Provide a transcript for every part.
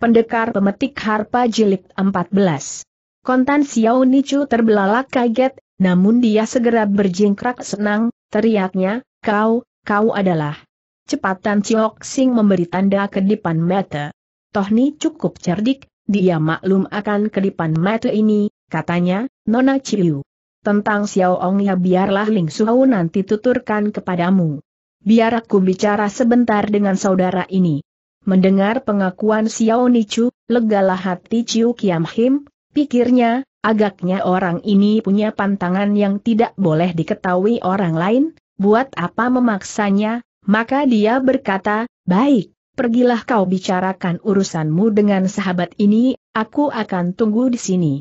Pendekar Pemetik Harpa Jilid 14. Kontan Xiao Nicu terbelalak kaget, namun dia segera berjingkrak senang, teriaknya, kau, kau adalah. Cepatan Ciok Sing memberi tanda kedipan mata. Toh Ni cukup cerdik, dia maklum akan kedipan mata ini, katanya, Nona Ciu. Tentang Xiao Ong ya biarlah Ling Suhau nanti tuturkan kepadamu. Biar aku bicara sebentar dengan saudara ini. Mendengar pengakuan Xiao Nichu, legalah hati Chiu Kiam Him, pikirnya, agaknya orang ini punya pantangan yang tidak boleh diketahui orang lain, buat apa memaksanya, maka dia berkata, baik, pergilah kau bicarakan urusanmu dengan sahabat ini, aku akan tunggu di sini.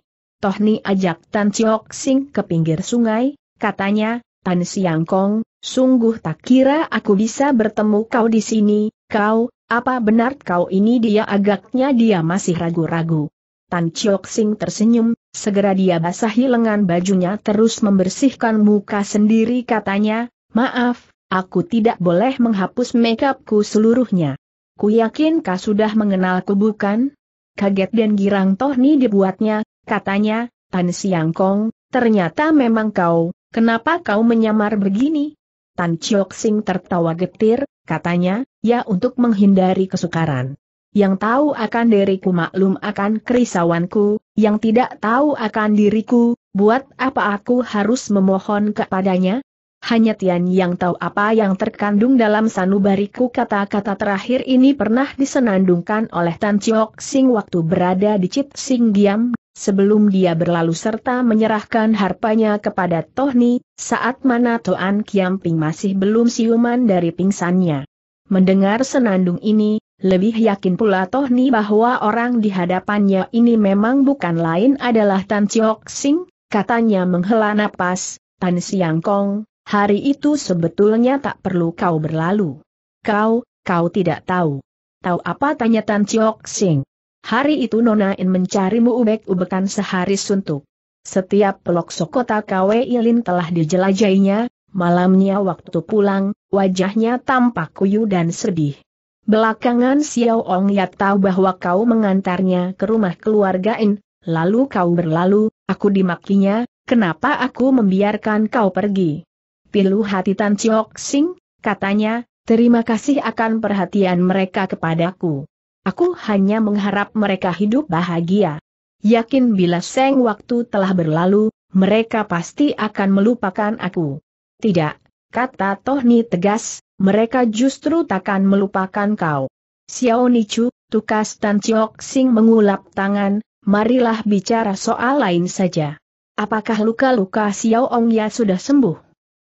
Tohni ajak Tan Chiok Sing ke pinggir sungai, katanya, Tan Siang Kong, sungguh tak kira aku bisa bertemu kau di sini, kau, apa benar kau ini dia agaknya dia masih ragu-ragu. Tan Chiok Sing tersenyum, segera dia basahi lengan bajunya terus membersihkan muka sendiri katanya, maaf, aku tidak boleh menghapus makeupku seluruhnya. Ku yakin kau sudah mengenalku bukan? Kaget dan girang toh nih dibuatnya, katanya, Tan Siang Kong, ternyata memang kau, kenapa kau menyamar begini? Tan Chiok Sing tertawa getir, katanya, ya untuk menghindari kesukaran. Yang tahu akan diriku maklum akan kerisauanku, yang tidak tahu akan diriku, buat apa aku harus memohon kepadanya? Hanya Tian yang tahu apa yang terkandung dalam sanubariku kata-kata terakhir ini pernah disenandungkan oleh Tan Chiok Sing waktu berada di Cit Sing Giam sebelum dia berlalu serta menyerahkan harpanya kepada Tohni, saat mana Toan Kiamping masih belum siuman dari pingsannya. Mendengar senandung ini, lebih yakin pula Tohni bahwa orang di hadapannya ini memang bukan lain adalah Tan Chiok Sing, katanya menghela napas, Tan Siang Kong, hari itu sebetulnya tak perlu kau berlalu. Kau, kau tidak tahu. Tahu apa tanya Tan Chiok Sing? Hari itu Nona In mencarimu ubek-ubekan sehari suntuk. Setiap pelok sokota KW Ilin telah dijelajahinya, malamnya waktu pulang, wajahnya tampak kuyu dan sedih. Belakangan Xiao Ong Yat tahu bahwa kau mengantarnya ke rumah keluarga In, lalu kau berlalu, aku dimakinya, kenapa aku membiarkan kau pergi? Pilu hati Tan Chiok Sing, katanya, terima kasih akan perhatian mereka kepadaku. Aku hanya mengharap mereka hidup bahagia. Yakin bila seng waktu telah berlalu, mereka pasti akan melupakan aku. Tidak, kata Tohni tegas, mereka justru takkan melupakan kau. Xiao Nichu, tukas Tan Chiok Sing mengulap tangan, marilah bicara soal lain saja. Apakah luka-luka Xiao Ong Ya sudah sembuh?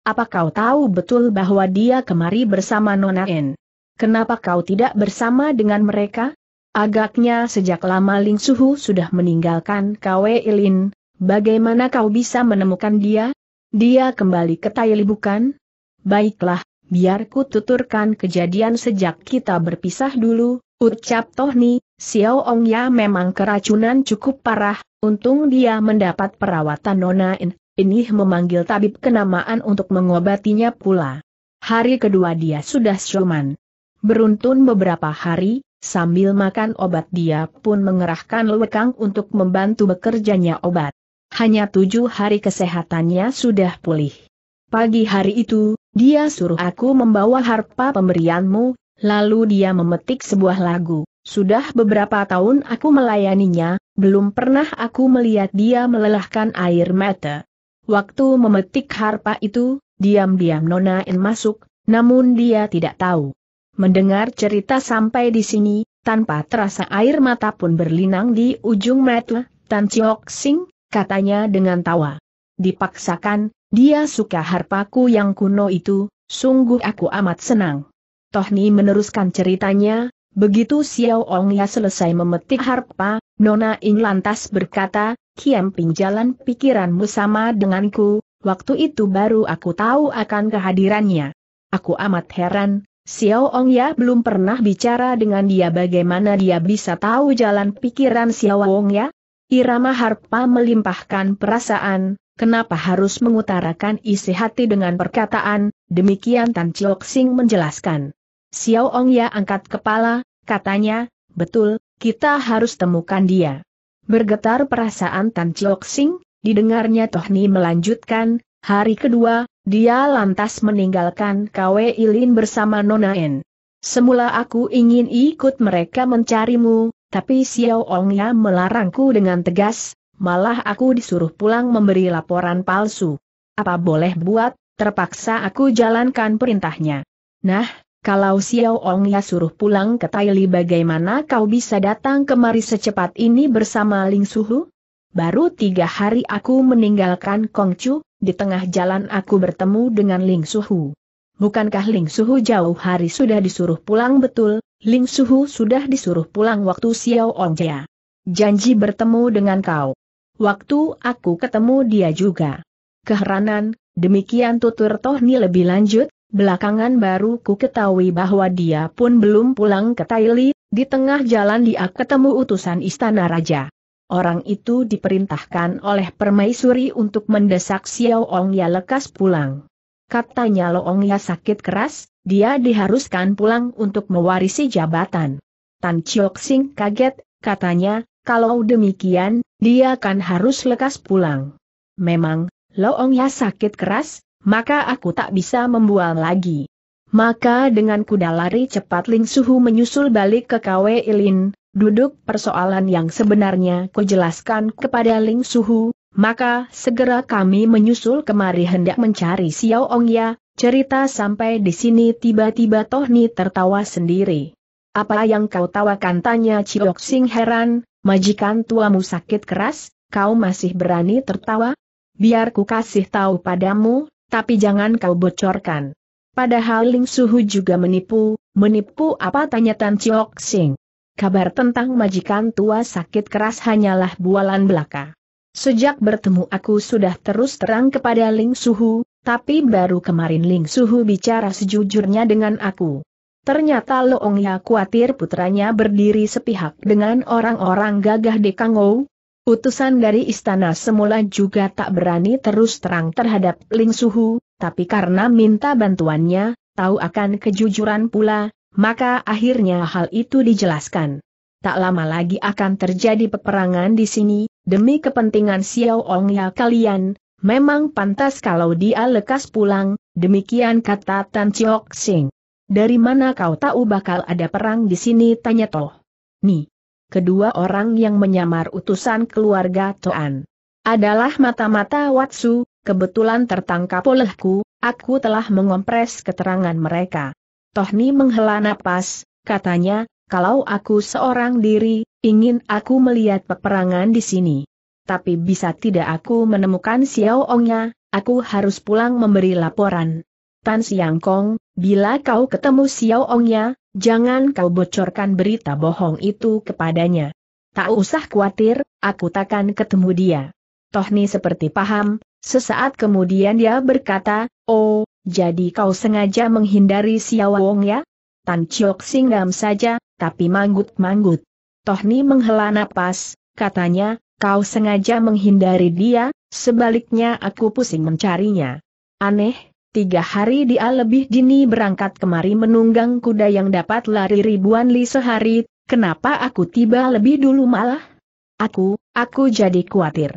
Apa kau tahu betul bahwa dia kemari bersama Nona En? Kenapa kau tidak bersama dengan mereka? Agaknya sejak lama Ling Suhu sudah meninggalkan Kwe Ilin, bagaimana kau bisa menemukan dia? Dia kembali ke Taili bukan? Baiklah, biar ku tuturkan kejadian sejak kita berpisah dulu, ucap Tohni, Xiao ya memang keracunan cukup parah, untung dia mendapat perawatan Nona In. ini memanggil tabib kenamaan untuk mengobatinya pula. Hari kedua dia sudah siuman. Beruntun beberapa hari, sambil makan obat dia pun mengerahkan lewekang untuk membantu bekerjanya obat. Hanya tujuh hari kesehatannya sudah pulih. Pagi hari itu, dia suruh aku membawa harpa pemberianmu, lalu dia memetik sebuah lagu. Sudah beberapa tahun aku melayaninya, belum pernah aku melihat dia melelahkan air mata. Waktu memetik harpa itu, diam-diam Nona En masuk, namun dia tidak tahu. Mendengar cerita sampai di sini, tanpa terasa air mata pun berlinang di ujung mata, Tan Chiok Sing, katanya dengan tawa. Dipaksakan, dia suka harpaku yang kuno itu, sungguh aku amat senang. Tohni meneruskan ceritanya, begitu Xiao Ongya selesai memetik harpa, Nona Ing lantas berkata, Kiam Ping jalan pikiranmu sama denganku, waktu itu baru aku tahu akan kehadirannya. Aku amat heran, Xiao Ong Ya belum pernah bicara dengan dia bagaimana dia bisa tahu jalan pikiran Xiao Ong Ya? Irama Harpa melimpahkan perasaan, kenapa harus mengutarakan isi hati dengan perkataan, demikian Tan Chiok Sing menjelaskan. Xiao Ong Ya angkat kepala, katanya, betul, kita harus temukan dia. Bergetar perasaan Tan Chiok Sing, didengarnya Tohni melanjutkan, hari kedua, dia lantas meninggalkan Kwe Ilin bersama Nona En. Semula aku ingin ikut mereka mencarimu, tapi Xiao Ongnya melarangku dengan tegas, malah aku disuruh pulang memberi laporan palsu. Apa boleh buat, terpaksa aku jalankan perintahnya. Nah, kalau Xiao Ongnya suruh pulang ke Taili bagaimana kau bisa datang kemari secepat ini bersama Ling Suhu? Baru tiga hari aku meninggalkan Kongcu, di tengah jalan aku bertemu dengan Ling Suhu. Bukankah Ling Suhu jauh hari sudah disuruh pulang betul, Ling Suhu sudah disuruh pulang waktu Xiao Ongjia. Janji bertemu dengan kau. Waktu aku ketemu dia juga. Keheranan, demikian tutur Tohni lebih lanjut, belakangan baru ku ketahui bahwa dia pun belum pulang ke Taili, di tengah jalan dia ketemu utusan istana raja orang itu diperintahkan oleh permaisuri untuk mendesak Xiao Ong Ya lekas pulang. Katanya Ong Ya sakit keras, dia diharuskan pulang untuk mewarisi jabatan. Tan Chiok Sing kaget, katanya, kalau demikian, dia akan harus lekas pulang. Memang, Ong Ya sakit keras, maka aku tak bisa membual lagi. Maka dengan kuda lari cepat Ling Suhu menyusul balik ke Kwe Ilin, duduk persoalan yang sebenarnya jelaskan kepada Ling Suhu, maka segera kami menyusul kemari hendak mencari Xiao Ong ya, cerita sampai di sini tiba-tiba toh Tohni tertawa sendiri. Apa yang kau tawakan tanya Ciok Sing heran, majikan tuamu sakit keras, kau masih berani tertawa? Biar ku kasih tahu padamu, tapi jangan kau bocorkan. Padahal Ling Suhu juga menipu, menipu apa tanya Tan Chiok Sing kabar tentang majikan tua sakit keras hanyalah bualan belaka. Sejak bertemu aku sudah terus terang kepada Ling Suhu, tapi baru kemarin Ling Suhu bicara sejujurnya dengan aku. Ternyata Loong Ya khawatir putranya berdiri sepihak dengan orang-orang gagah di Kangou. Utusan dari istana semula juga tak berani terus terang terhadap Ling Suhu, tapi karena minta bantuannya, tahu akan kejujuran pula, maka akhirnya hal itu dijelaskan. Tak lama lagi akan terjadi peperangan di sini, demi kepentingan Xiao Ong ya kalian, memang pantas kalau dia lekas pulang, demikian kata Tan Chiok Sing. Dari mana kau tahu bakal ada perang di sini tanya Toh. Nih, Kedua orang yang menyamar utusan keluarga Toan adalah mata-mata Watsu, kebetulan tertangkap olehku, aku telah mengompres keterangan mereka. Tohni menghela napas, katanya, kalau aku seorang diri, ingin aku melihat peperangan di sini. Tapi bisa tidak aku menemukan Xiao Ongnya, aku harus pulang memberi laporan. Tan Siang Kong, bila kau ketemu Xiao Ongnya, jangan kau bocorkan berita bohong itu kepadanya. Tak usah khawatir, aku takkan ketemu dia. Tohni seperti paham, sesaat kemudian dia berkata, Oh, jadi kau sengaja menghindari Siawong ya? Tan Chiok singgam saja, tapi manggut-manggut. Tohni menghela napas, katanya, kau sengaja menghindari dia, sebaliknya aku pusing mencarinya. Aneh, tiga hari dia lebih dini berangkat kemari menunggang kuda yang dapat lari ribuan li sehari, kenapa aku tiba lebih dulu malah? Aku, aku jadi khawatir.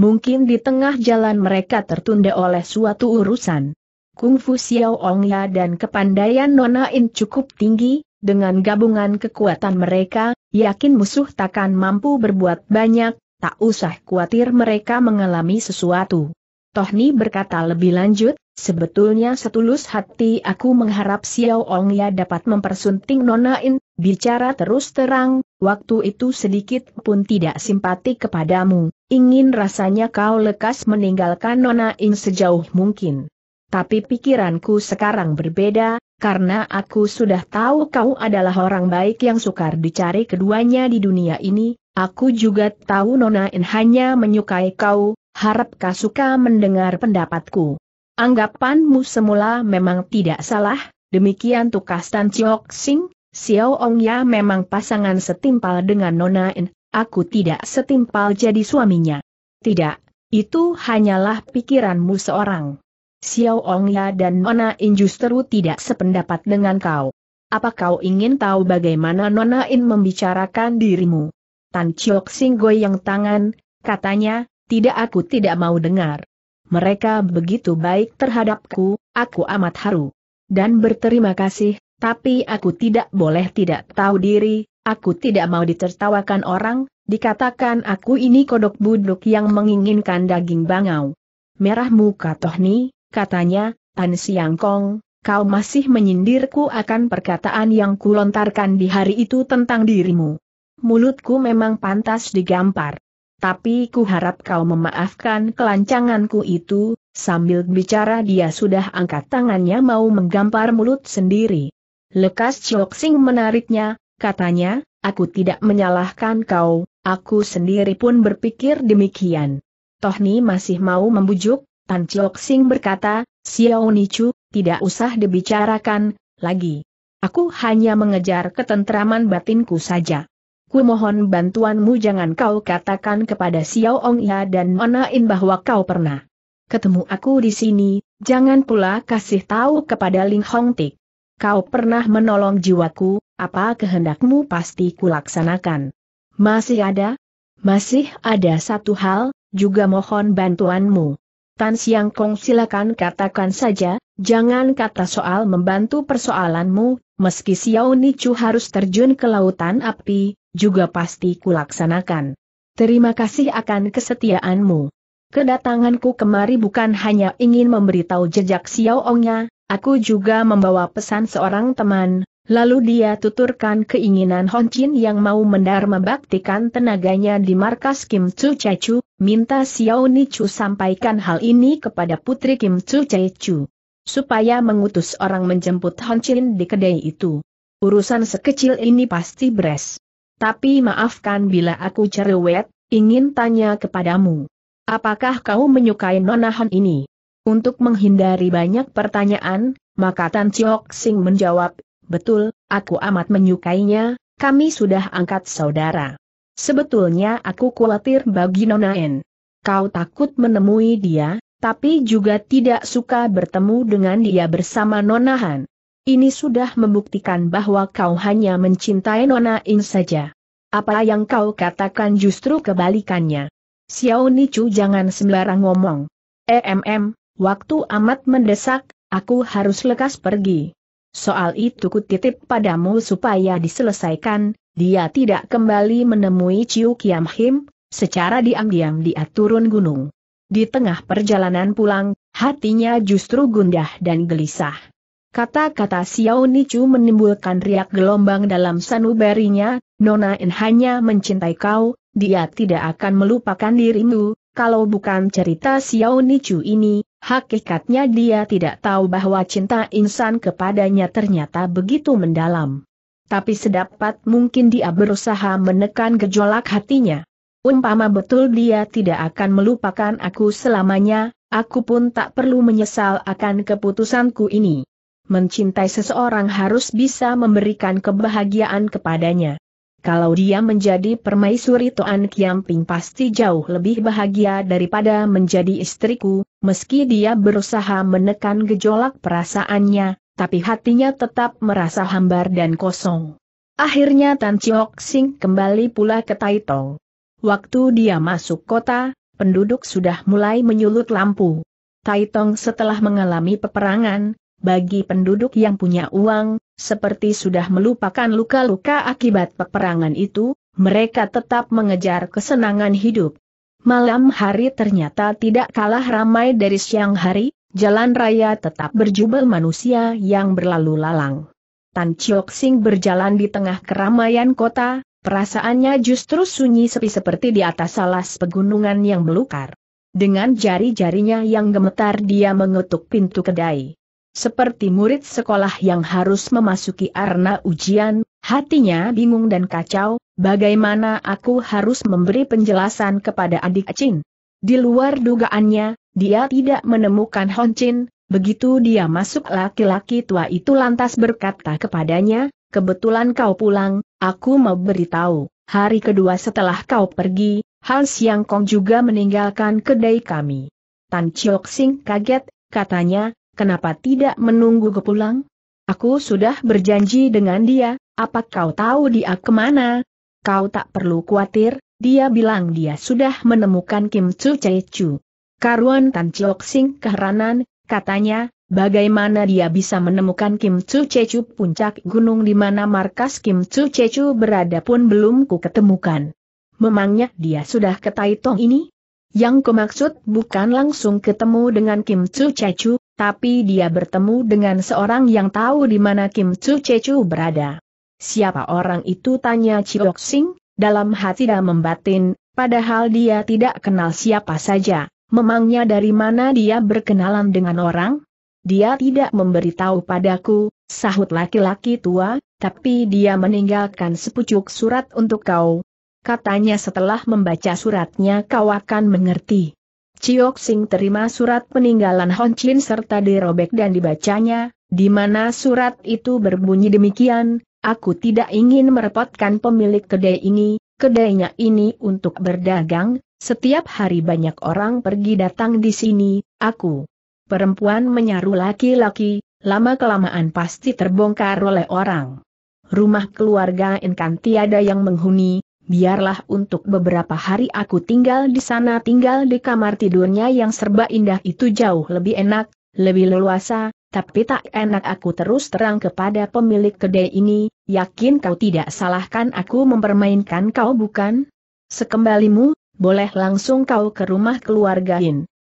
Mungkin di tengah jalan mereka tertunda oleh suatu urusan kungfu Xiao Ongya dan kepandaian Nona In cukup tinggi, dengan gabungan kekuatan mereka, yakin musuh takkan mampu berbuat banyak, tak usah khawatir mereka mengalami sesuatu. Tohni berkata lebih lanjut, sebetulnya setulus hati aku mengharap Xiao Ongya dapat mempersunting Nona In, bicara terus terang, waktu itu sedikit pun tidak simpati kepadamu, ingin rasanya kau lekas meninggalkan Nona In sejauh mungkin. Tapi pikiranku sekarang berbeda, karena aku sudah tahu kau adalah orang baik yang sukar dicari keduanya di dunia ini, aku juga tahu Nona In hanya menyukai kau, harap kau suka mendengar pendapatku. Anggapanmu semula memang tidak salah, demikian tukas Tan Chiok Sing, Xiao Ong Ya memang pasangan setimpal dengan Nona In, aku tidak setimpal jadi suaminya. Tidak, itu hanyalah pikiranmu seorang. Xiao Ongya dan Nona In justru tidak sependapat dengan kau. Apa kau ingin tahu bagaimana Nona In membicarakan dirimu? Tan Chiok Sing goyang tangan, katanya, tidak aku tidak mau dengar. Mereka begitu baik terhadapku, aku amat haru. Dan berterima kasih, tapi aku tidak boleh tidak tahu diri, aku tidak mau ditertawakan orang, dikatakan aku ini kodok buduk yang menginginkan daging bangau. Merah muka Tohni, katanya, An Siang Kong, kau masih menyindirku akan perkataan yang kulontarkan di hari itu tentang dirimu. Mulutku memang pantas digampar. Tapi ku harap kau memaafkan kelancanganku itu, sambil bicara dia sudah angkat tangannya mau menggampar mulut sendiri. Lekas Chok Sing menariknya, katanya, aku tidak menyalahkan kau, aku sendiri pun berpikir demikian. Tohni masih mau membujuk, Tan Chok Sing berkata, Xiao Nichu, tidak usah dibicarakan, lagi. Aku hanya mengejar ketentraman batinku saja. Ku mohon bantuanmu jangan kau katakan kepada Xiao Ong Ya dan Nona In bahwa kau pernah ketemu aku di sini, jangan pula kasih tahu kepada Ling Hong Tik. Kau pernah menolong jiwaku, apa kehendakmu pasti kulaksanakan. Masih ada? Masih ada satu hal, juga mohon bantuanmu. Tan Siang Kong silakan katakan saja, jangan kata soal membantu persoalanmu, meski Xiao Nichu harus terjun ke lautan api, juga pasti kulaksanakan. Terima kasih akan kesetiaanmu. Kedatanganku kemari bukan hanya ingin memberitahu jejak Xiao Ongnya, aku juga membawa pesan seorang teman, Lalu dia tuturkan keinginan Hon Chin yang mau mendar membaktikan tenaganya di markas Kim Chu Chu, minta Xiao Ni Chu sampaikan hal ini kepada putri Kim Chu Chu, Supaya mengutus orang menjemput Hon Chin di kedai itu. Urusan sekecil ini pasti beres. Tapi maafkan bila aku cerewet, ingin tanya kepadamu. Apakah kau menyukai Nona Hon ini? Untuk menghindari banyak pertanyaan, maka Tan Chiok Sing menjawab, Betul, aku amat menyukainya, kami sudah angkat saudara. Sebetulnya aku khawatir bagi Nona N. Kau takut menemui dia, tapi juga tidak suka bertemu dengan dia bersama Nona Han. Ini sudah membuktikan bahwa kau hanya mencintai Nona In saja. Apa yang kau katakan justru kebalikannya. Xiao Nichu jangan sembarang ngomong. EMM, waktu amat mendesak, aku harus lekas pergi. Soal itu kutitip padamu supaya diselesaikan, dia tidak kembali menemui Ciu Kiam Him, secara diam-diam dia turun gunung. Di tengah perjalanan pulang, hatinya justru gundah dan gelisah. Kata-kata Xiao Nichu menimbulkan riak gelombang dalam sanubarinya, Nona En hanya mencintai kau, dia tidak akan melupakan dirimu, kalau bukan cerita Xiao Nichu ini, Hakikatnya dia tidak tahu bahwa cinta insan kepadanya ternyata begitu mendalam. Tapi sedapat mungkin dia berusaha menekan gejolak hatinya. Umpama betul dia tidak akan melupakan aku selamanya, aku pun tak perlu menyesal akan keputusanku ini. Mencintai seseorang harus bisa memberikan kebahagiaan kepadanya. Kalau dia menjadi permaisuri Toan Kiamping pasti jauh lebih bahagia daripada menjadi istriku, meski dia berusaha menekan gejolak perasaannya, tapi hatinya tetap merasa hambar dan kosong. Akhirnya Tan Chiok Sing kembali pula ke Taitong. Waktu dia masuk kota, penduduk sudah mulai menyulut lampu. Taitong setelah mengalami peperangan, bagi penduduk yang punya uang, seperti sudah melupakan luka-luka akibat peperangan itu, mereka tetap mengejar kesenangan hidup. Malam hari ternyata tidak kalah ramai dari siang hari, jalan raya tetap berjubel manusia yang berlalu lalang. Tan Chiok Sing berjalan di tengah keramaian kota, perasaannya justru sunyi sepi seperti di atas alas pegunungan yang belukar. Dengan jari-jarinya yang gemetar dia mengetuk pintu kedai. Seperti murid sekolah yang harus memasuki arena ujian, hatinya bingung dan kacau, bagaimana aku harus memberi penjelasan kepada adik Chin. Di luar dugaannya, dia tidak menemukan Hon Chin, begitu dia masuk laki-laki tua itu lantas berkata kepadanya, kebetulan kau pulang, aku mau beritahu, hari kedua setelah kau pergi, Han Siang Kong juga meninggalkan kedai kami. Tan Chiok Sing kaget, katanya, kenapa tidak menunggu ke pulang? Aku sudah berjanji dengan dia, apa kau tahu dia kemana? Kau tak perlu khawatir, dia bilang dia sudah menemukan Kim Chu Chae Chu. Karuan Tan Chok Sing keheranan, katanya, bagaimana dia bisa menemukan Kim Chu Chae Chu puncak gunung di mana markas Kim Chu Chae Chu berada pun belum ku ketemukan. Memangnya dia sudah ke Taitong ini? Yang kumaksud bukan langsung ketemu dengan Kim Chu Chae Chu, tapi dia bertemu dengan seorang yang tahu di mana Kim Chu Chechu berada. Siapa orang itu tanya Chiok Sing, dalam hati dan membatin, padahal dia tidak kenal siapa saja, memangnya dari mana dia berkenalan dengan orang? Dia tidak memberitahu padaku, sahut laki-laki tua, tapi dia meninggalkan sepucuk surat untuk kau. Katanya setelah membaca suratnya kau akan mengerti. Chiok Sing terima surat peninggalan Hon Chin serta dirobek dan dibacanya, di mana surat itu berbunyi demikian, aku tidak ingin merepotkan pemilik kedai ini, kedainya ini untuk berdagang, setiap hari banyak orang pergi datang di sini, aku. Perempuan menyaru laki-laki, lama-kelamaan pasti terbongkar oleh orang rumah keluarga Inkan tiada yang menghuni, biarlah untuk beberapa hari aku tinggal di sana tinggal di kamar tidurnya yang serba indah itu jauh lebih enak, lebih leluasa, tapi tak enak aku terus terang kepada pemilik kedai ini, yakin kau tidak salahkan aku mempermainkan kau bukan? Sekembalimu, boleh langsung kau ke rumah keluarga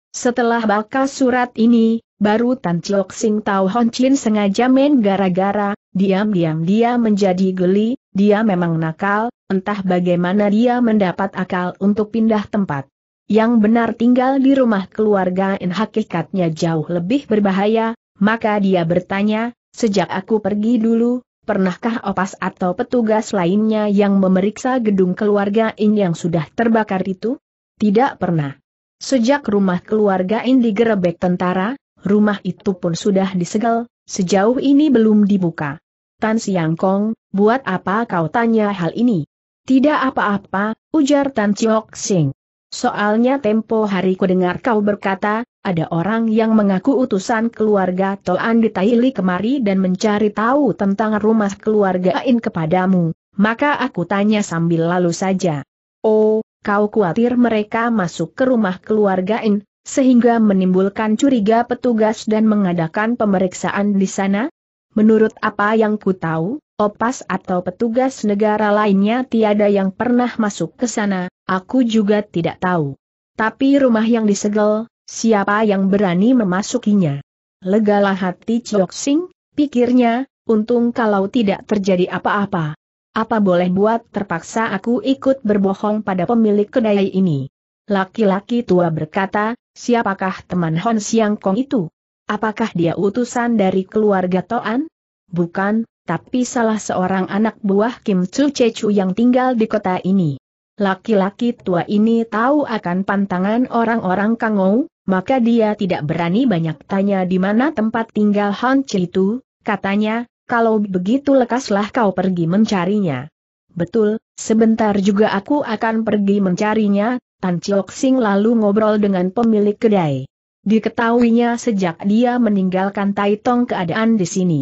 setelah baca surat ini, baru Tan Chiok Sing tahu Hon Chin sengaja main gara-gara, diam-diam dia menjadi geli, dia memang nakal, entah bagaimana dia mendapat akal untuk pindah tempat. Yang benar tinggal di rumah keluarga in hakikatnya jauh lebih berbahaya, maka dia bertanya, sejak aku pergi dulu, pernahkah opas atau petugas lainnya yang memeriksa gedung keluarga in yang sudah terbakar itu? Tidak pernah. Sejak rumah keluarga Indi digerebek tentara, rumah itu pun sudah disegel. sejauh ini belum dibuka. Tan Siang Kong, buat apa kau tanya hal ini? Tidak apa-apa, ujar Tan Chiok Sing. Soalnya tempo hari ku dengar kau berkata, ada orang yang mengaku utusan keluarga Toan di Taili kemari dan mencari tahu tentang rumah keluarga In kepadamu, maka aku tanya sambil lalu saja. Oh, kau khawatir mereka masuk ke rumah keluarga In, sehingga menimbulkan curiga petugas dan mengadakan pemeriksaan di sana? Menurut apa yang ku tahu, opas atau petugas negara lainnya tiada yang pernah masuk ke sana, aku juga tidak tahu. Tapi rumah yang disegel, siapa yang berani memasukinya? Legalah hati Chiok pikirnya, untung kalau tidak terjadi apa-apa. Apa boleh buat terpaksa aku ikut berbohong pada pemilik kedai ini. Laki-laki tua berkata, siapakah teman Hon Siang Kong itu? Apakah dia utusan dari keluarga Toan? Bukan, tapi salah seorang anak buah Kim Chu Chu yang tinggal di kota ini. Laki-laki tua ini tahu akan pantangan orang-orang Kangou, maka dia tidak berani banyak tanya di mana tempat tinggal Hon Chi itu, katanya, kalau begitu lekaslah kau pergi mencarinya. Betul, sebentar juga aku akan pergi mencarinya, Tan Chiok Sing lalu ngobrol dengan pemilik kedai. Diketahuinya sejak dia meninggalkan Tong keadaan di sini.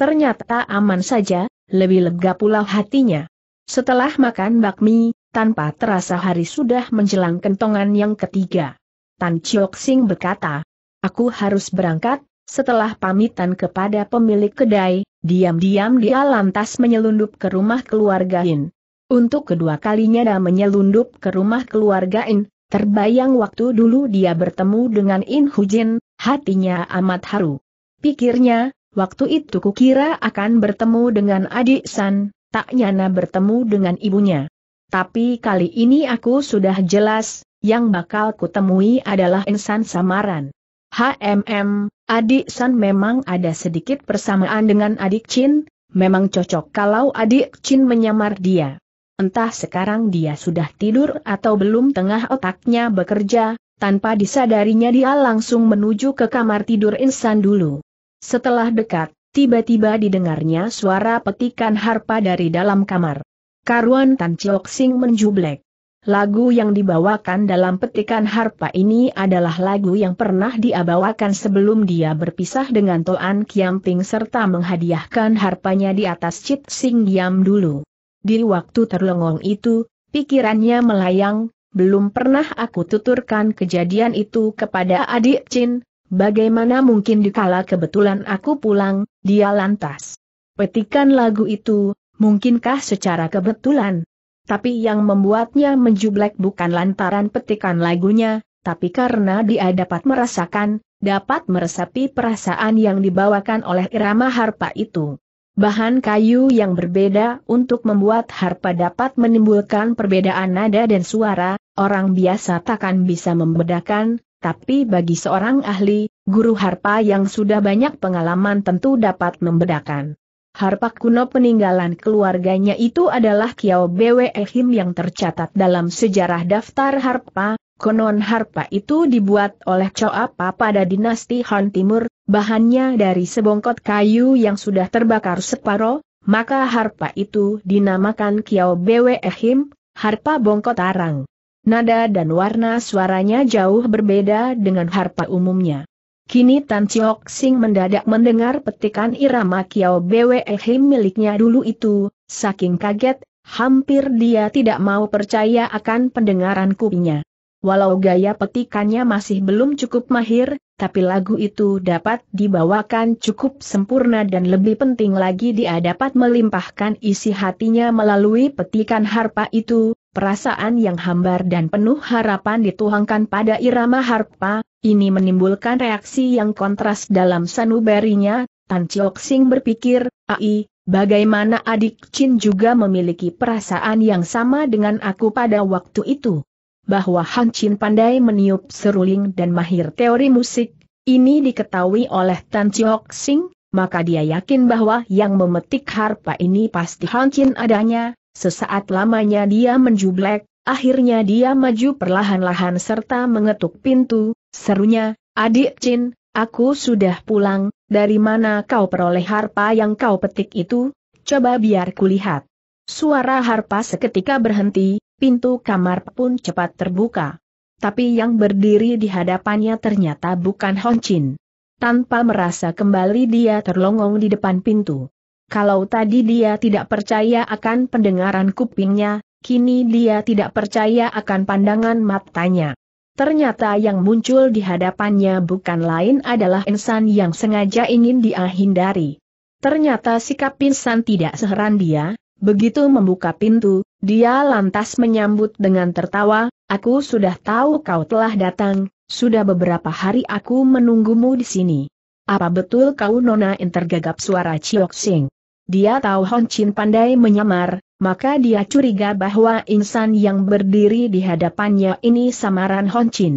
Ternyata aman saja, lebih lega pula hatinya. Setelah makan bakmi, tanpa terasa hari sudah menjelang kentongan yang ketiga. Tan Chiok Sing berkata, Aku harus berangkat, setelah pamitan kepada pemilik kedai, Diam-diam dia lantas menyelundup ke rumah keluarga In. Untuk kedua kalinya dia menyelundup ke rumah keluarga In, terbayang waktu dulu dia bertemu dengan In Hujin, hatinya amat haru. Pikirnya, waktu itu kukira akan bertemu dengan adik San, tak nyana bertemu dengan ibunya. Tapi kali ini aku sudah jelas, yang bakal kutemui adalah insan samaran. HMM, adik San memang ada sedikit persamaan dengan adik Chin, memang cocok kalau adik Chin menyamar dia. Entah sekarang dia sudah tidur atau belum tengah otaknya bekerja, tanpa disadarinya dia langsung menuju ke kamar tidur insan dulu. Setelah dekat, tiba-tiba didengarnya suara petikan harpa dari dalam kamar. Karuan Tan Chiok Sing menjublek. Lagu yang dibawakan dalam petikan harpa ini adalah lagu yang pernah dia bawakan sebelum dia berpisah dengan Toan Kiamping serta menghadiahkan harpanya di atas Chit Sing Giam dulu. Di waktu terlengong itu, pikirannya melayang, belum pernah aku tuturkan kejadian itu kepada adik Chin, bagaimana mungkin dikala kebetulan aku pulang, dia lantas. Petikan lagu itu, mungkinkah secara kebetulan, tapi yang membuatnya menjublek bukan lantaran petikan lagunya, tapi karena dia dapat merasakan, dapat meresapi perasaan yang dibawakan oleh irama harpa itu. Bahan kayu yang berbeda untuk membuat harpa dapat menimbulkan perbedaan nada dan suara, orang biasa takkan bisa membedakan, tapi bagi seorang ahli, guru harpa yang sudah banyak pengalaman tentu dapat membedakan. Harpa kuno peninggalan keluarganya itu adalah Kiao Bwe Him yang tercatat dalam sejarah daftar harpa, konon harpa itu dibuat oleh Coapa pada dinasti Han Timur, bahannya dari sebongkot kayu yang sudah terbakar separo, maka harpa itu dinamakan Kiao Bwe Him, harpa bongkot arang. Nada dan warna suaranya jauh berbeda dengan harpa umumnya. Kini Tan Chiok Sing mendadak mendengar petikan irama Kiao Bwe Him miliknya dulu itu, saking kaget, hampir dia tidak mau percaya akan pendengaran kupingnya. Walau gaya petikannya masih belum cukup mahir, tapi lagu itu dapat dibawakan cukup sempurna dan lebih penting lagi dia dapat melimpahkan isi hatinya melalui petikan harpa itu, perasaan yang hambar dan penuh harapan dituangkan pada irama harpa, ini menimbulkan reaksi yang kontras dalam sanubarinya, Tan Chiok Sing berpikir, Ai, bagaimana adik Chin juga memiliki perasaan yang sama dengan aku pada waktu itu. Bahwa Han Chin pandai meniup seruling dan mahir teori musik, ini diketahui oleh Tan Chiok Sing, maka dia yakin bahwa yang memetik harpa ini pasti Han Chin adanya, sesaat lamanya dia menjublek, Akhirnya dia maju perlahan-lahan serta mengetuk pintu, serunya, adik Chin, aku sudah pulang, dari mana kau peroleh harpa yang kau petik itu? Coba biar kulihat. Suara harpa seketika berhenti, pintu kamar pun cepat terbuka. Tapi yang berdiri di hadapannya ternyata bukan Hon Chin. Tanpa merasa kembali dia terlongong di depan pintu. Kalau tadi dia tidak percaya akan pendengaran kupingnya, kini dia tidak percaya akan pandangan matanya. Ternyata yang muncul di hadapannya bukan lain adalah insan yang sengaja ingin dia hindari. Ternyata sikap insan tidak seheran dia, begitu membuka pintu, dia lantas menyambut dengan tertawa, aku sudah tahu kau telah datang, sudah beberapa hari aku menunggumu di sini. Apa betul kau Nona intergagap suara Chiok Sing? Dia tahu Hon Chin pandai menyamar, maka dia curiga bahwa insan yang berdiri di hadapannya ini samaran Hon Chin.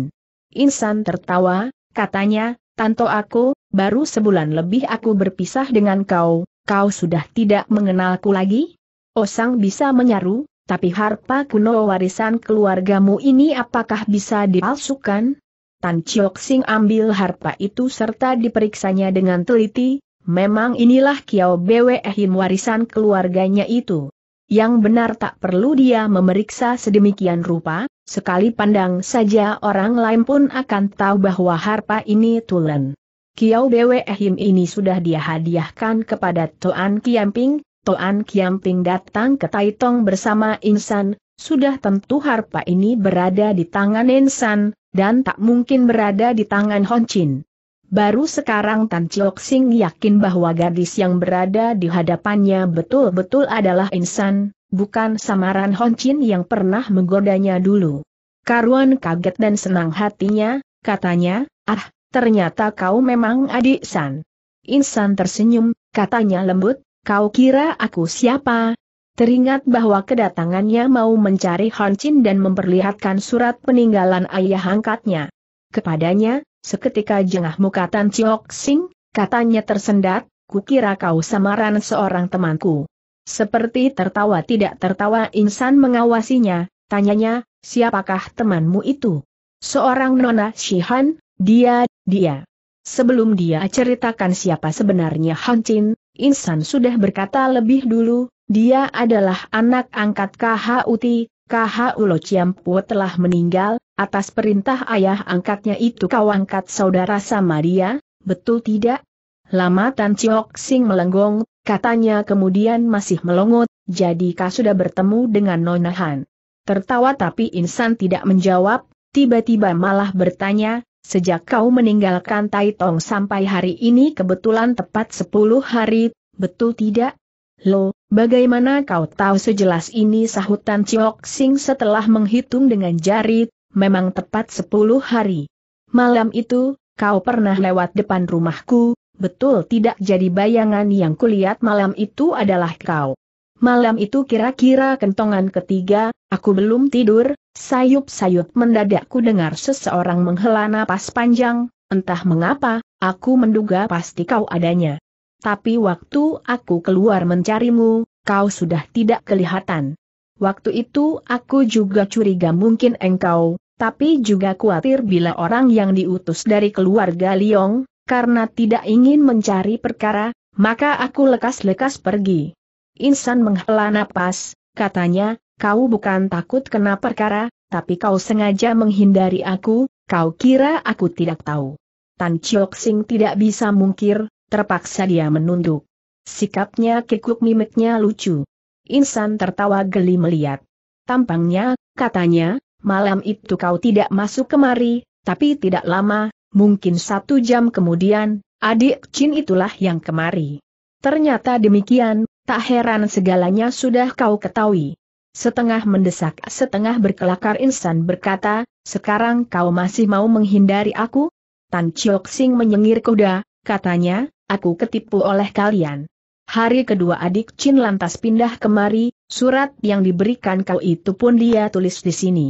Insan tertawa, katanya, Tanto aku, baru sebulan lebih aku berpisah dengan kau, kau sudah tidak mengenalku lagi? Osang bisa menyaru, tapi harpa kuno warisan keluargamu ini apakah bisa dipalsukan? Tan Chiok Sing ambil harpa itu serta diperiksanya dengan teliti, Memang inilah Kiao Bwe Him warisan keluarganya itu. Yang benar tak perlu dia memeriksa sedemikian rupa, sekali pandang saja orang lain pun akan tahu bahwa harpa ini tulen. Kiau Bwe Him ini sudah dia hadiahkan kepada Toan Kiamping, Toan Kiamping datang ke Taitong bersama Insan, sudah tentu harpa ini berada di tangan Insan, dan tak mungkin berada di tangan chin. Baru sekarang Tan Chiok Sing yakin bahwa gadis yang berada di hadapannya betul-betul adalah insan, bukan samaran Honcin yang pernah menggodanya dulu. Karuan kaget dan senang hatinya, katanya, ah, ternyata kau memang adik San. Insan tersenyum, katanya lembut, kau kira aku siapa? Teringat bahwa kedatangannya mau mencari Chin dan memperlihatkan surat peninggalan ayah angkatnya. Kepadanya, Seketika jengah muka Tan Chiok Sing, katanya tersendat, kukira kau samaran seorang temanku. Seperti tertawa tidak tertawa insan mengawasinya, tanyanya, siapakah temanmu itu? Seorang nona Shihan, dia, dia. Sebelum dia ceritakan siapa sebenarnya Han Chin, Insan sudah berkata lebih dulu, dia adalah anak angkat KHUT, Uti, KH Ulo ciampu telah meninggal, atas perintah ayah angkatnya itu kau angkat saudara samaria, betul tidak? Lama Tan Chiok Sing melenggong, katanya kemudian masih melongot, jadi kau sudah bertemu dengan Nona Han. Tertawa tapi Insan tidak menjawab, tiba-tiba malah bertanya, Sejak kau meninggalkan tai tong sampai hari ini kebetulan tepat 10 hari, betul tidak? Lo, Bagaimana kau tahu sejelas ini Sahutan Tan Chiok Sing setelah menghitung dengan jari, memang tepat sepuluh hari. Malam itu, kau pernah lewat depan rumahku, betul tidak jadi bayangan yang kulihat malam itu adalah kau. Malam itu kira-kira kentongan ketiga, aku belum tidur, sayup-sayup mendadak ku dengar seseorang menghela napas panjang, entah mengapa, aku menduga pasti kau adanya. Tapi waktu aku keluar mencarimu, kau sudah tidak kelihatan. Waktu itu aku juga curiga mungkin engkau, tapi juga khawatir bila orang yang diutus dari keluarga Liong, karena tidak ingin mencari perkara, maka aku lekas-lekas pergi. Insan menghela napas, katanya, kau bukan takut kena perkara, tapi kau sengaja menghindari aku, kau kira aku tidak tahu. Tan Chiok Sing tidak bisa mungkir, Terpaksa dia menunduk. Sikapnya kikuk mimiknya lucu. Insan tertawa geli melihat. Tampangnya, katanya, malam itu kau tidak masuk kemari, tapi tidak lama, mungkin satu jam kemudian, adik Chin itulah yang kemari. Ternyata demikian, tak heran segalanya sudah kau ketahui. Setengah mendesak setengah berkelakar insan berkata, sekarang kau masih mau menghindari aku? Tan Chiok Sing menyengir kuda, katanya, aku ketipu oleh kalian. Hari kedua adik Chin lantas pindah kemari, surat yang diberikan kau itu pun dia tulis di sini.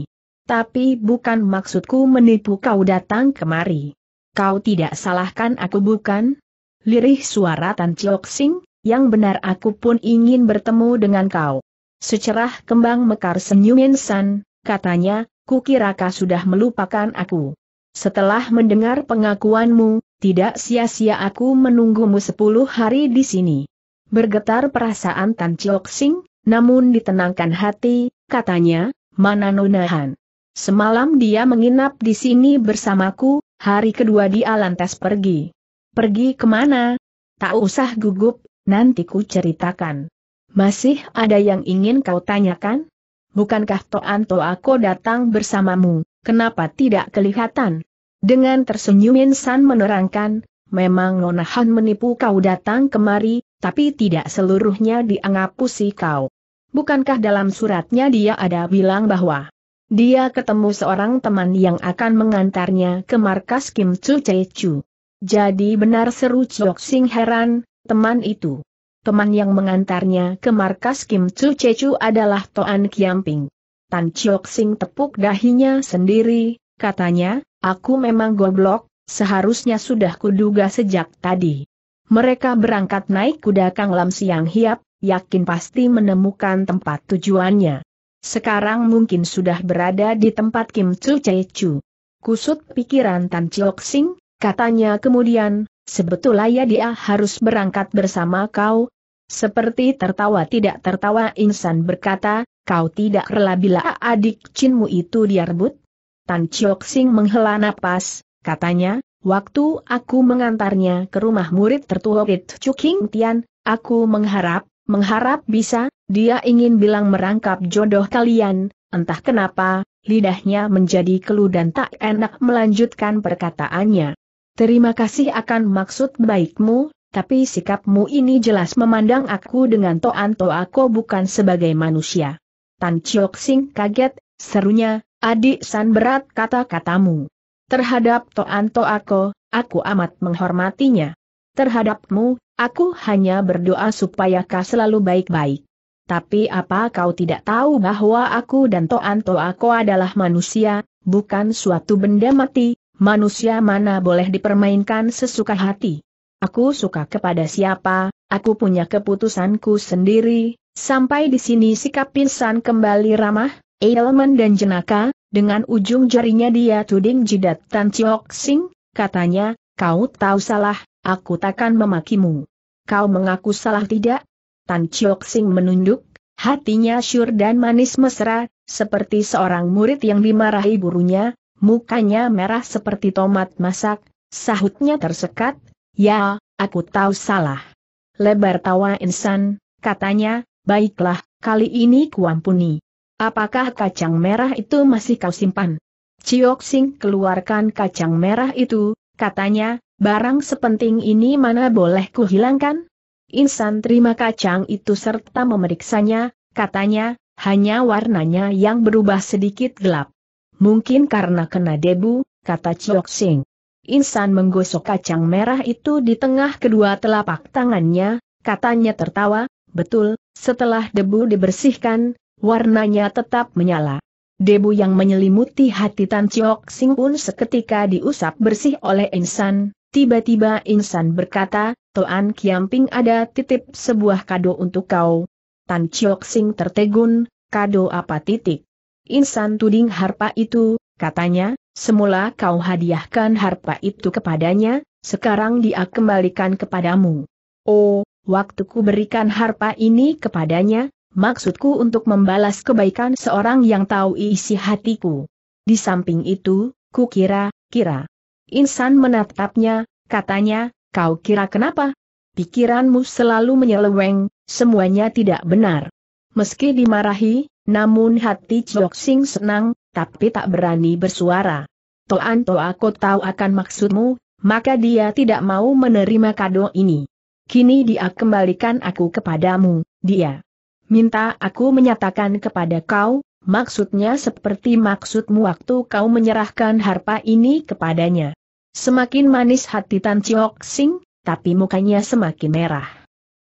Tapi bukan maksudku menipu kau datang kemari. Kau tidak salahkan aku bukan? Lirih suara Tan Chiok Sing, yang benar aku pun ingin bertemu dengan kau. Secerah kembang mekar senyum San, katanya, kukira kau sudah melupakan aku. Setelah mendengar pengakuanmu, tidak sia-sia aku menunggumu sepuluh hari di sini. Bergetar perasaan Tan Chiok Sing, namun ditenangkan hati, katanya, mana nunahan. Semalam dia menginap di sini bersamaku, hari kedua dia lantas pergi. Pergi kemana? Tak usah gugup, nanti ku ceritakan. Masih ada yang ingin kau tanyakan? Bukankah Toan Toako datang bersamamu, kenapa tidak kelihatan? Dengan tersenyum Insan menerangkan, memang Nona Han menipu kau datang kemari, tapi tidak seluruhnya dianggap pusi kau. Bukankah dalam suratnya dia ada bilang bahwa dia ketemu seorang teman yang akan mengantarnya ke markas Kim Chu Chu. Jadi benar seru Chok Sing heran, teman itu. Teman yang mengantarnya ke markas Kim Chu Chu adalah Toan Kiamping. Tan Chok Sing tepuk dahinya sendiri, katanya, Aku memang goblok, seharusnya sudah kuduga sejak tadi. Mereka berangkat naik kuda Kang Lam siang hiap, yakin pasti menemukan tempat tujuannya. Sekarang mungkin sudah berada di tempat Kim Chu Chu. Kusut pikiran Tan Chiok Sing, katanya kemudian, sebetulnya ya dia harus berangkat bersama kau. Seperti tertawa tidak tertawa insan berkata, kau tidak rela bila adik cinmu itu direbut? Tan Chok Sing menghela napas, katanya, waktu aku mengantarnya ke rumah murid tertua It Chuking Tian, aku mengharap, mengharap bisa, dia ingin bilang merangkap jodoh kalian, entah kenapa, lidahnya menjadi keluh dan tak enak melanjutkan perkataannya. Terima kasih akan maksud baikmu, tapi sikapmu ini jelas memandang aku dengan toan to aku bukan sebagai manusia. Tan Chok Sing kaget, serunya, Adik San berat kata-katamu. Terhadap Toanto aku, aku amat menghormatinya. Terhadapmu, aku hanya berdoa supaya kau selalu baik-baik. Tapi apa kau tidak tahu bahwa aku dan Toanto Ako adalah manusia, bukan suatu benda mati, manusia mana boleh dipermainkan sesuka hati. Aku suka kepada siapa, aku punya keputusanku sendiri, sampai di sini sikap Pinsan kembali ramah, Elemen dan jenaka, dengan ujung jarinya dia tuding jidat Tan Chiok Sing, katanya, kau tahu salah, aku takkan memakimu. Kau mengaku salah tidak? Tan Chiok Sing menunduk, hatinya syur dan manis mesra, seperti seorang murid yang dimarahi gurunya, mukanya merah seperti tomat masak, sahutnya tersekat, ya, aku tahu salah. Lebar tawa insan, katanya, baiklah, kali ini kuampuni. Apakah kacang merah itu masih kau simpan? Ciok Sing keluarkan kacang merah itu, katanya, barang sepenting ini mana boleh kuhilangkan? Insan terima kacang itu serta memeriksanya, katanya, hanya warnanya yang berubah sedikit gelap. Mungkin karena kena debu, kata Ciok Sing. Insan menggosok kacang merah itu di tengah kedua telapak tangannya, katanya tertawa, betul, setelah debu dibersihkan, warnanya tetap menyala. Debu yang menyelimuti hati Tan Chiok Sing pun seketika diusap bersih oleh Insan, tiba-tiba Insan berkata, Toan Kiamping ada titip sebuah kado untuk kau. Tan Chiok Sing tertegun, kado apa titik? Insan tuding harpa itu, katanya, semula kau hadiahkan harpa itu kepadanya, sekarang dia kembalikan kepadamu. Oh, waktu ku berikan harpa ini kepadanya, maksudku untuk membalas kebaikan seorang yang tahu isi hatiku. Di samping itu, ku kira, kira. Insan menatapnya, katanya, kau kira kenapa? Pikiranmu selalu menyeleweng, semuanya tidak benar. Meski dimarahi, namun hati Chiok senang, tapi tak berani bersuara. Toan to aku tahu akan maksudmu, maka dia tidak mau menerima kado ini. Kini dia kembalikan aku kepadamu, dia. Minta aku menyatakan kepada kau, maksudnya seperti maksudmu waktu kau menyerahkan harpa ini kepadanya. Semakin manis hati Tan Chiok Sing, tapi mukanya semakin merah.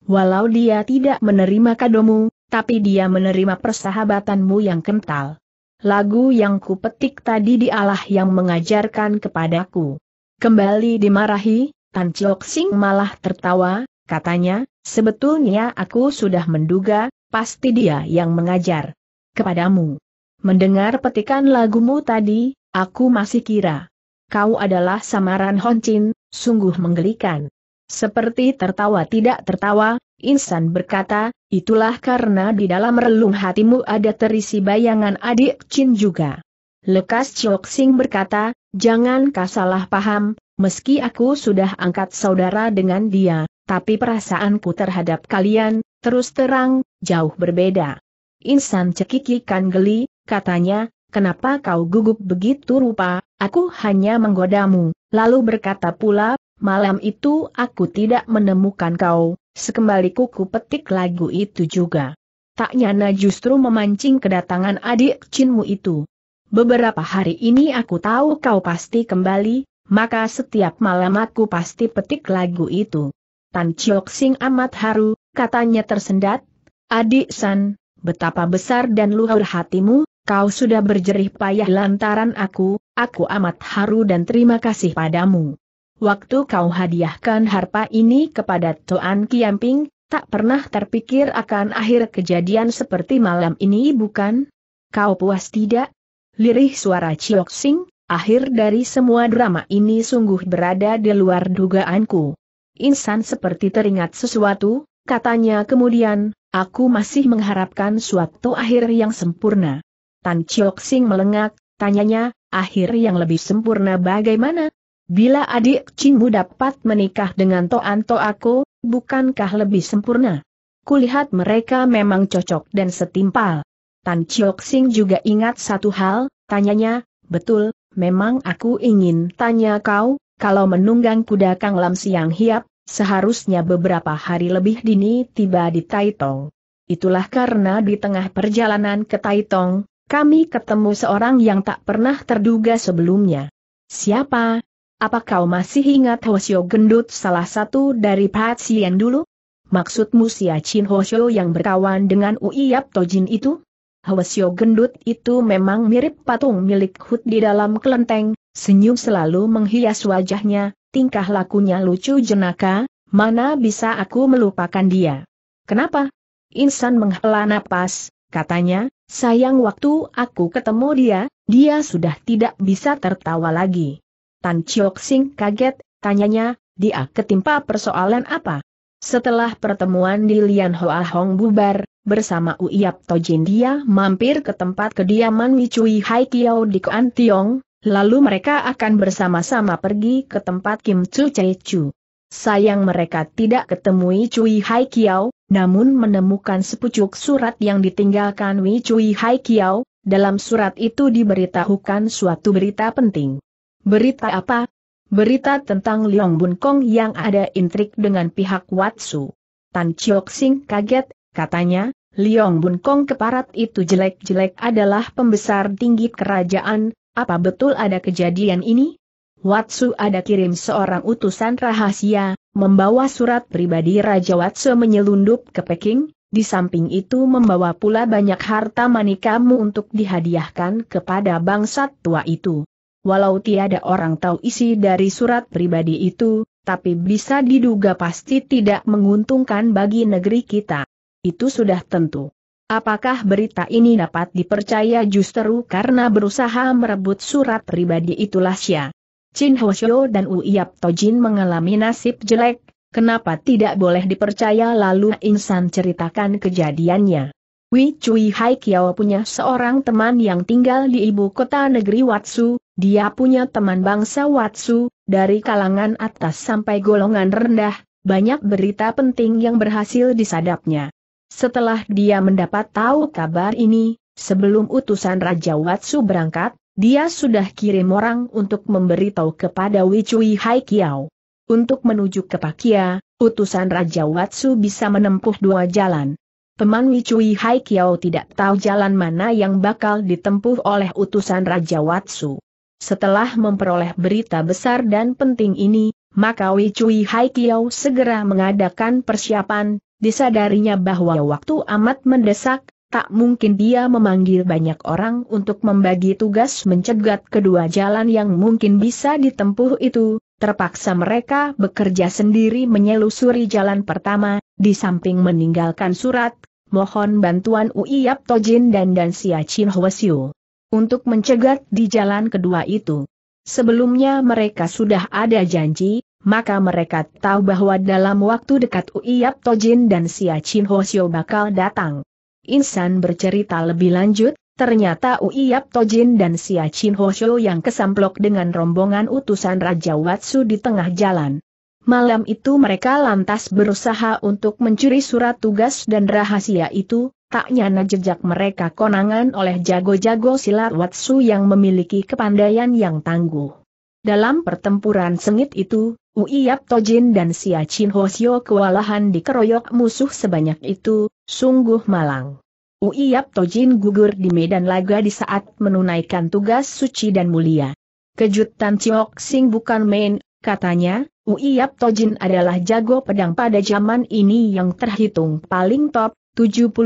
Walau dia tidak menerima kadomu, tapi dia menerima persahabatanmu yang kental. Lagu yang kupetik tadi dialah yang mengajarkan kepadaku. Kembali dimarahi, Tan Chiok Sing malah tertawa, katanya, sebetulnya aku sudah menduga, pasti dia yang mengajar kepadamu. Mendengar petikan lagumu tadi, aku masih kira. Kau adalah samaran Honcin, sungguh menggelikan. Seperti tertawa tidak tertawa, Insan berkata, itulah karena di dalam relung hatimu ada terisi bayangan adik Chin juga. Lekas Chok Sing berkata, jangan kau salah paham, meski aku sudah angkat saudara dengan dia, tapi perasaanku terhadap kalian, terus terang, jauh berbeda. Insan cekikikan geli, katanya, kenapa kau gugup begitu rupa, aku hanya menggodamu, lalu berkata pula, malam itu aku tidak menemukan kau, sekembaliku ku petik lagu itu juga. Tak nyana justru memancing kedatangan adik cinmu itu. Beberapa hari ini aku tahu kau pasti kembali, maka setiap malam aku pasti petik lagu itu. Tan Chok Sing amat haru, katanya tersendat, Adik San, betapa besar dan luhur hatimu, kau sudah berjerih payah lantaran aku, aku amat haru dan terima kasih padamu. Waktu kau hadiahkan harpa ini kepada Tuan Kiamping, tak pernah terpikir akan akhir kejadian seperti malam ini bukan? Kau puas tidak? Lirih suara Chiok Sing, akhir dari semua drama ini sungguh berada di luar dugaanku. Insan seperti teringat sesuatu, katanya kemudian, Aku masih mengharapkan suatu akhir yang sempurna. Tan Chiok Sing melengak, tanyanya, akhir yang lebih sempurna bagaimana? Bila adik Cingmu dapat menikah dengan Toan To aku, bukankah lebih sempurna? Kulihat mereka memang cocok dan setimpal. Tan Chiok Sing juga ingat satu hal, tanyanya, betul, memang aku ingin tanya kau, kalau menunggang kuda Kang Lam Siang Hiap, Seharusnya beberapa hari lebih dini tiba di Taitong. Itulah karena di tengah perjalanan ke Taitong, kami ketemu seorang yang tak pernah terduga sebelumnya. Siapa? Apa kau masih ingat Hoshio Gendut salah satu dari Pat Patsien dulu? Maksudmu si Achin Hoshio yang berkawan dengan Uiyap Tojin itu? Hoshio gendut itu memang mirip patung milik Hud di dalam kelenteng, senyum selalu menghias wajahnya, tingkah lakunya lucu jenaka, mana bisa aku melupakan dia. Kenapa? Insan menghela napas, katanya, sayang waktu aku ketemu dia, dia sudah tidak bisa tertawa lagi. Tan Chiok Sing kaget, tanyanya, dia ketimpa persoalan apa? Setelah pertemuan di Lian Hoa Hong bubar, bersama Uyap Tojin dia mampir ke tempat kediaman Wicui Hai Kiao di Kuan Tiong, lalu mereka akan bersama-sama pergi ke tempat Kim Chu Chai Chu. Sayang mereka tidak ketemui Cui Hai Kiao, namun menemukan sepucuk surat yang ditinggalkan Wei Cui Hai Kiao, dalam surat itu diberitahukan suatu berita penting. Berita apa? Berita tentang Liong Bun Kong yang ada intrik dengan pihak Watsu. Tan Chiok Sing kaget, katanya, Liong Bun Kong keparat itu jelek-jelek adalah pembesar tinggi kerajaan, apa betul ada kejadian ini? Watsu ada kirim seorang utusan rahasia, membawa surat pribadi Raja Watsu menyelundup ke Peking, di samping itu membawa pula banyak harta manikamu untuk dihadiahkan kepada bangsat tua itu. Walau tiada orang tahu isi dari surat pribadi itu, tapi bisa diduga pasti tidak menguntungkan bagi negeri kita. Itu sudah tentu. Apakah berita ini dapat dipercaya justru karena berusaha merebut surat pribadi itulah Xia? Chin Hoshio dan Uyap Tojin mengalami nasib jelek, kenapa tidak boleh dipercaya lalu insan ceritakan kejadiannya. Wei Cui Hai Kiao punya seorang teman yang tinggal di ibu kota negeri Watsu, dia punya teman bangsa Watsu, dari kalangan atas sampai golongan rendah, banyak berita penting yang berhasil disadapnya. Setelah dia mendapat tahu kabar ini, sebelum utusan Raja Watsu berangkat, dia sudah kirim orang untuk memberitahu kepada Wicui Haikiao. Untuk menuju ke Pakia, utusan Raja Watsu bisa menempuh dua jalan. Peman Wicui Haikiao tidak tahu jalan mana yang bakal ditempuh oleh utusan Raja Watsu. Setelah memperoleh berita besar dan penting ini, maka Wicui Haikiao segera mengadakan persiapan, disadarinya bahwa waktu amat mendesak, tak mungkin dia memanggil banyak orang untuk membagi tugas mencegat kedua jalan yang mungkin bisa ditempuh itu, terpaksa mereka bekerja sendiri menyelusuri jalan pertama, di samping meninggalkan surat, mohon bantuan Ui Yap Tojin dan dan Sia Chin Hwasyu untuk mencegat di jalan kedua itu. Sebelumnya mereka sudah ada janji, maka mereka tahu bahwa dalam waktu dekat Uiyap Tojin dan Sia Chin Hoshio bakal datang. Insan bercerita lebih lanjut, ternyata Uiyap Tojin dan Sia Chin Hoshio yang kesamplok dengan rombongan utusan Raja Watsu di tengah jalan. Malam itu mereka lantas berusaha untuk mencuri surat tugas dan rahasia itu, tak nyana jejak mereka konangan oleh jago-jago silat Watsu yang memiliki kepandaian yang tangguh. Dalam pertempuran sengit itu, Uiyap Tojin dan Sia Chin Hosyo kewalahan dikeroyok musuh sebanyak itu, sungguh malang. Uiyap Tojin gugur di medan laga di saat menunaikan tugas suci dan mulia. Kejutan Ciok Sing bukan main, katanya, Uiyap Tojin adalah jago pedang pada zaman ini yang terhitung paling top, 72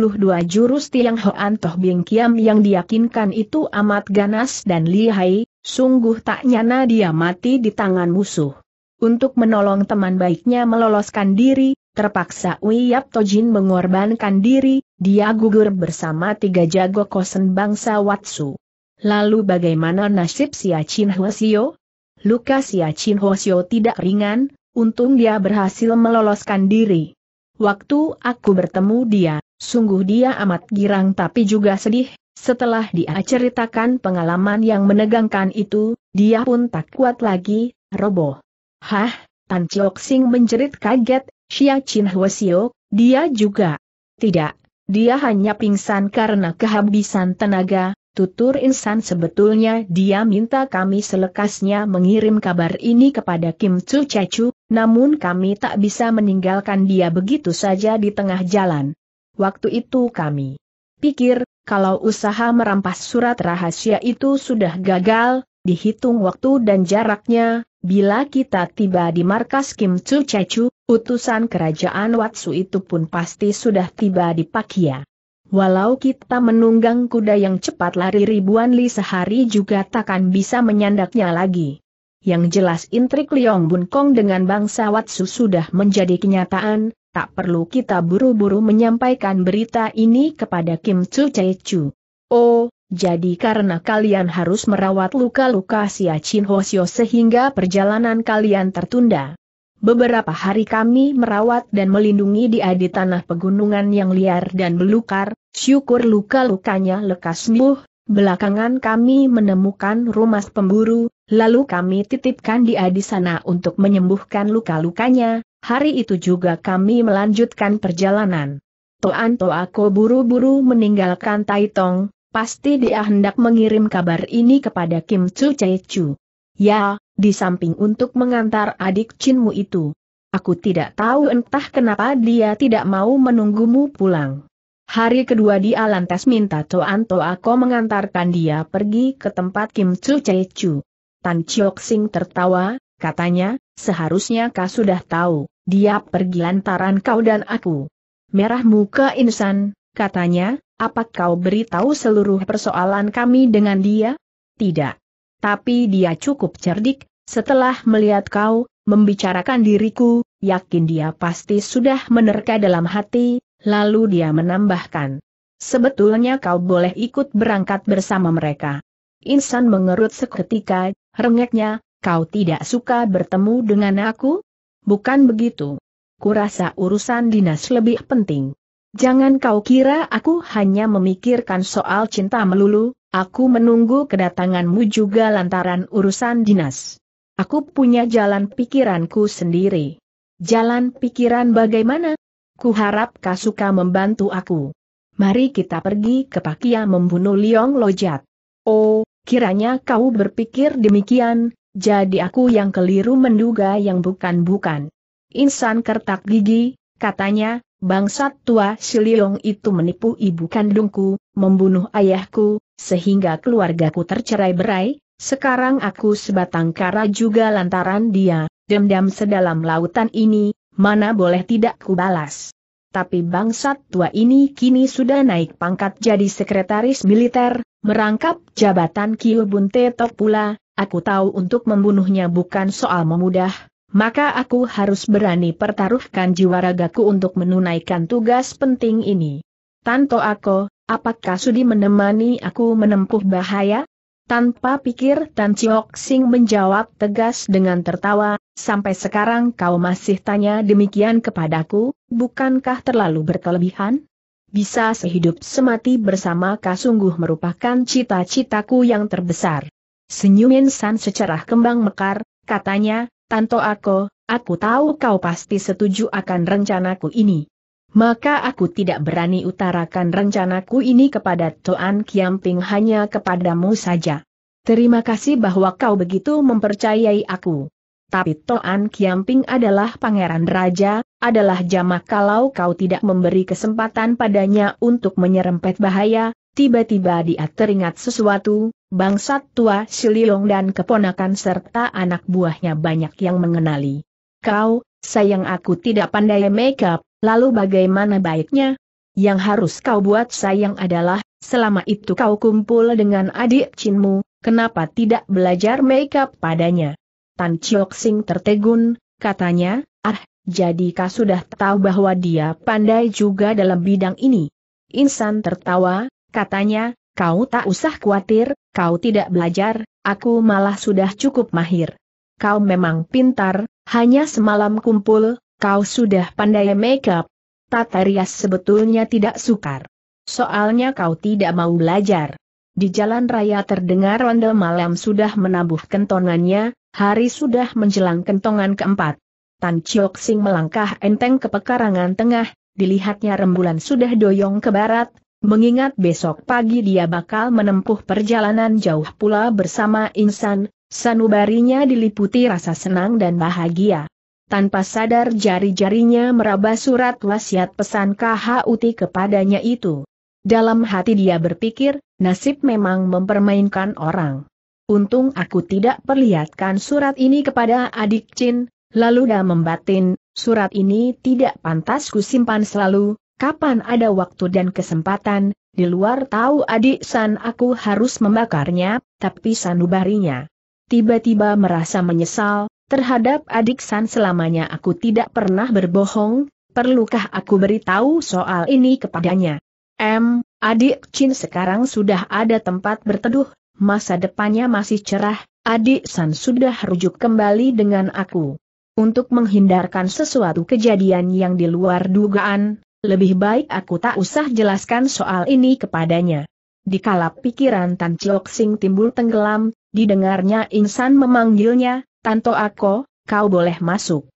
jurus Tiang Hoan Toh Bing Kiam yang diyakinkan itu amat ganas dan lihai, Sungguh tak nyana dia mati di tangan musuh. Untuk menolong teman baiknya meloloskan diri, terpaksa Wiyap Tojin mengorbankan diri, dia gugur bersama tiga jago kosen bangsa Watsu. Lalu bagaimana nasib Sia Chin Hwasio? Luka Sia Chin Hwasio tidak ringan, untung dia berhasil meloloskan diri. Waktu aku bertemu dia, sungguh dia amat girang tapi juga sedih, setelah dia ceritakan pengalaman yang menegangkan itu, dia pun tak kuat lagi, roboh. Hah, Tan Chiok Sing menjerit kaget, Xia Chin Hwasio, dia juga. Tidak, dia hanya pingsan karena kehabisan tenaga, tutur insan sebetulnya dia minta kami selekasnya mengirim kabar ini kepada Kim Chu Chechu, namun kami tak bisa meninggalkan dia begitu saja di tengah jalan. Waktu itu kami pikir, kalau usaha merampas surat rahasia itu sudah gagal, dihitung waktu dan jaraknya, bila kita tiba di markas Kim Chu Chechu, utusan kerajaan Watsu itu pun pasti sudah tiba di Pakia. Walau kita menunggang kuda yang cepat lari ribuan li sehari juga takkan bisa menyandaknya lagi. Yang jelas intrik Liong Bun Kong dengan bangsa Watsu sudah menjadi kenyataan, tak perlu kita buru-buru menyampaikan berita ini kepada Kim Chu Chu. Oh, jadi karena kalian harus merawat luka-luka Sia Chin Hosio sehingga perjalanan kalian tertunda. Beberapa hari kami merawat dan melindungi dia di tanah pegunungan yang liar dan belukar, syukur luka-lukanya lekas sembuh, belakangan kami menemukan rumah pemburu, lalu kami titipkan dia di sana untuk menyembuhkan luka-lukanya, Hari itu juga kami melanjutkan perjalanan. Toan Toako buru-buru meninggalkan Taitong, pasti dia hendak mengirim kabar ini kepada Kim Chu Chu. Ya, di samping untuk mengantar adik Cinmu itu. Aku tidak tahu entah kenapa dia tidak mau menunggumu pulang. Hari kedua dia lantas minta Toan Toako mengantarkan dia pergi ke tempat Kim Chu Chu. Tan Chiok Sing tertawa, katanya, seharusnya kau sudah tahu, dia pergi lantaran kau dan aku. Merah muka insan, katanya, apa kau beritahu seluruh persoalan kami dengan dia? Tidak. Tapi dia cukup cerdik, setelah melihat kau, membicarakan diriku, yakin dia pasti sudah menerka dalam hati, lalu dia menambahkan. Sebetulnya kau boleh ikut berangkat bersama mereka. Insan mengerut seketika, rengeknya, Kau tidak suka bertemu dengan aku? Bukan begitu. Kurasa urusan dinas lebih penting. Jangan kau kira aku hanya memikirkan soal cinta melulu, aku menunggu kedatanganmu juga lantaran urusan dinas. Aku punya jalan pikiranku sendiri. Jalan pikiran bagaimana? Kuharap kau suka membantu aku. Mari kita pergi ke Pakia membunuh Liong Lojat. Oh, kiranya kau berpikir demikian, jadi aku yang keliru menduga yang bukan-bukan. Insan kertak gigi, katanya, bangsat tua Siliong itu menipu ibu kandungku, membunuh ayahku, sehingga keluargaku tercerai berai, sekarang aku sebatang kara juga lantaran dia, dendam sedalam lautan ini, mana boleh tidak kubalas. Tapi bangsat tua ini kini sudah naik pangkat jadi sekretaris militer, merangkap jabatan Kiyo Bunte Tok pula, Aku tahu untuk membunuhnya bukan soal memudah, maka aku harus berani pertaruhkan jiwa ragaku untuk menunaikan tugas penting ini. Tanto aku, apakah sudi menemani aku menempuh bahaya? Tanpa pikir Tan Chiok Sing menjawab tegas dengan tertawa, sampai sekarang kau masih tanya demikian kepadaku, bukankah terlalu berkelebihan? Bisa sehidup semati bersama kau sungguh merupakan cita-citaku yang terbesar. Senyum Insan secerah kembang mekar, katanya, Tanto aku, aku tahu kau pasti setuju akan rencanaku ini. Maka aku tidak berani utarakan rencanaku ini kepada Toan Kiamping hanya kepadamu saja. Terima kasih bahwa kau begitu mempercayai aku. Tapi Toan Kiamping adalah pangeran raja, adalah jamak kalau kau tidak memberi kesempatan padanya untuk menyerempet bahaya, tiba-tiba dia teringat sesuatu, Bangsat tua Siliong dan keponakan serta anak buahnya banyak yang mengenali. Kau, sayang aku tidak pandai make up, lalu bagaimana baiknya? Yang harus kau buat sayang adalah, selama itu kau kumpul dengan adik cinmu, kenapa tidak belajar make up padanya? Tan Chiok Sing tertegun, katanya, ah, jadi kau sudah tahu bahwa dia pandai juga dalam bidang ini. Insan tertawa, katanya, Kau tak usah khawatir, kau tidak belajar, aku malah sudah cukup mahir. Kau memang pintar, hanya semalam kumpul, kau sudah pandai makeup. Tata rias sebetulnya tidak sukar. Soalnya kau tidak mau belajar. Di jalan raya terdengar ronde malam sudah menabuh kentongannya, hari sudah menjelang kentongan keempat. Tan Chiok Sing melangkah enteng ke pekarangan tengah, dilihatnya rembulan sudah doyong ke barat, Mengingat besok pagi dia bakal menempuh perjalanan jauh pula bersama insan, sanubarinya diliputi rasa senang dan bahagia. Tanpa sadar jari-jarinya meraba surat wasiat pesan KHUT kepadanya itu. Dalam hati dia berpikir, nasib memang mempermainkan orang. Untung aku tidak perlihatkan surat ini kepada adik Chin, lalu dah membatin, surat ini tidak pantas kusimpan selalu, Kapan ada waktu dan kesempatan, di luar tahu adik San aku harus membakarnya, tapi sanubarinya. Tiba-tiba merasa menyesal, terhadap adik San selamanya aku tidak pernah berbohong, perlukah aku beritahu soal ini kepadanya? M, adik Chin sekarang sudah ada tempat berteduh, masa depannya masih cerah, adik San sudah rujuk kembali dengan aku. Untuk menghindarkan sesuatu kejadian yang di luar dugaan, lebih baik aku tak usah jelaskan soal ini kepadanya. Di Dikala pikiran Tan Chiok Sing timbul tenggelam, didengarnya insan memanggilnya, Tanto Ako, kau boleh masuk.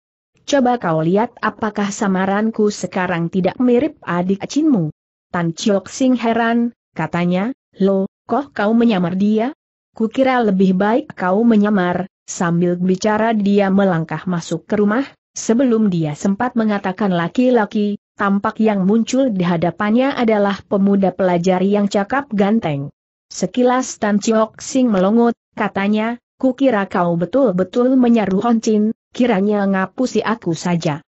Coba kau lihat apakah samaranku sekarang tidak mirip adik Cinmu. Tan Chiok Sing heran, katanya, lo, kok kau menyamar dia? Kukira lebih baik kau menyamar, sambil bicara dia melangkah masuk ke rumah, sebelum dia sempat mengatakan laki-laki, tampak yang muncul di hadapannya adalah pemuda pelajar yang cakap ganteng. Sekilas Tan Chiok Sing melongot, katanya, kukira kau betul-betul menyaru Chin, kiranya ngapusi aku saja.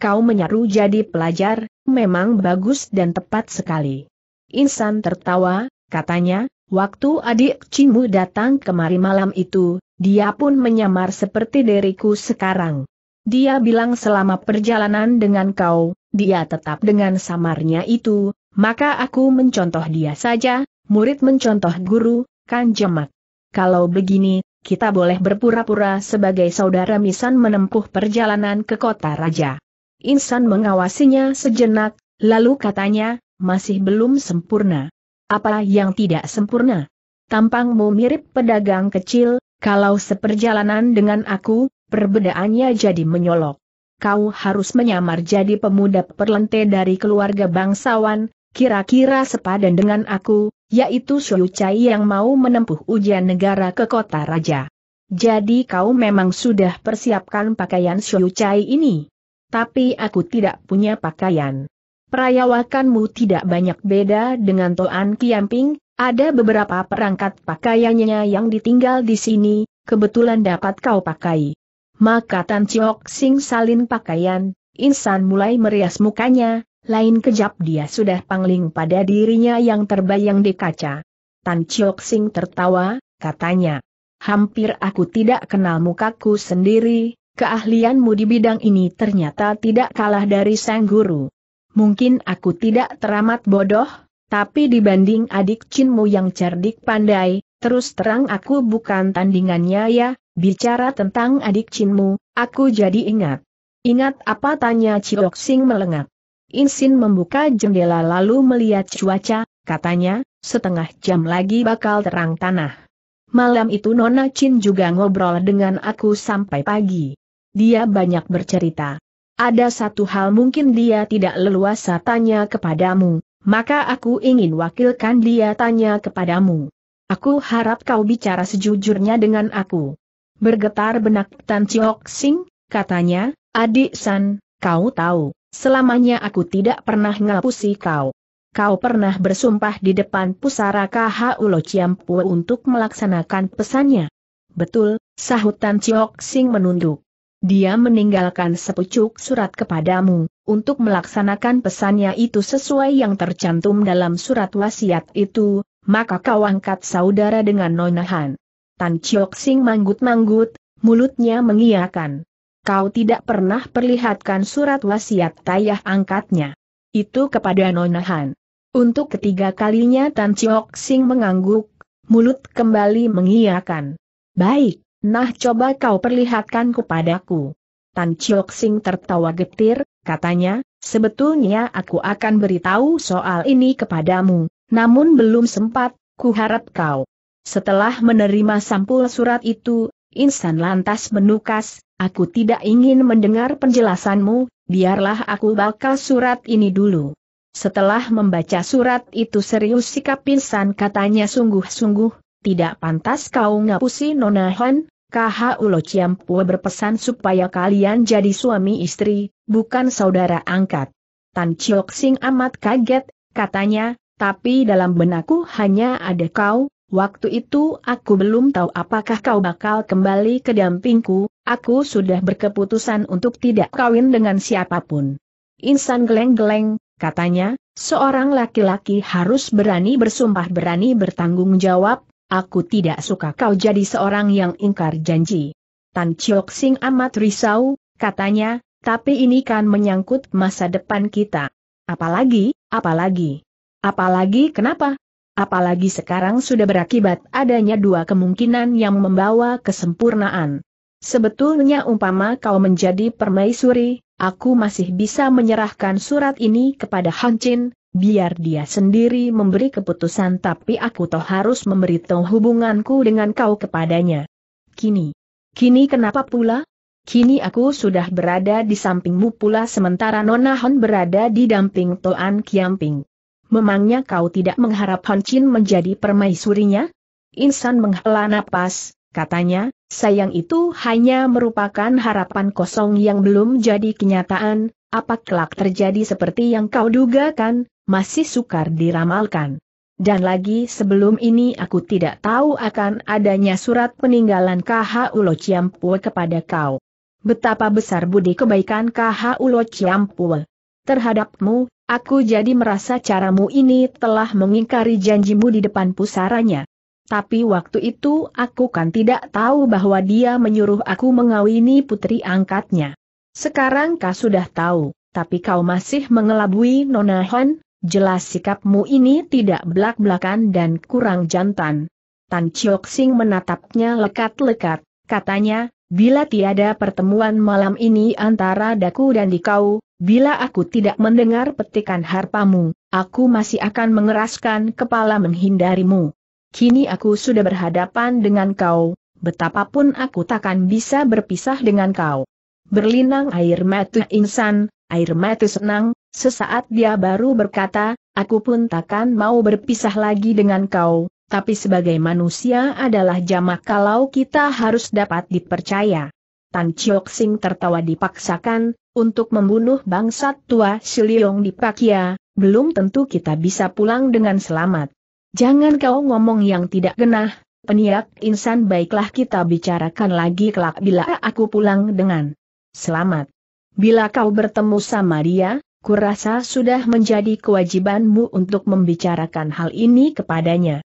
Kau menyaru jadi pelajar, memang bagus dan tepat sekali. Insan tertawa, katanya, waktu adik Cimu datang kemari malam itu, dia pun menyamar seperti diriku sekarang. Dia bilang selama perjalanan dengan kau, dia tetap dengan samarnya itu, maka aku mencontoh dia saja, murid mencontoh guru, kan jemak. Kalau begini, kita boleh berpura-pura sebagai saudara Misan menempuh perjalanan ke kota raja. Insan mengawasinya sejenak, lalu katanya, masih belum sempurna. Apa yang tidak sempurna? Tampangmu mirip pedagang kecil, kalau seperjalanan dengan aku, perbedaannya jadi menyolok kau harus menyamar jadi pemuda perlente dari keluarga bangsawan, kira-kira sepadan dengan aku, yaitu Shoyu Chai yang mau menempuh ujian negara ke kota raja. Jadi kau memang sudah persiapkan pakaian Shoyu Chai ini. Tapi aku tidak punya pakaian. Perayawakanmu tidak banyak beda dengan Toan Kiamping, ada beberapa perangkat pakaiannya yang ditinggal di sini, kebetulan dapat kau pakai maka Tan Chiok Sing salin pakaian, insan mulai merias mukanya, lain kejap dia sudah pangling pada dirinya yang terbayang di kaca. Tan Chiok Sing tertawa, katanya, hampir aku tidak kenal mukaku sendiri, keahlianmu di bidang ini ternyata tidak kalah dari sang guru. Mungkin aku tidak teramat bodoh, tapi dibanding adik cinmu yang cerdik pandai, terus terang aku bukan tandingannya ya, Bicara tentang adik Chinmu, aku jadi ingat. Ingat apa tanya Chiok Sing melengak. Insin membuka jendela lalu melihat cuaca, katanya, setengah jam lagi bakal terang tanah. Malam itu Nona Chin juga ngobrol dengan aku sampai pagi. Dia banyak bercerita. Ada satu hal mungkin dia tidak leluasa tanya kepadamu, maka aku ingin wakilkan dia tanya kepadamu. Aku harap kau bicara sejujurnya dengan aku. Bergetar benak Tan Chiok Sing, katanya, adik San, kau tahu, selamanya aku tidak pernah ngapusi kau. Kau pernah bersumpah di depan pusara KH Ulo Ciampua untuk melaksanakan pesannya. Betul, sahut Tan Chiok Sing menunduk. Dia meninggalkan sepucuk surat kepadamu, untuk melaksanakan pesannya itu sesuai yang tercantum dalam surat wasiat itu, maka kau angkat saudara dengan nonahan. Tan Chiok Sing manggut-manggut, mulutnya mengiakan. Kau tidak pernah perlihatkan surat wasiat tayah angkatnya. Itu kepada Nona Han. Untuk ketiga kalinya Tan Chiok Sing mengangguk, mulut kembali mengiakan. Baik, nah coba kau perlihatkan kepadaku. Tan Chiok Sing tertawa getir, katanya, sebetulnya aku akan beritahu soal ini kepadamu, namun belum sempat, kuharap kau setelah menerima sampul surat itu, Insan lantas menukas, aku tidak ingin mendengar penjelasanmu, biarlah aku bakal surat ini dulu. Setelah membaca surat itu serius sikap Insan katanya sungguh-sungguh, tidak pantas kau ngapusi Nona Han, KH Ulo Ciampua berpesan supaya kalian jadi suami istri, bukan saudara angkat. Tan Chiok Sing amat kaget, katanya, tapi dalam benakku hanya ada kau, Waktu itu aku belum tahu apakah kau bakal kembali ke dampingku, aku sudah berkeputusan untuk tidak kawin dengan siapapun. Insan geleng-geleng, katanya, seorang laki-laki harus berani bersumpah berani bertanggung jawab, aku tidak suka kau jadi seorang yang ingkar janji. Tan Chiok Sing amat risau, katanya, tapi ini kan menyangkut masa depan kita. Apalagi, apalagi, apalagi kenapa? Apalagi sekarang sudah berakibat adanya dua kemungkinan yang membawa kesempurnaan. Sebetulnya umpama kau menjadi permaisuri, aku masih bisa menyerahkan surat ini kepada Chin, biar dia sendiri memberi keputusan tapi aku toh harus memberitahu hubunganku dengan kau kepadanya. Kini. Kini kenapa pula? Kini aku sudah berada di sampingmu pula sementara Nona Hon berada di damping Toan Kiamping. Memangnya kau tidak mengharap Han Chin menjadi permaisurinya? Insan menghela napas, katanya, sayang itu hanya merupakan harapan kosong yang belum jadi kenyataan, apa kelak terjadi seperti yang kau dugakan, masih sukar diramalkan. Dan lagi sebelum ini aku tidak tahu akan adanya surat peninggalan KH Ulo Ciampu kepada kau. Betapa besar budi kebaikan KH Ulo Ciampul terhadapmu, aku jadi merasa caramu ini telah mengingkari janjimu di depan pusaranya. Tapi waktu itu aku kan tidak tahu bahwa dia menyuruh aku mengawini putri angkatnya. Sekarang kau sudah tahu, tapi kau masih mengelabui Nona Han, jelas sikapmu ini tidak belak-belakan dan kurang jantan. Tan Chiok Sing menatapnya lekat-lekat, katanya, bila tiada pertemuan malam ini antara daku dan dikau, Bila aku tidak mendengar petikan harpamu, aku masih akan mengeraskan kepala menghindarimu. Kini aku sudah berhadapan dengan kau, betapapun aku takkan bisa berpisah dengan kau. Berlinang air mata insan, air mata senang, sesaat dia baru berkata, aku pun takkan mau berpisah lagi dengan kau, tapi sebagai manusia adalah jamak kalau kita harus dapat dipercaya. Tan Chiok Sing tertawa dipaksakan, untuk membunuh bangsat tua Siliong di Pakia, belum tentu kita bisa pulang dengan selamat. Jangan kau ngomong yang tidak genah, peniak insan baiklah kita bicarakan lagi kelak bila aku pulang dengan selamat. Bila kau bertemu sama dia, kurasa sudah menjadi kewajibanmu untuk membicarakan hal ini kepadanya.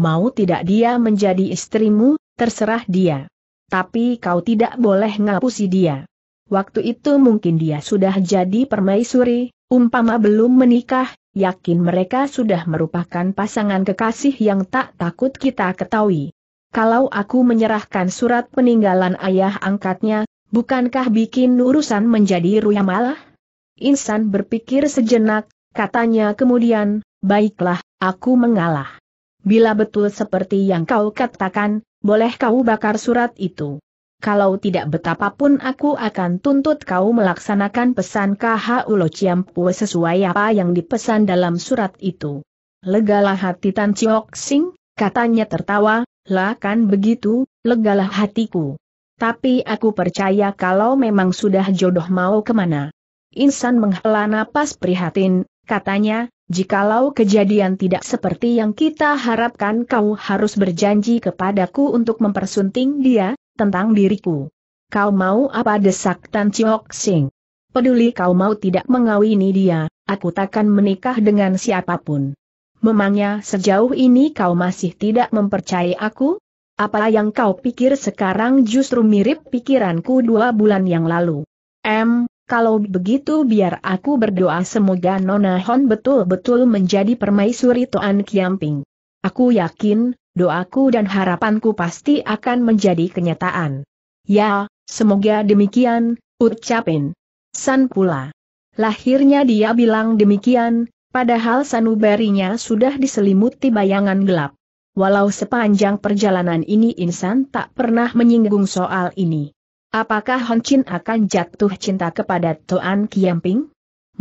Mau tidak dia menjadi istrimu, terserah dia. Tapi kau tidak boleh ngapusi dia. Waktu itu mungkin dia sudah jadi permaisuri, umpama belum menikah, yakin mereka sudah merupakan pasangan kekasih yang tak takut kita ketahui. Kalau aku menyerahkan surat peninggalan ayah angkatnya, bukankah bikin urusan menjadi ruya malah? Insan berpikir sejenak, katanya kemudian, baiklah, aku mengalah. Bila betul seperti yang kau katakan, boleh kau bakar surat itu kalau tidak betapapun aku akan tuntut kau melaksanakan pesan KH Ulo Ciampue sesuai apa yang dipesan dalam surat itu. Legalah hati Tan Chiok Sing, katanya tertawa, lah kan begitu, legalah hatiku. Tapi aku percaya kalau memang sudah jodoh mau kemana. Insan menghela napas prihatin, katanya, Jikalau kejadian tidak seperti yang kita harapkan kau harus berjanji kepadaku untuk mempersunting dia, tentang diriku. Kau mau apa desak Tan Chiok Sing? Peduli kau mau tidak mengawini dia, aku takkan menikah dengan siapapun. Memangnya sejauh ini kau masih tidak mempercayai aku? Apa yang kau pikir sekarang justru mirip pikiranku dua bulan yang lalu. M, kalau begitu biar aku berdoa semoga Nona Hon betul-betul menjadi permaisuri Toan Kiamping. Aku yakin, doaku dan harapanku pasti akan menjadi kenyataan. Ya, semoga demikian, ucapin. San pula. Lahirnya dia bilang demikian, padahal sanubarinya sudah diselimuti bayangan gelap. Walau sepanjang perjalanan ini insan tak pernah menyinggung soal ini. Apakah Hon Chin akan jatuh cinta kepada Toan Kiamping?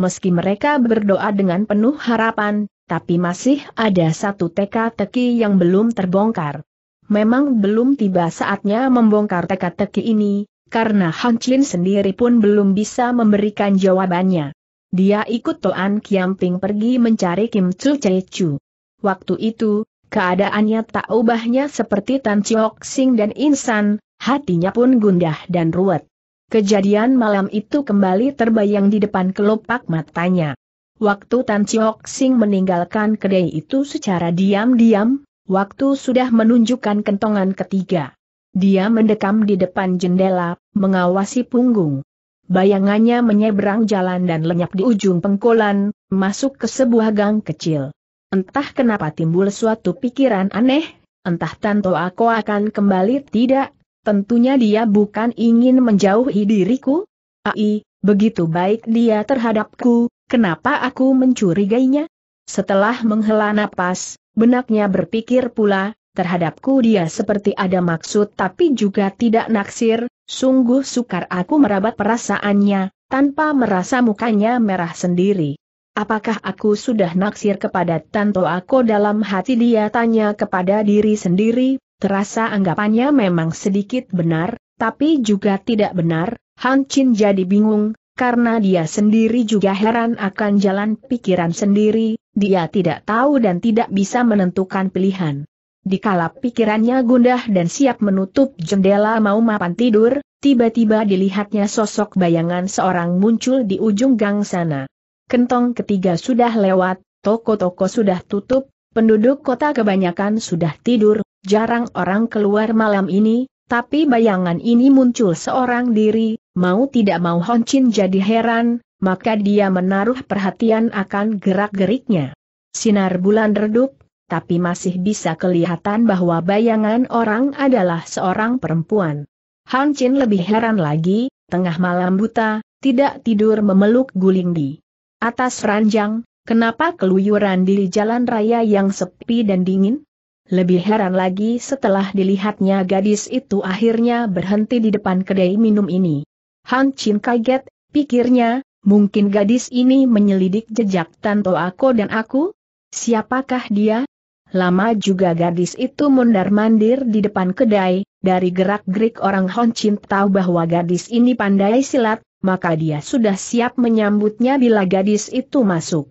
Meski mereka berdoa dengan penuh harapan, tapi masih ada satu teka-teki yang belum terbongkar. Memang belum tiba saatnya membongkar teka-teki ini, karena Han Chin sendiri pun belum bisa memberikan jawabannya. Dia ikut Toan Kiamping pergi mencari Kim Chu Chechu. Waktu itu, keadaannya tak ubahnya seperti Tan Chiok Sing dan Insan, hatinya pun gundah dan ruwet. Kejadian malam itu kembali terbayang di depan kelopak matanya. Waktu Tan Chiok Sing meninggalkan kedai itu secara diam-diam, waktu sudah menunjukkan kentongan ketiga. Dia mendekam di depan jendela, mengawasi punggung. Bayangannya menyeberang jalan dan lenyap di ujung pengkolan, masuk ke sebuah gang kecil. Entah kenapa timbul suatu pikiran aneh, entah Tanto aku akan kembali tidak, tentunya dia bukan ingin menjauhi diriku. Ai, begitu baik dia terhadapku, Kenapa aku mencurigainya? Setelah menghela napas, benaknya berpikir pula, terhadapku dia seperti ada maksud tapi juga tidak naksir, sungguh sukar aku merabat perasaannya, tanpa merasa mukanya merah sendiri. Apakah aku sudah naksir kepada Tanto aku dalam hati dia tanya kepada diri sendiri, terasa anggapannya memang sedikit benar, tapi juga tidak benar, Han Chin jadi bingung, karena dia sendiri juga heran akan jalan pikiran sendiri, dia tidak tahu dan tidak bisa menentukan pilihan. Dikala pikirannya gundah dan siap menutup jendela mau mapan tidur, tiba-tiba dilihatnya sosok bayangan seorang muncul di ujung gang sana. Kentong ketiga sudah lewat, toko-toko sudah tutup, penduduk kota kebanyakan sudah tidur, jarang orang keluar malam ini, tapi bayangan ini muncul seorang diri, mau tidak mau Hon Chin jadi heran, maka dia menaruh perhatian akan gerak-geriknya. Sinar bulan redup, tapi masih bisa kelihatan bahwa bayangan orang adalah seorang perempuan. Hon Chin lebih heran lagi, tengah malam buta, tidak tidur memeluk guling di atas ranjang, kenapa keluyuran di jalan raya yang sepi dan dingin? Lebih heran lagi setelah dilihatnya gadis itu akhirnya berhenti di depan kedai minum ini. Han Chin kaget, pikirnya, mungkin gadis ini menyelidik jejak Tanto Ako dan aku? Siapakah dia? Lama juga gadis itu mondar-mandir di depan kedai, dari gerak-gerik orang Han Chin tahu bahwa gadis ini pandai silat, maka dia sudah siap menyambutnya bila gadis itu masuk.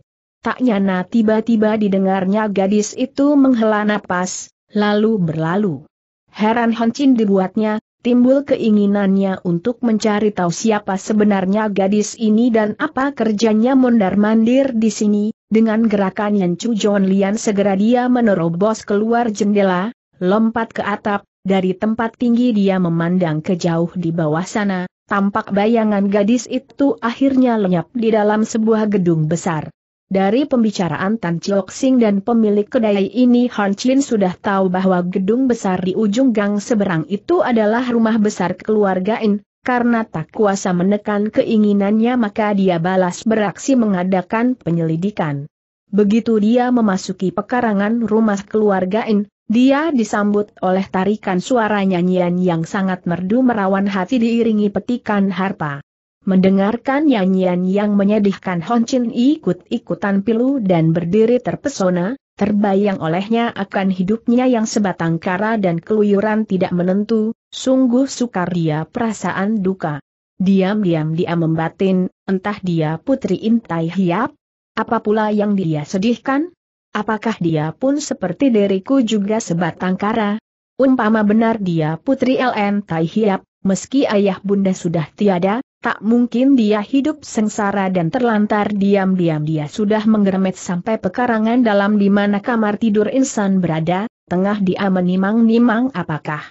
Tak nyana tiba-tiba didengarnya gadis itu menghela napas, lalu berlalu. Heran Honcin dibuatnya, timbul keinginannya untuk mencari tahu siapa sebenarnya gadis ini dan apa kerjanya mondar-mandir di sini, dengan gerakan yang Chu John Lian segera dia menerobos keluar jendela, lompat ke atap, dari tempat tinggi dia memandang ke jauh di bawah sana, tampak bayangan gadis itu akhirnya lenyap di dalam sebuah gedung besar. Dari pembicaraan Tan Chiok Sing dan pemilik kedai ini Han Chin sudah tahu bahwa gedung besar di ujung gang seberang itu adalah rumah besar keluarga In, karena tak kuasa menekan keinginannya maka dia balas beraksi mengadakan penyelidikan. Begitu dia memasuki pekarangan rumah keluarga In, dia disambut oleh tarikan suara nyanyian yang sangat merdu merawan hati diiringi petikan harpa. Mendengarkan nyanyian yang menyedihkan Hon Chin ikut-ikutan pilu dan berdiri terpesona, terbayang olehnya akan hidupnya yang sebatang kara dan keluyuran tidak menentu, sungguh sukar dia perasaan duka. Diam-diam dia membatin, entah dia putri intai hiap, apa pula yang dia sedihkan? Apakah dia pun seperti diriku juga sebatang kara? Umpama benar dia putri LN Tai Hiap, meski ayah bunda sudah tiada, Tak mungkin dia hidup sengsara dan terlantar diam-diam dia sudah menggeremet sampai pekarangan dalam di mana kamar tidur insan berada, tengah dia menimang-nimang apakah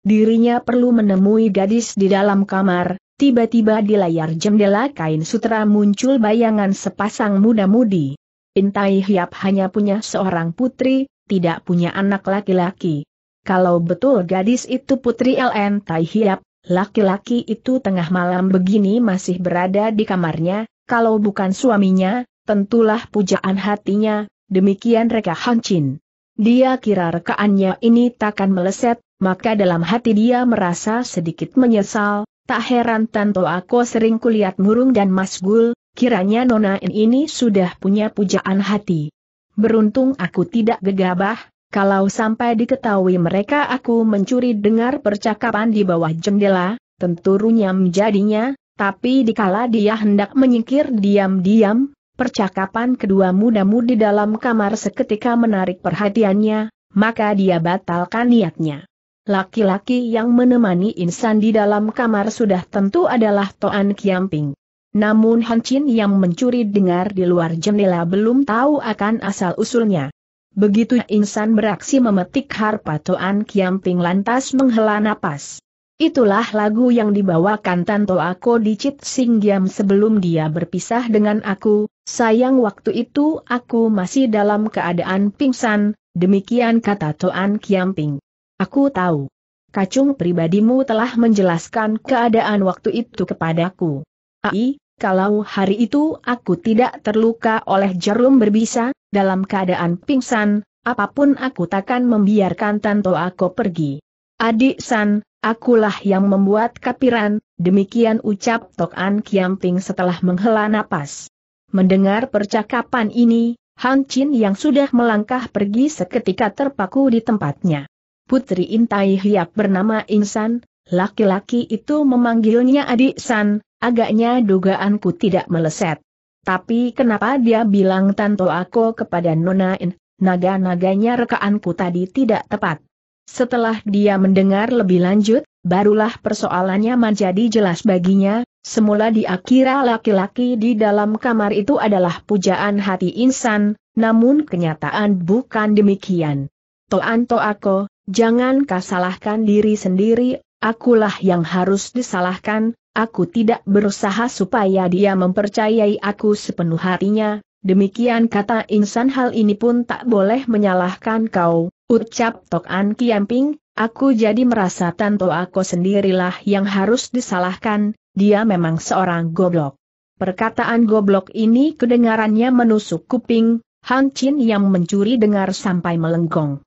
dirinya perlu menemui gadis di dalam kamar, tiba-tiba di layar jendela kain sutra muncul bayangan sepasang muda-mudi. Intai Hiap hanya punya seorang putri, tidak punya anak laki-laki. Kalau betul gadis itu putri LN Tai Hiap, Laki-laki itu tengah malam begini masih berada di kamarnya, kalau bukan suaminya, tentulah pujaan hatinya, demikian reka Hancin. Dia kira rekaannya ini takkan meleset, maka dalam hati dia merasa sedikit menyesal, tak heran Tanto aku sering kulihat murung dan masgul, kiranya Nona ini sudah punya pujaan hati. Beruntung aku tidak gegabah, kalau sampai diketahui mereka aku mencuri dengar percakapan di bawah jendela, tentu runyam jadinya, tapi dikala dia hendak menyingkir diam-diam, percakapan kedua muda di dalam kamar seketika menarik perhatiannya, maka dia batalkan niatnya. Laki-laki yang menemani insan di dalam kamar sudah tentu adalah Toan Kiamping. Namun Han Chin yang mencuri dengar di luar jendela belum tahu akan asal-usulnya. Begitu insan beraksi memetik harpa Toan Kiamping lantas menghela napas. Itulah lagu yang dibawakan Tanto Ako di sing Singgiam sebelum dia berpisah dengan aku, sayang waktu itu aku masih dalam keadaan pingsan, demikian kata Toan Kiamping. Aku tahu. Kacung pribadimu telah menjelaskan keadaan waktu itu kepadaku. Ai, kalau hari itu aku tidak terluka oleh jarum berbisa, dalam keadaan pingsan, apapun aku takkan membiarkan Tanto aku pergi. Adik San, akulah yang membuat kapiran, demikian ucap Tok An Kiamping setelah menghela napas. Mendengar percakapan ini, Han Chin yang sudah melangkah pergi seketika terpaku di tempatnya. Putri Intai Hiap bernama Insan, laki-laki itu memanggilnya adik San, Agaknya dugaanku tidak meleset. Tapi kenapa dia bilang tanto aku kepada Nona In, naga-naganya rekaanku tadi tidak tepat. Setelah dia mendengar lebih lanjut, barulah persoalannya menjadi jelas baginya, semula dia kira laki-laki di dalam kamar itu adalah pujaan hati insan, namun kenyataan bukan demikian. Toan Toako, jangan kasalahkan diri sendiri, Akulah yang harus disalahkan, aku tidak berusaha supaya dia mempercayai aku sepenuh hatinya, demikian kata insan hal ini pun tak boleh menyalahkan kau, ucap Tok An Kiamping, aku jadi merasa Tanto aku sendirilah yang harus disalahkan, dia memang seorang goblok. Perkataan goblok ini kedengarannya menusuk kuping, Han Chin yang mencuri dengar sampai melenggong.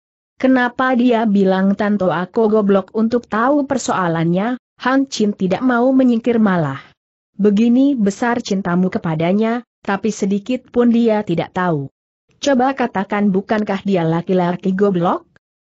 Kenapa dia bilang Tanto aku goblok untuk tahu persoalannya, Han Chin tidak mau menyingkir malah. Begini besar cintamu kepadanya, tapi sedikit pun dia tidak tahu. Coba katakan bukankah dia laki-laki goblok?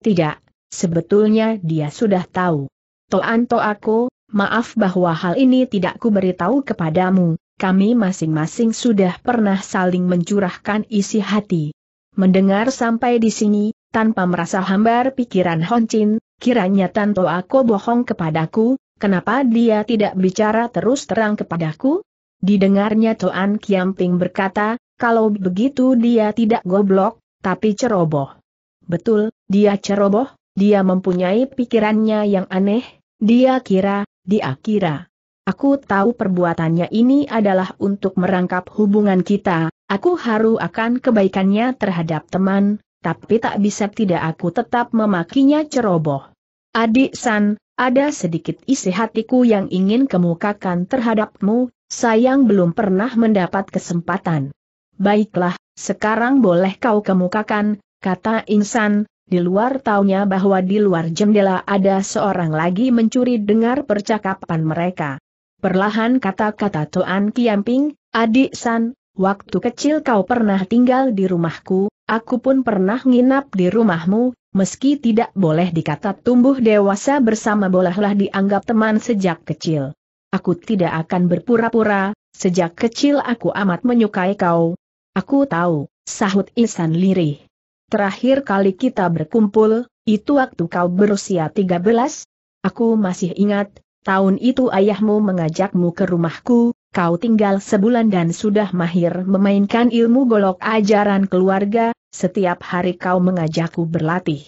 Tidak, sebetulnya dia sudah tahu. to aku, maaf bahwa hal ini tidak ku beritahu kepadamu, kami masing-masing sudah pernah saling mencurahkan isi hati. Mendengar sampai di sini, tanpa merasa hambar pikiran Honcin, kiranya Tanto aku bohong kepadaku, kenapa dia tidak bicara terus terang kepadaku? Didengarnya Tuan Kiamping berkata, kalau begitu dia tidak goblok, tapi ceroboh. Betul, dia ceroboh, dia mempunyai pikirannya yang aneh, dia kira, dia kira. Aku tahu perbuatannya ini adalah untuk merangkap hubungan kita, aku haru akan kebaikannya terhadap teman, tapi tak bisa tidak aku tetap memakinya ceroboh. Adik San, ada sedikit isi hatiku yang ingin kemukakan terhadapmu, sayang belum pernah mendapat kesempatan. Baiklah, sekarang boleh kau kemukakan, kata Insan, di luar taunya bahwa di luar jendela ada seorang lagi mencuri dengar percakapan mereka. Perlahan kata-kata Tuan Kiamping, adik San, waktu kecil kau pernah tinggal di rumahku, Aku pun pernah nginap di rumahmu, meski tidak boleh dikata tumbuh dewasa bersama bolehlah dianggap teman sejak kecil. Aku tidak akan berpura-pura, sejak kecil aku amat menyukai kau. Aku tahu, sahut Ihsan lirih. Terakhir kali kita berkumpul, itu waktu kau berusia 13? Aku masih ingat, tahun itu ayahmu mengajakmu ke rumahku, kau tinggal sebulan dan sudah mahir memainkan ilmu golok ajaran keluarga, setiap hari kau mengajakku berlatih.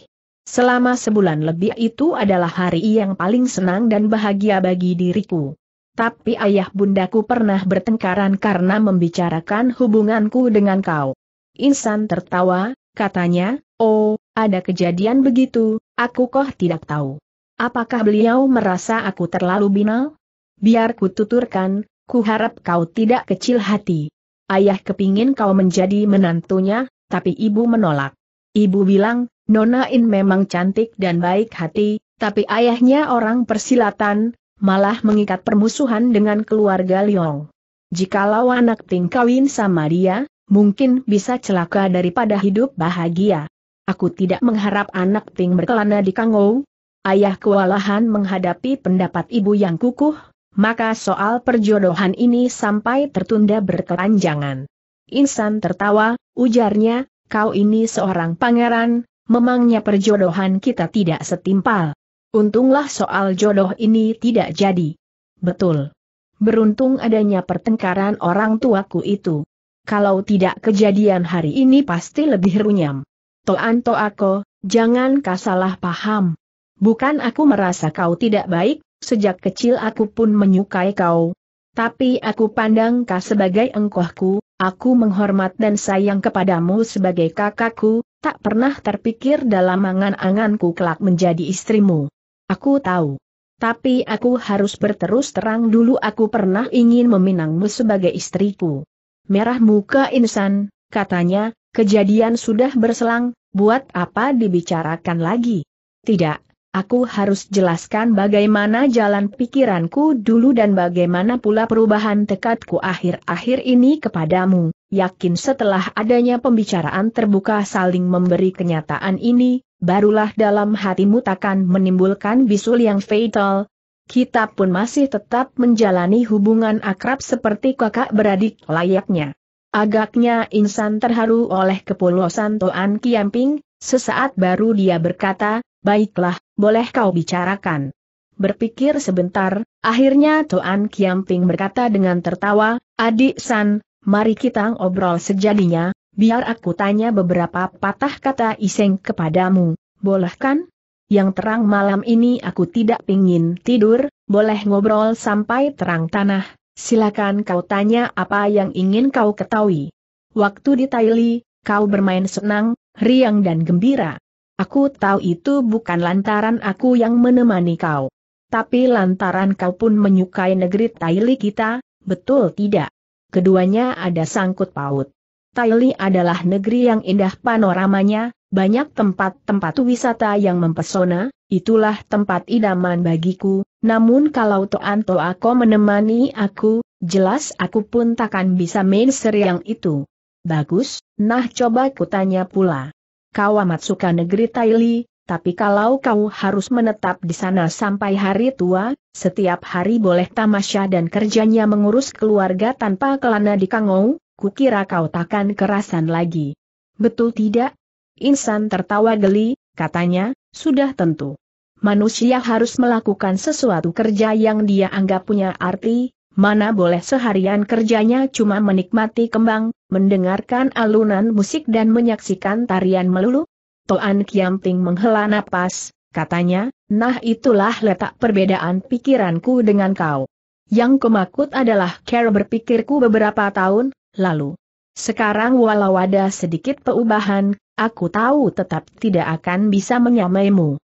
Selama sebulan lebih itu adalah hari yang paling senang dan bahagia bagi diriku. Tapi ayah bundaku pernah bertengkaran karena membicarakan hubunganku dengan kau. Insan tertawa, katanya, oh, ada kejadian begitu, aku kok tidak tahu. Apakah beliau merasa aku terlalu binal? Biar kututurkan, kuharap kau tidak kecil hati. Ayah kepingin kau menjadi menantunya, tapi ibu menolak. Ibu bilang, Nona In memang cantik dan baik hati, tapi ayahnya orang persilatan, malah mengikat permusuhan dengan keluarga Liong. Jikalau anak Ting kawin sama dia, mungkin bisa celaka daripada hidup bahagia. Aku tidak mengharap anak Ting berkelana di Kangou. Ayah kewalahan menghadapi pendapat ibu yang kukuh, maka soal perjodohan ini sampai tertunda berkelanjangan. Insan tertawa, ujarnya, kau ini seorang pangeran, memangnya perjodohan kita tidak setimpal. Untunglah soal jodoh ini tidak jadi. Betul. Beruntung adanya pertengkaran orang tuaku itu. Kalau tidak kejadian hari ini pasti lebih runyam. Toan toako, jangan kasalah paham. Bukan aku merasa kau tidak baik, sejak kecil aku pun menyukai kau. Tapi aku pandang kau sebagai engkohku, aku menghormat dan sayang kepadamu sebagai kakakku, tak pernah terpikir dalam angan-anganku kelak menjadi istrimu. Aku tahu. Tapi aku harus berterus terang dulu aku pernah ingin meminangmu sebagai istriku. Merah muka insan, katanya, kejadian sudah berselang, buat apa dibicarakan lagi? Tidak, Aku harus jelaskan bagaimana jalan pikiranku dulu dan bagaimana pula perubahan tekadku akhir-akhir ini kepadamu. Yakin setelah adanya pembicaraan terbuka saling memberi kenyataan ini, barulah dalam hatimu takkan menimbulkan bisul yang fatal, kita pun masih tetap menjalani hubungan akrab seperti kakak beradik layaknya. Agaknya insan terharu oleh kepolosan Toan Kiamping, sesaat baru dia berkata, Baiklah, boleh kau bicarakan. Berpikir sebentar, akhirnya Tuan Kiamping berkata dengan tertawa, Adik San, mari kita ngobrol sejadinya, biar aku tanya beberapa patah kata iseng kepadamu, boleh kan? Yang terang malam ini aku tidak pingin tidur, boleh ngobrol sampai terang tanah, silakan kau tanya apa yang ingin kau ketahui. Waktu di Taili, kau bermain senang, riang dan gembira. Aku tahu itu bukan lantaran aku yang menemani kau. Tapi lantaran kau pun menyukai negeri Taili kita, betul tidak? Keduanya ada sangkut paut. Taili adalah negeri yang indah panoramanya, banyak tempat-tempat wisata yang mempesona, itulah tempat idaman bagiku, namun kalau Toan Toako menemani aku, jelas aku pun takkan bisa main yang itu. Bagus, nah coba kutanya pula kau amat suka negeri Taili, tapi kalau kau harus menetap di sana sampai hari tua, setiap hari boleh tamasya dan kerjanya mengurus keluarga tanpa kelana di Kangou, kukira kau takkan kerasan lagi. Betul tidak? Insan tertawa geli, katanya, sudah tentu. Manusia harus melakukan sesuatu kerja yang dia anggap punya arti, mana boleh seharian kerjanya cuma menikmati kembang, mendengarkan alunan musik dan menyaksikan tarian melulu? Toan Kiamting menghela napas, katanya, nah itulah letak perbedaan pikiranku dengan kau. Yang kemakut adalah cara berpikirku beberapa tahun, lalu. Sekarang walau ada sedikit perubahan, aku tahu tetap tidak akan bisa menyamaimu.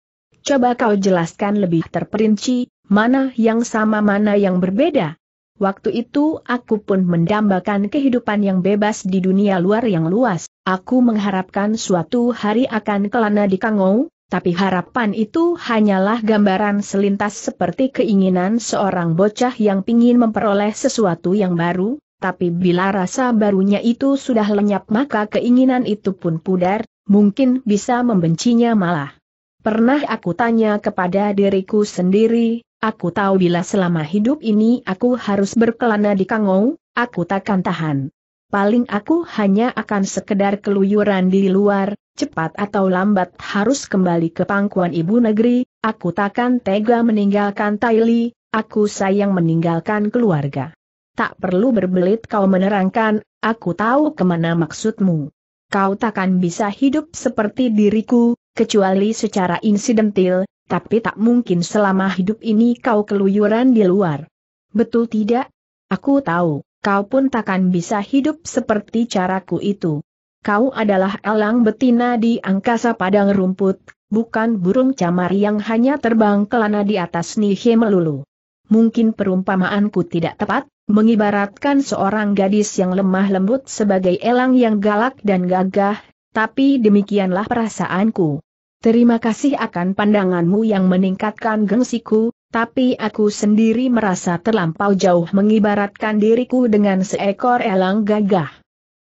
Coba kau jelaskan lebih terperinci, mana yang sama mana yang berbeda. Waktu itu aku pun mendambakan kehidupan yang bebas di dunia luar yang luas. Aku mengharapkan suatu hari akan kelana di Kangou, tapi harapan itu hanyalah gambaran selintas seperti keinginan seorang bocah yang ingin memperoleh sesuatu yang baru, tapi bila rasa barunya itu sudah lenyap maka keinginan itu pun pudar, mungkin bisa membencinya malah. Pernah aku tanya kepada diriku sendiri, Aku tahu bila selama hidup ini aku harus berkelana di Kangou, aku takkan tahan. Paling aku hanya akan sekedar keluyuran di luar, cepat atau lambat harus kembali ke pangkuan ibu negeri, aku takkan tega meninggalkan Taili, aku sayang meninggalkan keluarga. Tak perlu berbelit kau menerangkan, aku tahu kemana maksudmu. Kau takkan bisa hidup seperti diriku, kecuali secara insidentil, tapi tak mungkin selama hidup ini kau keluyuran di luar. Betul tidak? Aku tahu, kau pun takkan bisa hidup seperti caraku itu. Kau adalah elang betina di angkasa padang rumput, bukan burung camar yang hanya terbang kelana di atas nihe melulu. Mungkin perumpamaanku tidak tepat, mengibaratkan seorang gadis yang lemah lembut sebagai elang yang galak dan gagah, tapi demikianlah perasaanku. Terima kasih akan pandanganmu yang meningkatkan gengsiku, tapi aku sendiri merasa terlampau jauh mengibaratkan diriku dengan seekor elang gagah.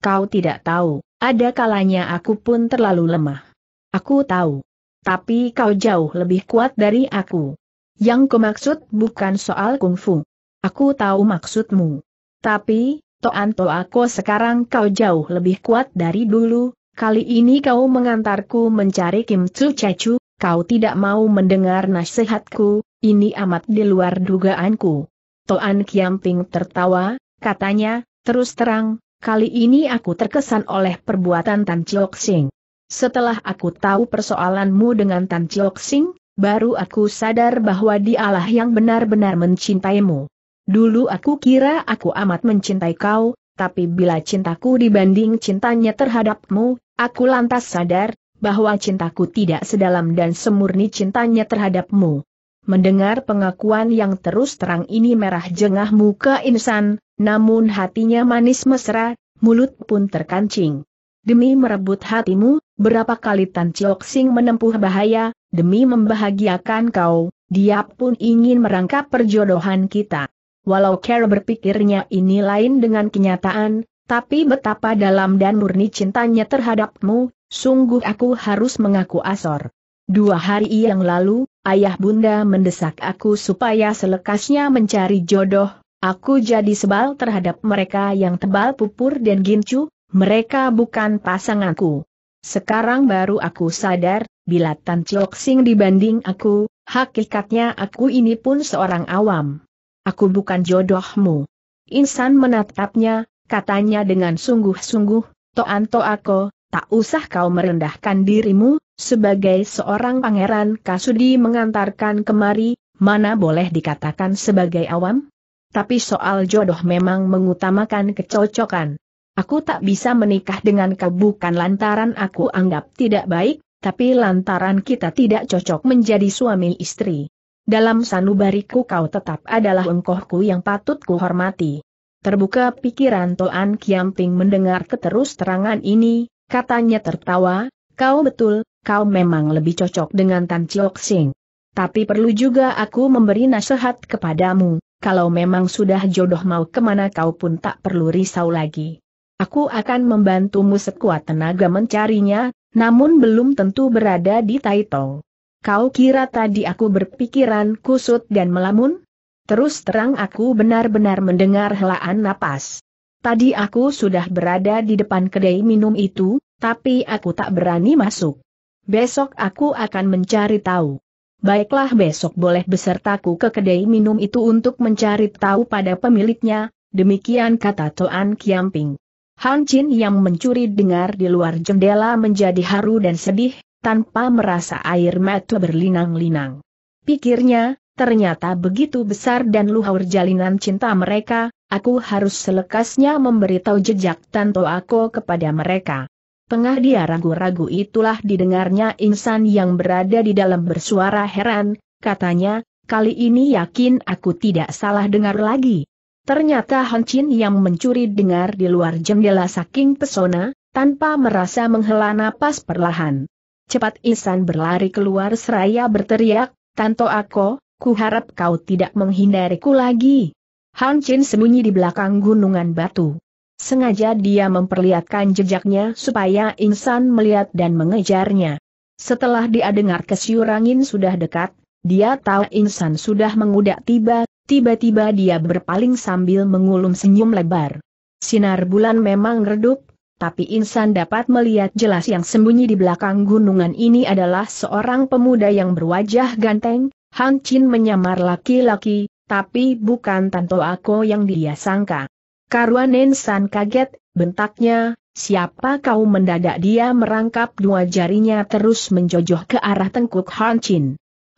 Kau tidak tahu, ada kalanya aku pun terlalu lemah. Aku tahu. Tapi kau jauh lebih kuat dari aku. Yang kumaksud bukan soal kungfu. Aku tahu maksudmu. Tapi, Toan Toako sekarang kau jauh lebih kuat dari dulu, Kali ini kau mengantarku mencari Kim Chu Cecu, kau tidak mau mendengar nasihatku, ini amat di luar dugaanku. Toan Kiamping tertawa, katanya, terus terang, kali ini aku terkesan oleh perbuatan Tan Chiok Sing. Setelah aku tahu persoalanmu dengan Tan Chiok Sing, baru aku sadar bahwa dialah yang benar-benar mencintaimu. Dulu aku kira aku amat mencintai kau, tapi bila cintaku dibanding cintanya terhadapmu, Aku lantas sadar, bahwa cintaku tidak sedalam dan semurni cintanya terhadapmu. Mendengar pengakuan yang terus terang ini merah jengah muka insan, namun hatinya manis mesra, mulut pun terkancing. Demi merebut hatimu, berapa kali Tan Chiok Sing menempuh bahaya, demi membahagiakan kau, dia pun ingin merangkap perjodohan kita. Walau Carol berpikirnya ini lain dengan kenyataan, tapi betapa dalam dan murni cintanya terhadapmu, sungguh aku harus mengaku asor. Dua hari yang lalu, ayah bunda mendesak aku supaya selekasnya mencari jodoh, aku jadi sebal terhadap mereka yang tebal pupur dan gincu, mereka bukan pasanganku. Sekarang baru aku sadar, bila Tan Chok Sing dibanding aku, hakikatnya aku ini pun seorang awam. Aku bukan jodohmu. Insan menatapnya, katanya dengan sungguh-sungguh, Toanto aku, tak usah kau merendahkan dirimu, sebagai seorang pangeran Kasudi mengantarkan kemari, mana boleh dikatakan sebagai awam? Tapi soal jodoh memang mengutamakan kecocokan. Aku tak bisa menikah dengan kau bukan lantaran aku anggap tidak baik, tapi lantaran kita tidak cocok menjadi suami istri. Dalam sanubariku kau tetap adalah engkohku yang patut kuhormati. Terbuka pikiran Toan Kiamping mendengar keterus terangan ini, katanya tertawa, kau betul, kau memang lebih cocok dengan Tan Chiok Sing. Tapi perlu juga aku memberi nasihat kepadamu, kalau memang sudah jodoh mau kemana kau pun tak perlu risau lagi. Aku akan membantumu sekuat tenaga mencarinya, namun belum tentu berada di Taitong. Kau kira tadi aku berpikiran kusut dan melamun? Terus terang aku benar-benar mendengar helaan napas. Tadi aku sudah berada di depan kedai minum itu, tapi aku tak berani masuk. Besok aku akan mencari tahu. Baiklah besok boleh besertaku ke kedai minum itu untuk mencari tahu pada pemiliknya, demikian kata Toan Kiamping. Han Chin yang mencuri dengar di luar jendela menjadi haru dan sedih, tanpa merasa air mata berlinang-linang. Pikirnya, ternyata begitu besar dan luhur jalinan cinta mereka, aku harus selekasnya memberitahu jejak Tanto Ako kepada mereka. Tengah dia ragu-ragu itulah didengarnya insan yang berada di dalam bersuara heran, katanya, kali ini yakin aku tidak salah dengar lagi. Ternyata Han Chin yang mencuri dengar di luar jendela saking pesona, tanpa merasa menghela napas perlahan. Cepat Insan berlari keluar seraya berteriak, Tanto Ako, Ku harap kau tidak menghindariku lagi. Han Chin sembunyi di belakang gunungan batu. Sengaja dia memperlihatkan jejaknya supaya insan melihat dan mengejarnya. Setelah dia dengar kesiurangin sudah dekat, dia tahu insan sudah mengudak tiba, tiba-tiba dia berpaling sambil mengulum senyum lebar. Sinar bulan memang redup, tapi insan dapat melihat jelas yang sembunyi di belakang gunungan ini adalah seorang pemuda yang berwajah ganteng, Han Chin menyamar laki-laki, tapi bukan Tanto Ako yang dia sangka. Karuanen San kaget, bentaknya, siapa kau mendadak dia merangkap dua jarinya terus menjojoh ke arah tengkuk Han Chin.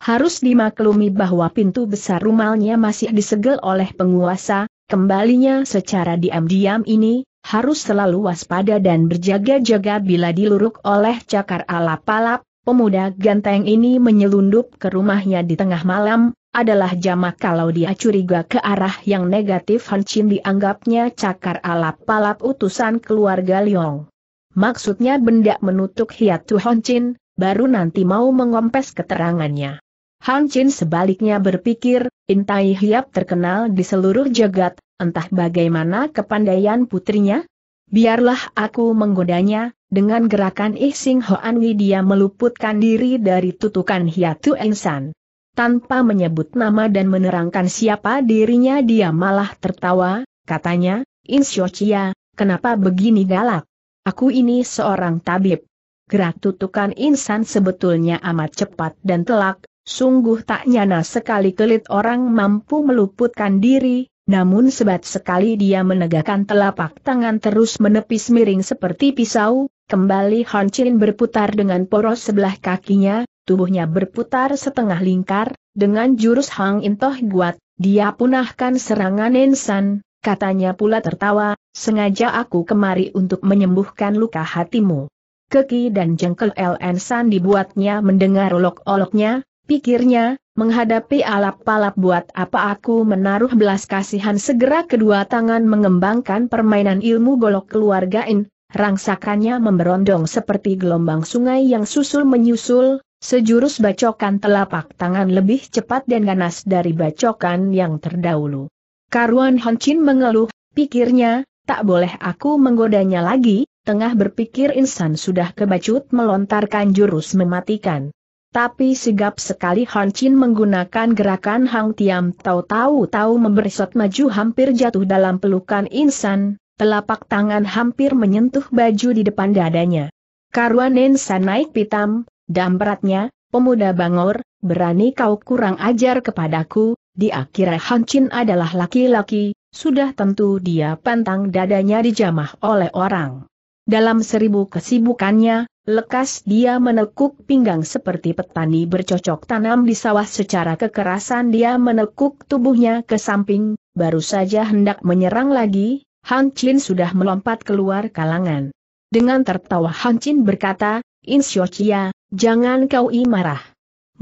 Harus dimaklumi bahwa pintu besar rumalnya masih disegel oleh penguasa, kembalinya secara diam-diam ini, harus selalu waspada dan berjaga-jaga bila diluruk oleh cakar alap-alap, Pemuda ganteng ini menyelundup ke rumahnya di tengah malam, adalah jamak kalau dia curiga ke arah yang negatif Han Chin dianggapnya cakar alap-alap utusan keluarga Liong. Maksudnya benda menutup hiatu Han Chin, baru nanti mau mengompes keterangannya. Han Chin sebaliknya berpikir, Intai Hiap terkenal di seluruh jagat, entah bagaimana kepandaian putrinya? Biarlah aku menggodanya, dengan gerakan Ising Sing Wi dia meluputkan diri dari tutukan Hiatu Ensan. Tanpa menyebut nama dan menerangkan siapa dirinya dia malah tertawa, katanya, Insyocia, kenapa begini galak? Aku ini seorang tabib. Gerak tutukan insan sebetulnya amat cepat dan telak, sungguh tak nyana sekali kelit orang mampu meluputkan diri, namun sebat sekali dia menegakkan telapak tangan terus menepis miring seperti pisau, Kembali Han Chin berputar dengan poros sebelah kakinya, tubuhnya berputar setengah lingkar, dengan jurus Hang Intoh Guat, dia punahkan serangan Nensan. katanya pula tertawa, sengaja aku kemari untuk menyembuhkan luka hatimu. Keki dan jengkel El San dibuatnya mendengar olok-oloknya, pikirnya, menghadapi alap-alap buat apa aku menaruh belas kasihan segera kedua tangan mengembangkan permainan ilmu golok keluarga In, rangsakannya memberondong seperti gelombang sungai yang susul menyusul, Sejurus bacokan telapak tangan lebih cepat dan ganas dari bacokan yang terdahulu. Karuan Honcin mengeluh, pikirnya, tak boleh aku menggodanya lagi, tengah berpikir insan sudah kebacut melontarkan jurus mematikan. Tapi sigap sekali Han Honcin menggunakan gerakan Hang Tiam tahu-tahu tahu memberesot maju hampir jatuh dalam pelukan insan, telapak tangan hampir menyentuh baju di depan dadanya. Karuanen naik pitam, beratnya, pemuda bangor, berani kau kurang ajar kepadaku, di akhirnya Hancin adalah laki-laki, sudah tentu dia pantang dadanya dijamah oleh orang. Dalam seribu kesibukannya, lekas dia menekuk pinggang seperti petani bercocok tanam di sawah secara kekerasan dia menekuk tubuhnya ke samping, baru saja hendak menyerang lagi, Han Chin sudah melompat keluar kalangan. Dengan tertawa Han Chin berkata, Insyo Chia, jangan kau marah.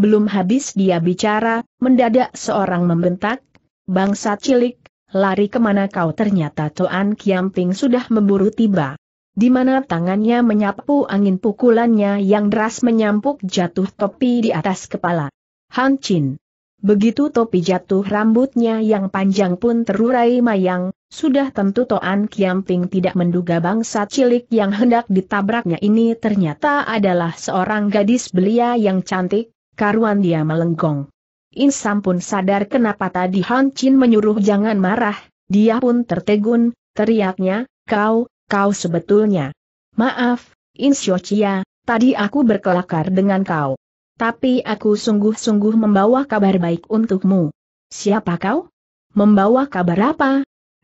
Belum habis dia bicara, mendadak seorang membentak, bangsa cilik, lari kemana kau ternyata Toan Kiamping sudah memburu tiba. Di mana tangannya menyapu angin pukulannya yang deras menyampuk jatuh topi di atas kepala. Han Chin Begitu topi jatuh rambutnya yang panjang pun terurai mayang, sudah tentu Toan Kiamping tidak menduga bangsa cilik yang hendak ditabraknya ini ternyata adalah seorang gadis belia yang cantik, karuan dia melenggong. Insam pun sadar kenapa tadi Han Chin menyuruh jangan marah, dia pun tertegun, teriaknya, kau, kau sebetulnya. Maaf, Insyo Chia, tadi aku berkelakar dengan kau. Tapi aku sungguh-sungguh membawa kabar baik untukmu. Siapa kau? Membawa kabar apa?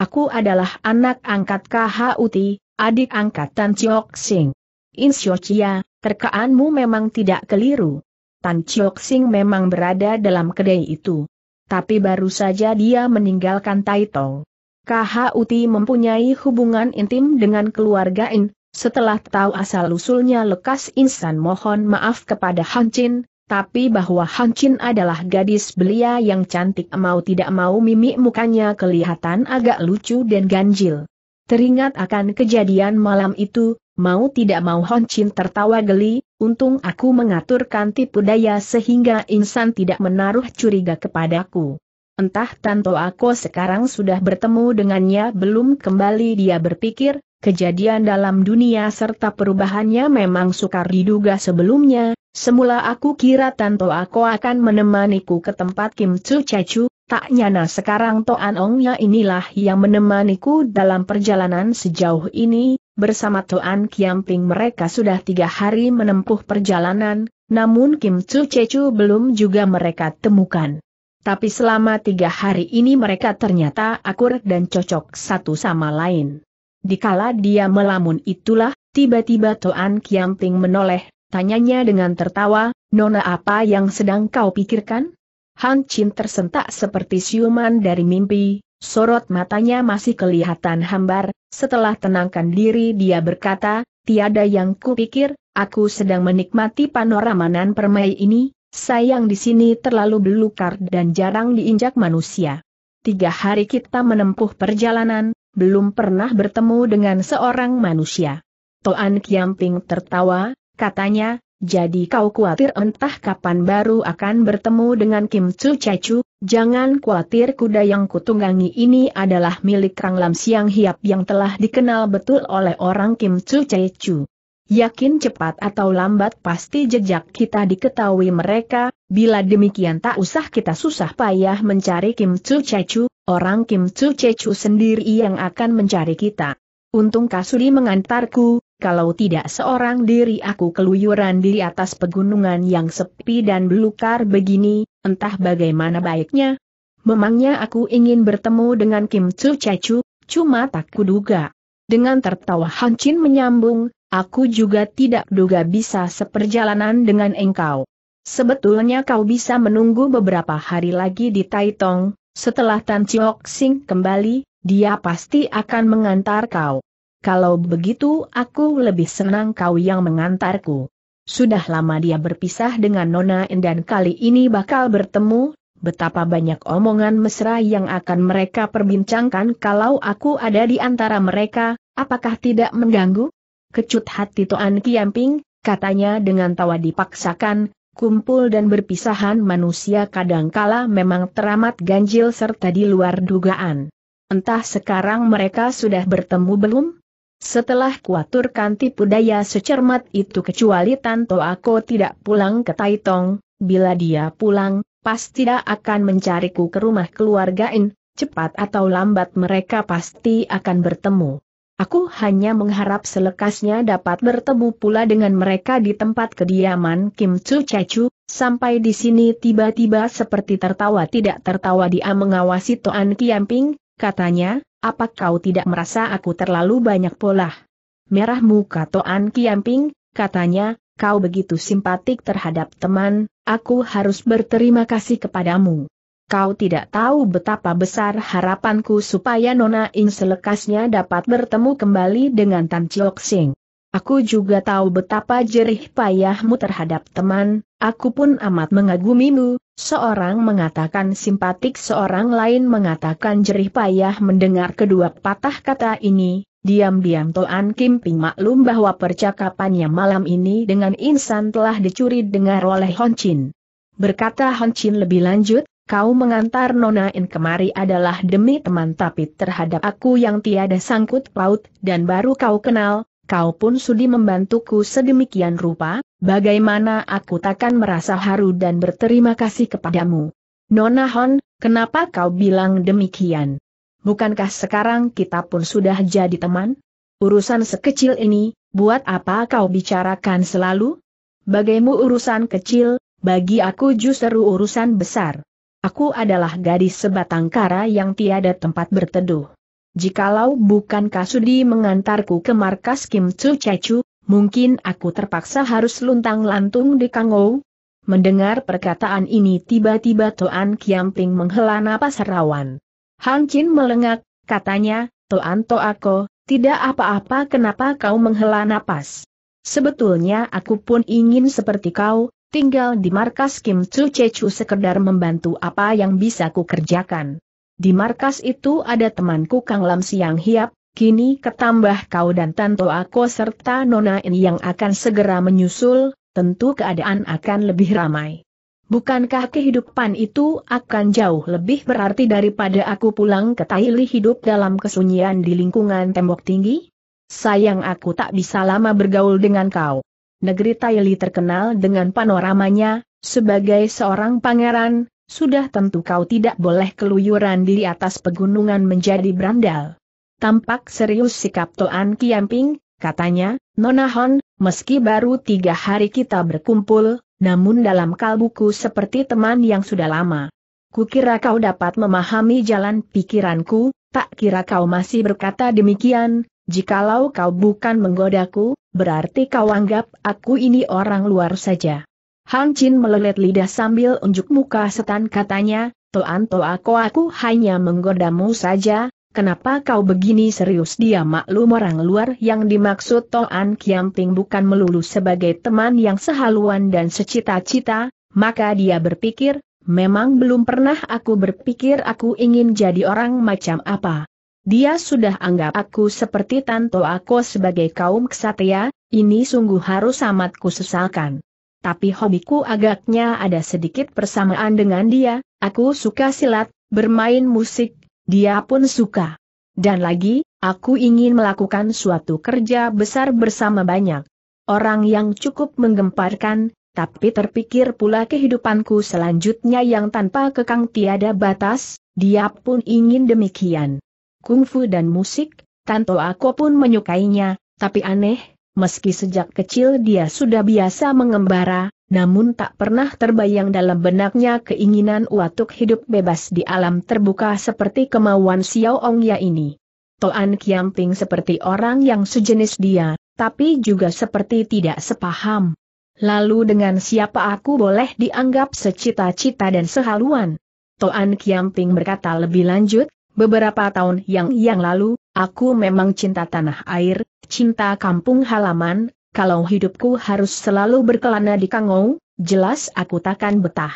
Aku adalah anak angkat KHUT, adik angkatan Chiok Sing. Insyochia, terkaanmu memang tidak keliru. Tan Chiok Sing memang berada dalam kedai itu. Tapi baru saja dia meninggalkan Taito. KHUT mempunyai hubungan intim dengan keluarga In, setelah tahu asal-usulnya lekas insan mohon maaf kepada Han Chin, tapi bahwa Han Chin adalah gadis belia yang cantik mau tidak mau mimik mukanya kelihatan agak lucu dan ganjil. Teringat akan kejadian malam itu, mau tidak mau Han Chin tertawa geli, untung aku mengaturkan tipu daya sehingga insan tidak menaruh curiga kepadaku. Entah Tanto aku sekarang sudah bertemu dengannya belum kembali dia berpikir, Kejadian dalam dunia serta perubahannya memang sukar diduga sebelumnya, semula aku kira Tanto aku akan menemaniku ke tempat Kim Tsu Cacu, tak nyana sekarang Toan Ongnya inilah yang menemaniku dalam perjalanan sejauh ini, bersama Toan Kiamping mereka sudah tiga hari menempuh perjalanan, namun Kim Tsu Cecu belum juga mereka temukan. Tapi selama tiga hari ini mereka ternyata akur dan cocok satu sama lain. Dikala dia melamun itulah, tiba-tiba Toan Kiamping menoleh, tanyanya dengan tertawa, Nona apa yang sedang kau pikirkan? Han Chin tersentak seperti siuman dari mimpi, sorot matanya masih kelihatan hambar, setelah tenangkan diri dia berkata, tiada yang kupikir, aku sedang menikmati panorama nan permai ini, sayang di sini terlalu belukar dan jarang diinjak manusia. Tiga hari kita menempuh perjalanan, belum pernah bertemu dengan seorang manusia. Toan Kiamping tertawa, katanya, jadi kau khawatir entah kapan baru akan bertemu dengan Kim Chu Cacu, jangan khawatir kuda yang kutunggangi ini adalah milik Kang Lam Siang Hiap yang telah dikenal betul oleh orang Kim Chu Cacu. Yakin cepat atau lambat pasti jejak kita diketahui mereka, bila demikian tak usah kita susah payah mencari Kim Chu Chechu, orang Kim Chu Chechu sendiri yang akan mencari kita. Untung Kasuri mengantarku, kalau tidak seorang diri aku keluyuran di atas pegunungan yang sepi dan belukar begini, entah bagaimana baiknya. Memangnya aku ingin bertemu dengan Kim Chu Chechu, cuma tak kuduga. Dengan tertawa Han Chin menyambung, Aku juga tidak duga bisa seperjalanan dengan engkau. Sebetulnya kau bisa menunggu beberapa hari lagi di Taitong, setelah Tan Chiok Sing kembali, dia pasti akan mengantar kau. Kalau begitu aku lebih senang kau yang mengantarku. Sudah lama dia berpisah dengan Nona In dan kali ini bakal bertemu, betapa banyak omongan mesra yang akan mereka perbincangkan kalau aku ada di antara mereka, apakah tidak mengganggu? Kecut hati Toan Kiamping, katanya dengan tawa dipaksakan, kumpul dan berpisahan manusia kadangkala memang teramat ganjil serta di luar dugaan. Entah sekarang mereka sudah bertemu belum? Setelah kuaturkan tipu daya secermat itu kecuali Tanto aku tidak pulang ke Taitong, bila dia pulang, pasti tidak akan mencariku ke rumah keluarga In, cepat atau lambat mereka pasti akan bertemu. Aku hanya mengharap selekasnya dapat bertemu pula dengan mereka di tempat kediaman Kim Chu Chachu, sampai di sini tiba-tiba seperti tertawa tidak tertawa dia mengawasi Toan Kiamping, katanya, apa kau tidak merasa aku terlalu banyak pola? Merah muka Toan Kiamping, katanya, kau begitu simpatik terhadap teman, aku harus berterima kasih kepadamu. Kau tidak tahu betapa besar harapanku supaya Nona Ing selekasnya dapat bertemu kembali dengan Tan Chiok Sing. Aku juga tahu betapa jerih payahmu terhadap teman, aku pun amat mengagumimu, seorang mengatakan simpatik seorang lain mengatakan jerih payah mendengar kedua patah kata ini, diam-diam Toan Kim Ping maklum bahwa percakapannya malam ini dengan insan telah dicuri dengar oleh Hon Chin. Berkata Hon Chin lebih lanjut, kau mengantar Nona In kemari adalah demi teman tapi terhadap aku yang tiada sangkut paut dan baru kau kenal, kau pun sudi membantuku sedemikian rupa, bagaimana aku takkan merasa haru dan berterima kasih kepadamu. Nona Hon, kenapa kau bilang demikian? Bukankah sekarang kita pun sudah jadi teman? Urusan sekecil ini, buat apa kau bicarakan selalu? Bagaimu urusan kecil, bagi aku justru urusan besar. Aku adalah gadis sebatang kara yang tiada tempat berteduh. Jikalau bukan Kasudi mengantarku ke markas Kim Tsu Chechu, mungkin aku terpaksa harus luntang-lantung di Kangou. Mendengar perkataan ini tiba-tiba Toan Kiamping menghela napas rawan. Hang Chin melengak, katanya, Toan Toako, tidak apa-apa kenapa kau menghela napas. Sebetulnya aku pun ingin seperti kau, Tinggal di markas Kim Chu Chu sekedar membantu apa yang bisa ku kerjakan. Di markas itu ada temanku Kang Lam Siang Hiap, kini ketambah kau dan Tanto Ako serta Nona In yang akan segera menyusul, tentu keadaan akan lebih ramai. Bukankah kehidupan itu akan jauh lebih berarti daripada aku pulang ke Taili hidup dalam kesunyian di lingkungan tembok tinggi? Sayang aku tak bisa lama bergaul dengan kau negeri Taili terkenal dengan panoramanya, sebagai seorang pangeran, sudah tentu kau tidak boleh keluyuran di atas pegunungan menjadi berandal. Tampak serius sikap Toan Kiamping, katanya, Nona Hon, meski baru tiga hari kita berkumpul, namun dalam kalbuku seperti teman yang sudah lama. Kukira kau dapat memahami jalan pikiranku, tak kira kau masih berkata demikian, Jikalau kau bukan menggodaku, berarti kau anggap aku ini orang luar saja. Han Chin melelet lidah sambil unjuk muka setan katanya, Toan to aku aku hanya menggodamu saja, kenapa kau begini serius dia maklum orang luar yang dimaksud Toan Kiamping bukan melulu sebagai teman yang sehaluan dan secita-cita, maka dia berpikir, memang belum pernah aku berpikir aku ingin jadi orang macam apa. Dia sudah anggap aku seperti Tanto aku sebagai kaum ksatria. ini sungguh harus amat kusesalkan. Tapi hobiku agaknya ada sedikit persamaan dengan dia, aku suka silat, bermain musik, dia pun suka. Dan lagi, aku ingin melakukan suatu kerja besar bersama banyak orang yang cukup menggemparkan, tapi terpikir pula kehidupanku selanjutnya yang tanpa kekang tiada batas, dia pun ingin demikian kungfu dan musik, Tanto aku pun menyukainya, tapi aneh, meski sejak kecil dia sudah biasa mengembara, namun tak pernah terbayang dalam benaknya keinginan watuk hidup bebas di alam terbuka seperti kemauan Xiao Ong ya ini. Toan Kiamping seperti orang yang sejenis dia, tapi juga seperti tidak sepaham. Lalu dengan siapa aku boleh dianggap secita-cita dan sehaluan? Toan Kiamping berkata lebih lanjut, Beberapa tahun yang yang lalu, aku memang cinta tanah air, cinta kampung halaman, kalau hidupku harus selalu berkelana di Kangou, jelas aku takkan betah.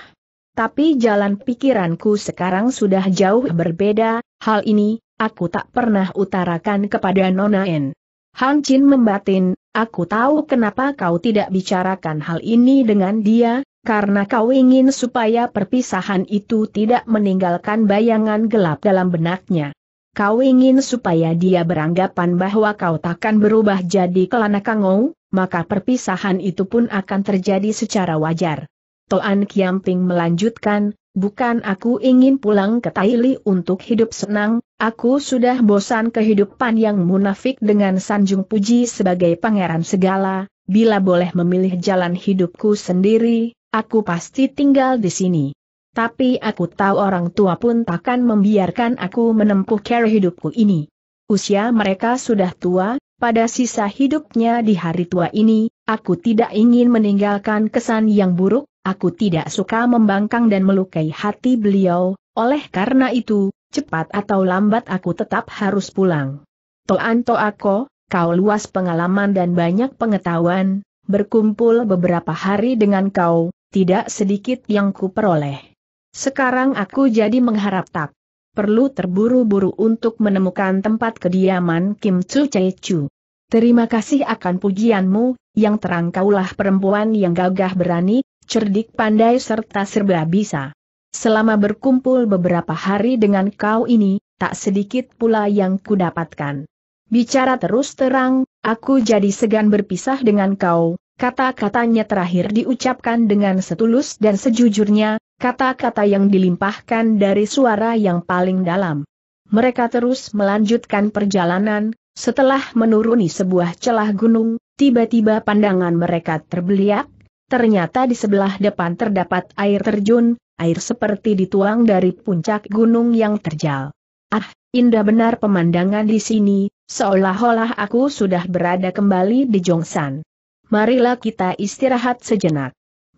Tapi jalan pikiranku sekarang sudah jauh berbeda, hal ini, aku tak pernah utarakan kepada Nona N. Han Chin membatin, aku tahu kenapa kau tidak bicarakan hal ini dengan dia, karena kau ingin supaya perpisahan itu tidak meninggalkan bayangan gelap dalam benaknya. Kau ingin supaya dia beranggapan bahwa kau takkan berubah jadi kelana kangou, maka perpisahan itu pun akan terjadi secara wajar. Toan Kiamping melanjutkan, bukan aku ingin pulang ke Taili untuk hidup senang, aku sudah bosan kehidupan yang munafik dengan Sanjung Puji sebagai pangeran segala, bila boleh memilih jalan hidupku sendiri, Aku pasti tinggal di sini. Tapi aku tahu orang tua pun takkan membiarkan aku menempuh cara hidupku ini. Usia mereka sudah tua, pada sisa hidupnya di hari tua ini, aku tidak ingin meninggalkan kesan yang buruk, aku tidak suka membangkang dan melukai hati beliau, oleh karena itu, cepat atau lambat aku tetap harus pulang. Toan Toako, kau luas pengalaman dan banyak pengetahuan, berkumpul beberapa hari dengan kau, tidak sedikit yang kuperoleh. Sekarang aku jadi mengharap tak perlu terburu-buru untuk menemukan tempat kediaman Kim Chu Chae Chu. Terima kasih akan pujianmu, yang terang kaulah perempuan yang gagah berani, cerdik pandai serta serba bisa. Selama berkumpul beberapa hari dengan kau ini, tak sedikit pula yang kudapatkan. Bicara terus terang, aku jadi segan berpisah dengan kau, Kata-katanya terakhir diucapkan dengan setulus dan sejujurnya, kata-kata yang dilimpahkan dari suara yang paling dalam. Mereka terus melanjutkan perjalanan, setelah menuruni sebuah celah gunung, tiba-tiba pandangan mereka terbeliak, ternyata di sebelah depan terdapat air terjun, air seperti dituang dari puncak gunung yang terjal. Ah, indah benar pemandangan di sini, seolah-olah aku sudah berada kembali di Jongsan. Marilah kita istirahat sejenak.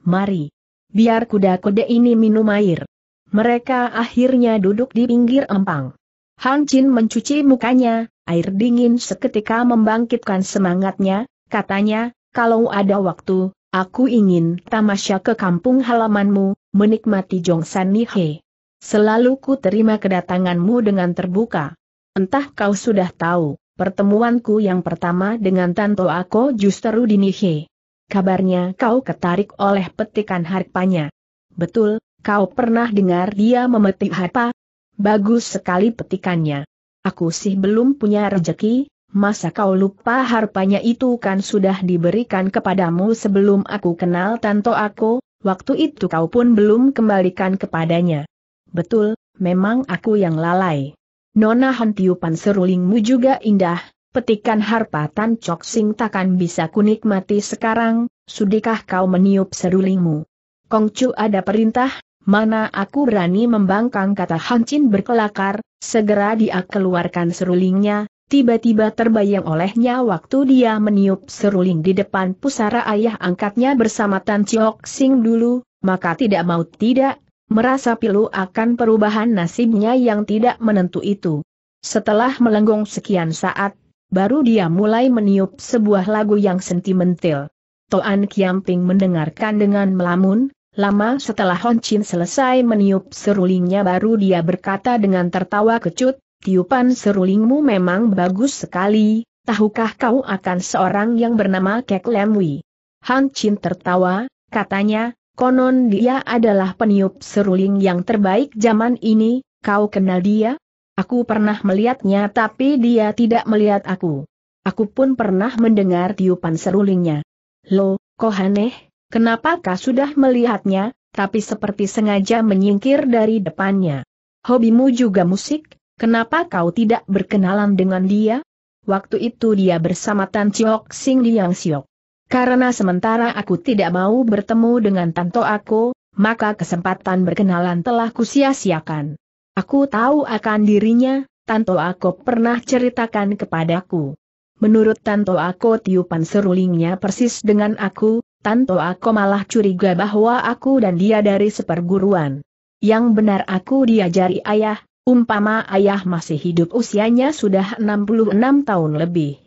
Mari. Biar kuda-kuda ini minum air. Mereka akhirnya duduk di pinggir empang. Han Jin mencuci mukanya, air dingin seketika membangkitkan semangatnya, katanya, kalau ada waktu, aku ingin tamasya ke kampung halamanmu, menikmati Jongsan Nihe. Selalu ku terima kedatanganmu dengan terbuka. Entah kau sudah tahu, pertemuanku yang pertama dengan Tanto Ako justru di Nihe. Kabarnya kau ketarik oleh petikan harpanya. Betul, kau pernah dengar dia memetik harpa? Bagus sekali petikannya. Aku sih belum punya rejeki, masa kau lupa harpanya itu kan sudah diberikan kepadamu sebelum aku kenal Tanto Ako, waktu itu kau pun belum kembalikan kepadanya. Betul, memang aku yang lalai. Nona hentiupan serulingmu juga indah, petikan harpa Tan Chok Sing takkan bisa kunikmati sekarang, sudikah kau meniup serulingmu? Kongcu ada perintah, mana aku berani membangkang kata Chin berkelakar, segera dia keluarkan serulingnya, tiba-tiba terbayang olehnya waktu dia meniup seruling di depan pusara ayah angkatnya bersama Tan Chok Sing dulu, maka tidak mau tidak, merasa pilu akan perubahan nasibnya yang tidak menentu itu. Setelah melengkung sekian saat, baru dia mulai meniup sebuah lagu yang sentimental. Toan Kiamping mendengarkan dengan melamun, lama setelah Hon Chin selesai meniup serulingnya baru dia berkata dengan tertawa kecut, tiupan serulingmu memang bagus sekali, tahukah kau akan seorang yang bernama Kek Lemwi? Han Chin tertawa, katanya, Konon dia adalah peniup seruling yang terbaik zaman ini, kau kenal dia? Aku pernah melihatnya tapi dia tidak melihat aku. Aku pun pernah mendengar tiupan serulingnya. Lo, aneh. kenapa kau sudah melihatnya, tapi seperti sengaja menyingkir dari depannya? Hobimu juga musik, kenapa kau tidak berkenalan dengan dia? Waktu itu dia bersama Tan Chiok Sing Liang Siok. Karena sementara aku tidak mau bertemu dengan tanto aku, maka kesempatan berkenalan telah kusia-siakan. Aku tahu akan dirinya, tanto aku pernah ceritakan kepadaku. Menurut tanto aku tiupan serulingnya persis dengan aku, tanto aku malah curiga bahwa aku dan dia dari seperguruan. Yang benar aku diajari ayah, umpama ayah masih hidup usianya sudah 66 tahun lebih.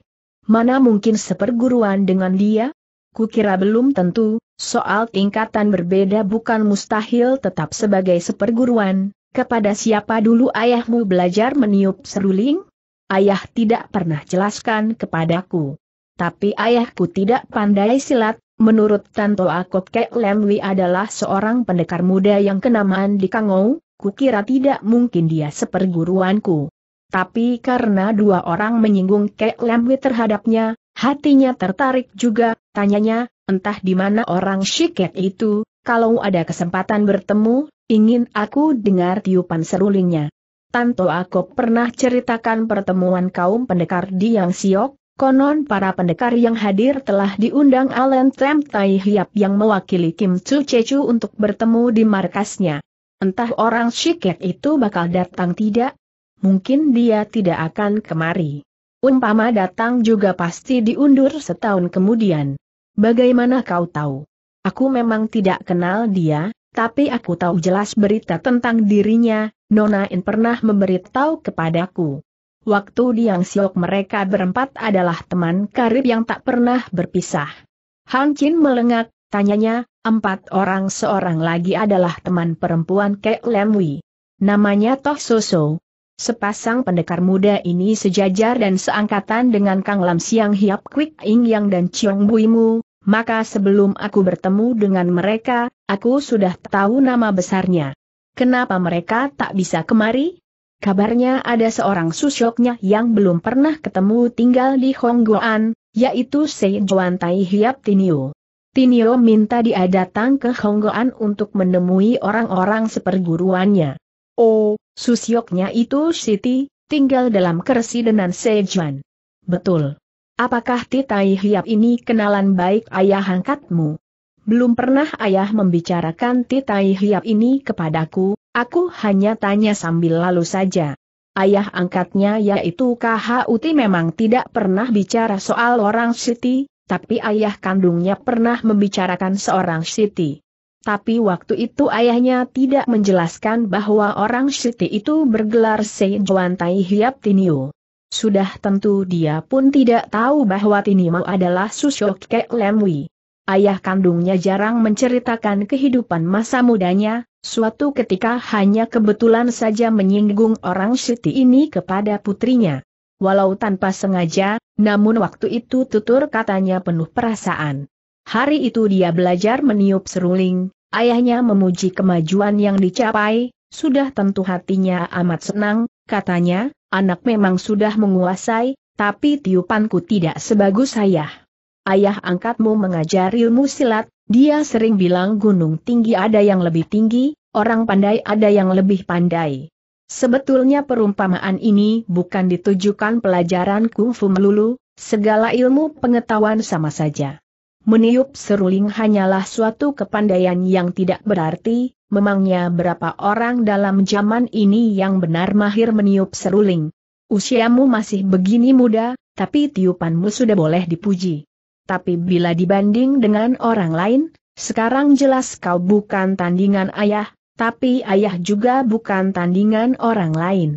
Mana mungkin seperguruan dengan dia? Kukira belum tentu, soal tingkatan berbeda bukan mustahil tetap sebagai seperguruan. Kepada siapa dulu ayahmu belajar meniup seruling? Ayah tidak pernah jelaskan kepadaku. Tapi ayahku tidak pandai silat, menurut Tanto Akop Kek Lemwi adalah seorang pendekar muda yang kenamaan di Kangou, kukira tidak mungkin dia seperguruanku. Tapi karena dua orang menyinggung Kek Lemwi terhadapnya, hatinya tertarik juga, tanyanya, entah di mana orang Shiket itu, kalau ada kesempatan bertemu, ingin aku dengar tiupan serulingnya. Tanto aku pernah ceritakan pertemuan kaum pendekar di Yang Siok, konon para pendekar yang hadir telah diundang Alan Tem Tai Hiap yang mewakili Kim Chu Chechu untuk bertemu di markasnya. Entah orang Shiket itu bakal datang tidak, mungkin dia tidak akan kemari. Umpama datang juga pasti diundur setahun kemudian. Bagaimana kau tahu? Aku memang tidak kenal dia, tapi aku tahu jelas berita tentang dirinya, Nona In pernah memberitahu kepadaku. Waktu di Siok mereka berempat adalah teman karib yang tak pernah berpisah. Han Chin melengak, tanyanya, empat orang seorang lagi adalah teman perempuan Kek Lemwi. Namanya Toh Soso, Sepasang pendekar muda ini sejajar dan seangkatan dengan Kang Lam Siang Hiap Kwik Ing Yang dan Chiong Buimu, maka sebelum aku bertemu dengan mereka, aku sudah tahu nama besarnya. Kenapa mereka tak bisa kemari? Kabarnya ada seorang susyoknya yang belum pernah ketemu tinggal di Hongguan, yaitu Sei Juan Tai Hiap Tinio. Tinio minta dia datang ke Hongguan untuk menemui orang-orang seperguruannya. Oh, Susyoknya itu Siti, tinggal dalam dengan Sejuan. Betul. Apakah Titai Hiap ini kenalan baik ayah angkatmu? Belum pernah ayah membicarakan Titai Hiap ini kepadaku, aku hanya tanya sambil lalu saja. Ayah angkatnya yaitu Uti memang tidak pernah bicara soal orang Siti, tapi ayah kandungnya pernah membicarakan seorang Siti. Tapi waktu itu ayahnya tidak menjelaskan bahwa orang Siti itu bergelar Sejuan Tai Hiap Tinio. Sudah tentu dia pun tidak tahu bahwa Tinio adalah Susyok Kek Lemwi. Ayah kandungnya jarang menceritakan kehidupan masa mudanya, suatu ketika hanya kebetulan saja menyinggung orang Siti ini kepada putrinya. Walau tanpa sengaja, namun waktu itu tutur katanya penuh perasaan. Hari itu dia belajar meniup seruling, ayahnya memuji kemajuan yang dicapai, sudah tentu hatinya amat senang, katanya, anak memang sudah menguasai, tapi tiupanku tidak sebagus ayah. Ayah angkatmu mengajar ilmu silat, dia sering bilang gunung tinggi ada yang lebih tinggi, orang pandai ada yang lebih pandai. Sebetulnya perumpamaan ini bukan ditujukan pelajaran kungfu melulu, segala ilmu pengetahuan sama saja. Meniup seruling hanyalah suatu kepandaian yang tidak berarti, memangnya berapa orang dalam zaman ini yang benar mahir meniup seruling. Usiamu masih begini muda, tapi tiupanmu sudah boleh dipuji. Tapi bila dibanding dengan orang lain, sekarang jelas kau bukan tandingan ayah, tapi ayah juga bukan tandingan orang lain.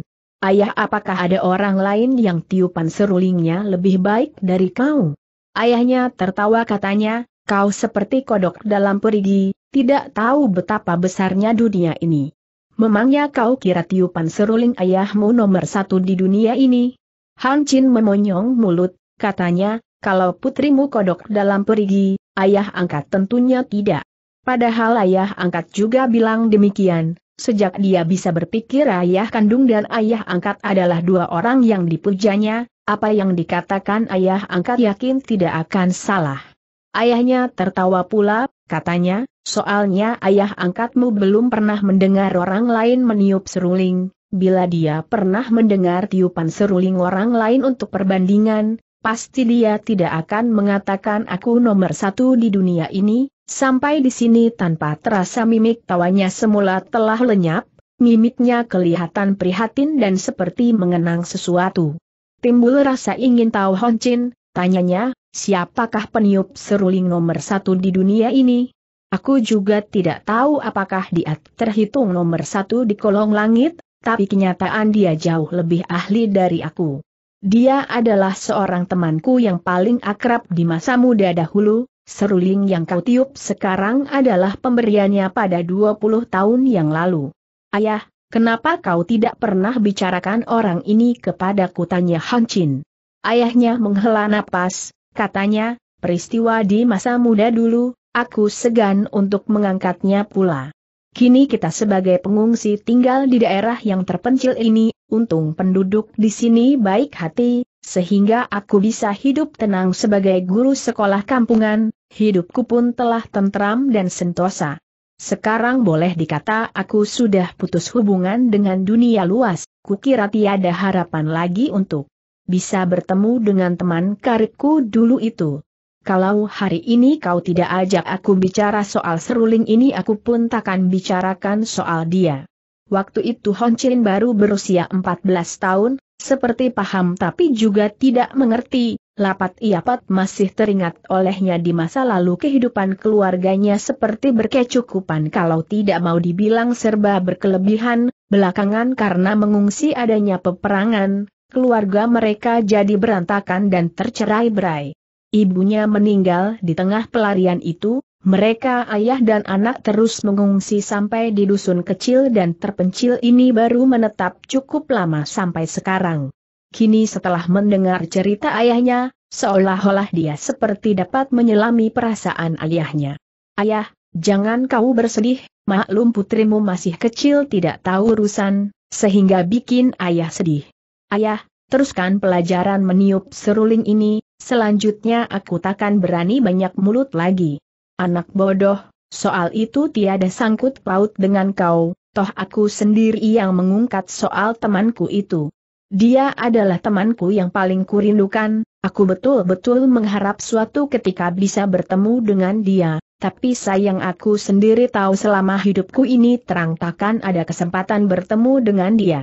Ayah apakah ada orang lain yang tiupan serulingnya lebih baik dari kau? Ayahnya tertawa katanya, kau seperti kodok dalam perigi, tidak tahu betapa besarnya dunia ini. Memangnya kau kira tiupan seruling ayahmu nomor satu di dunia ini? Han Chin memonyong mulut, katanya, kalau putrimu kodok dalam perigi, ayah angkat tentunya tidak. Padahal ayah angkat juga bilang demikian, sejak dia bisa berpikir ayah kandung dan ayah angkat adalah dua orang yang dipujanya, apa yang dikatakan ayah angkat yakin tidak akan salah. Ayahnya tertawa pula, katanya, soalnya ayah angkatmu belum pernah mendengar orang lain meniup seruling, bila dia pernah mendengar tiupan seruling orang lain untuk perbandingan, pasti dia tidak akan mengatakan aku nomor satu di dunia ini, Sampai di sini tanpa terasa mimik tawanya semula telah lenyap, mimiknya kelihatan prihatin dan seperti mengenang sesuatu. Timbul rasa ingin tahu Honcin, tanyanya, siapakah peniup seruling nomor satu di dunia ini? Aku juga tidak tahu apakah dia terhitung nomor satu di kolong langit, tapi kenyataan dia jauh lebih ahli dari aku. Dia adalah seorang temanku yang paling akrab di masa muda dahulu, seruling yang kau tiup sekarang adalah pemberiannya pada 20 tahun yang lalu. Ayah, Kenapa kau tidak pernah bicarakan orang ini kepada kutanya Han Chin. Ayahnya menghela napas, katanya, peristiwa di masa muda dulu, aku segan untuk mengangkatnya pula. Kini kita sebagai pengungsi tinggal di daerah yang terpencil ini, untung penduduk di sini baik hati, sehingga aku bisa hidup tenang sebagai guru sekolah kampungan, hidupku pun telah tentram dan sentosa. Sekarang boleh dikata aku sudah putus hubungan dengan dunia luas, kukira tiada harapan lagi untuk bisa bertemu dengan teman karibku dulu itu. Kalau hari ini kau tidak ajak aku bicara soal seruling ini aku pun takkan bicarakan soal dia. Waktu itu Hon Chin baru berusia 14 tahun, seperti paham tapi juga tidak mengerti, Lapat Iapat masih teringat olehnya di masa lalu kehidupan keluarganya seperti berkecukupan kalau tidak mau dibilang serba berkelebihan, belakangan karena mengungsi adanya peperangan, keluarga mereka jadi berantakan dan tercerai berai. Ibunya meninggal di tengah pelarian itu, mereka ayah dan anak terus mengungsi sampai di dusun kecil dan terpencil ini baru menetap cukup lama sampai sekarang. Kini setelah mendengar cerita ayahnya, seolah-olah dia seperti dapat menyelami perasaan ayahnya. Ayah, jangan kau bersedih, maklum putrimu masih kecil tidak tahu urusan, sehingga bikin ayah sedih. Ayah, teruskan pelajaran meniup seruling ini, selanjutnya aku takkan berani banyak mulut lagi. Anak bodoh, soal itu tiada sangkut paut dengan kau, toh aku sendiri yang mengungkat soal temanku itu. Dia adalah temanku yang paling kurindukan, aku betul-betul mengharap suatu ketika bisa bertemu dengan dia, tapi sayang aku sendiri tahu selama hidupku ini terang takkan ada kesempatan bertemu dengan dia.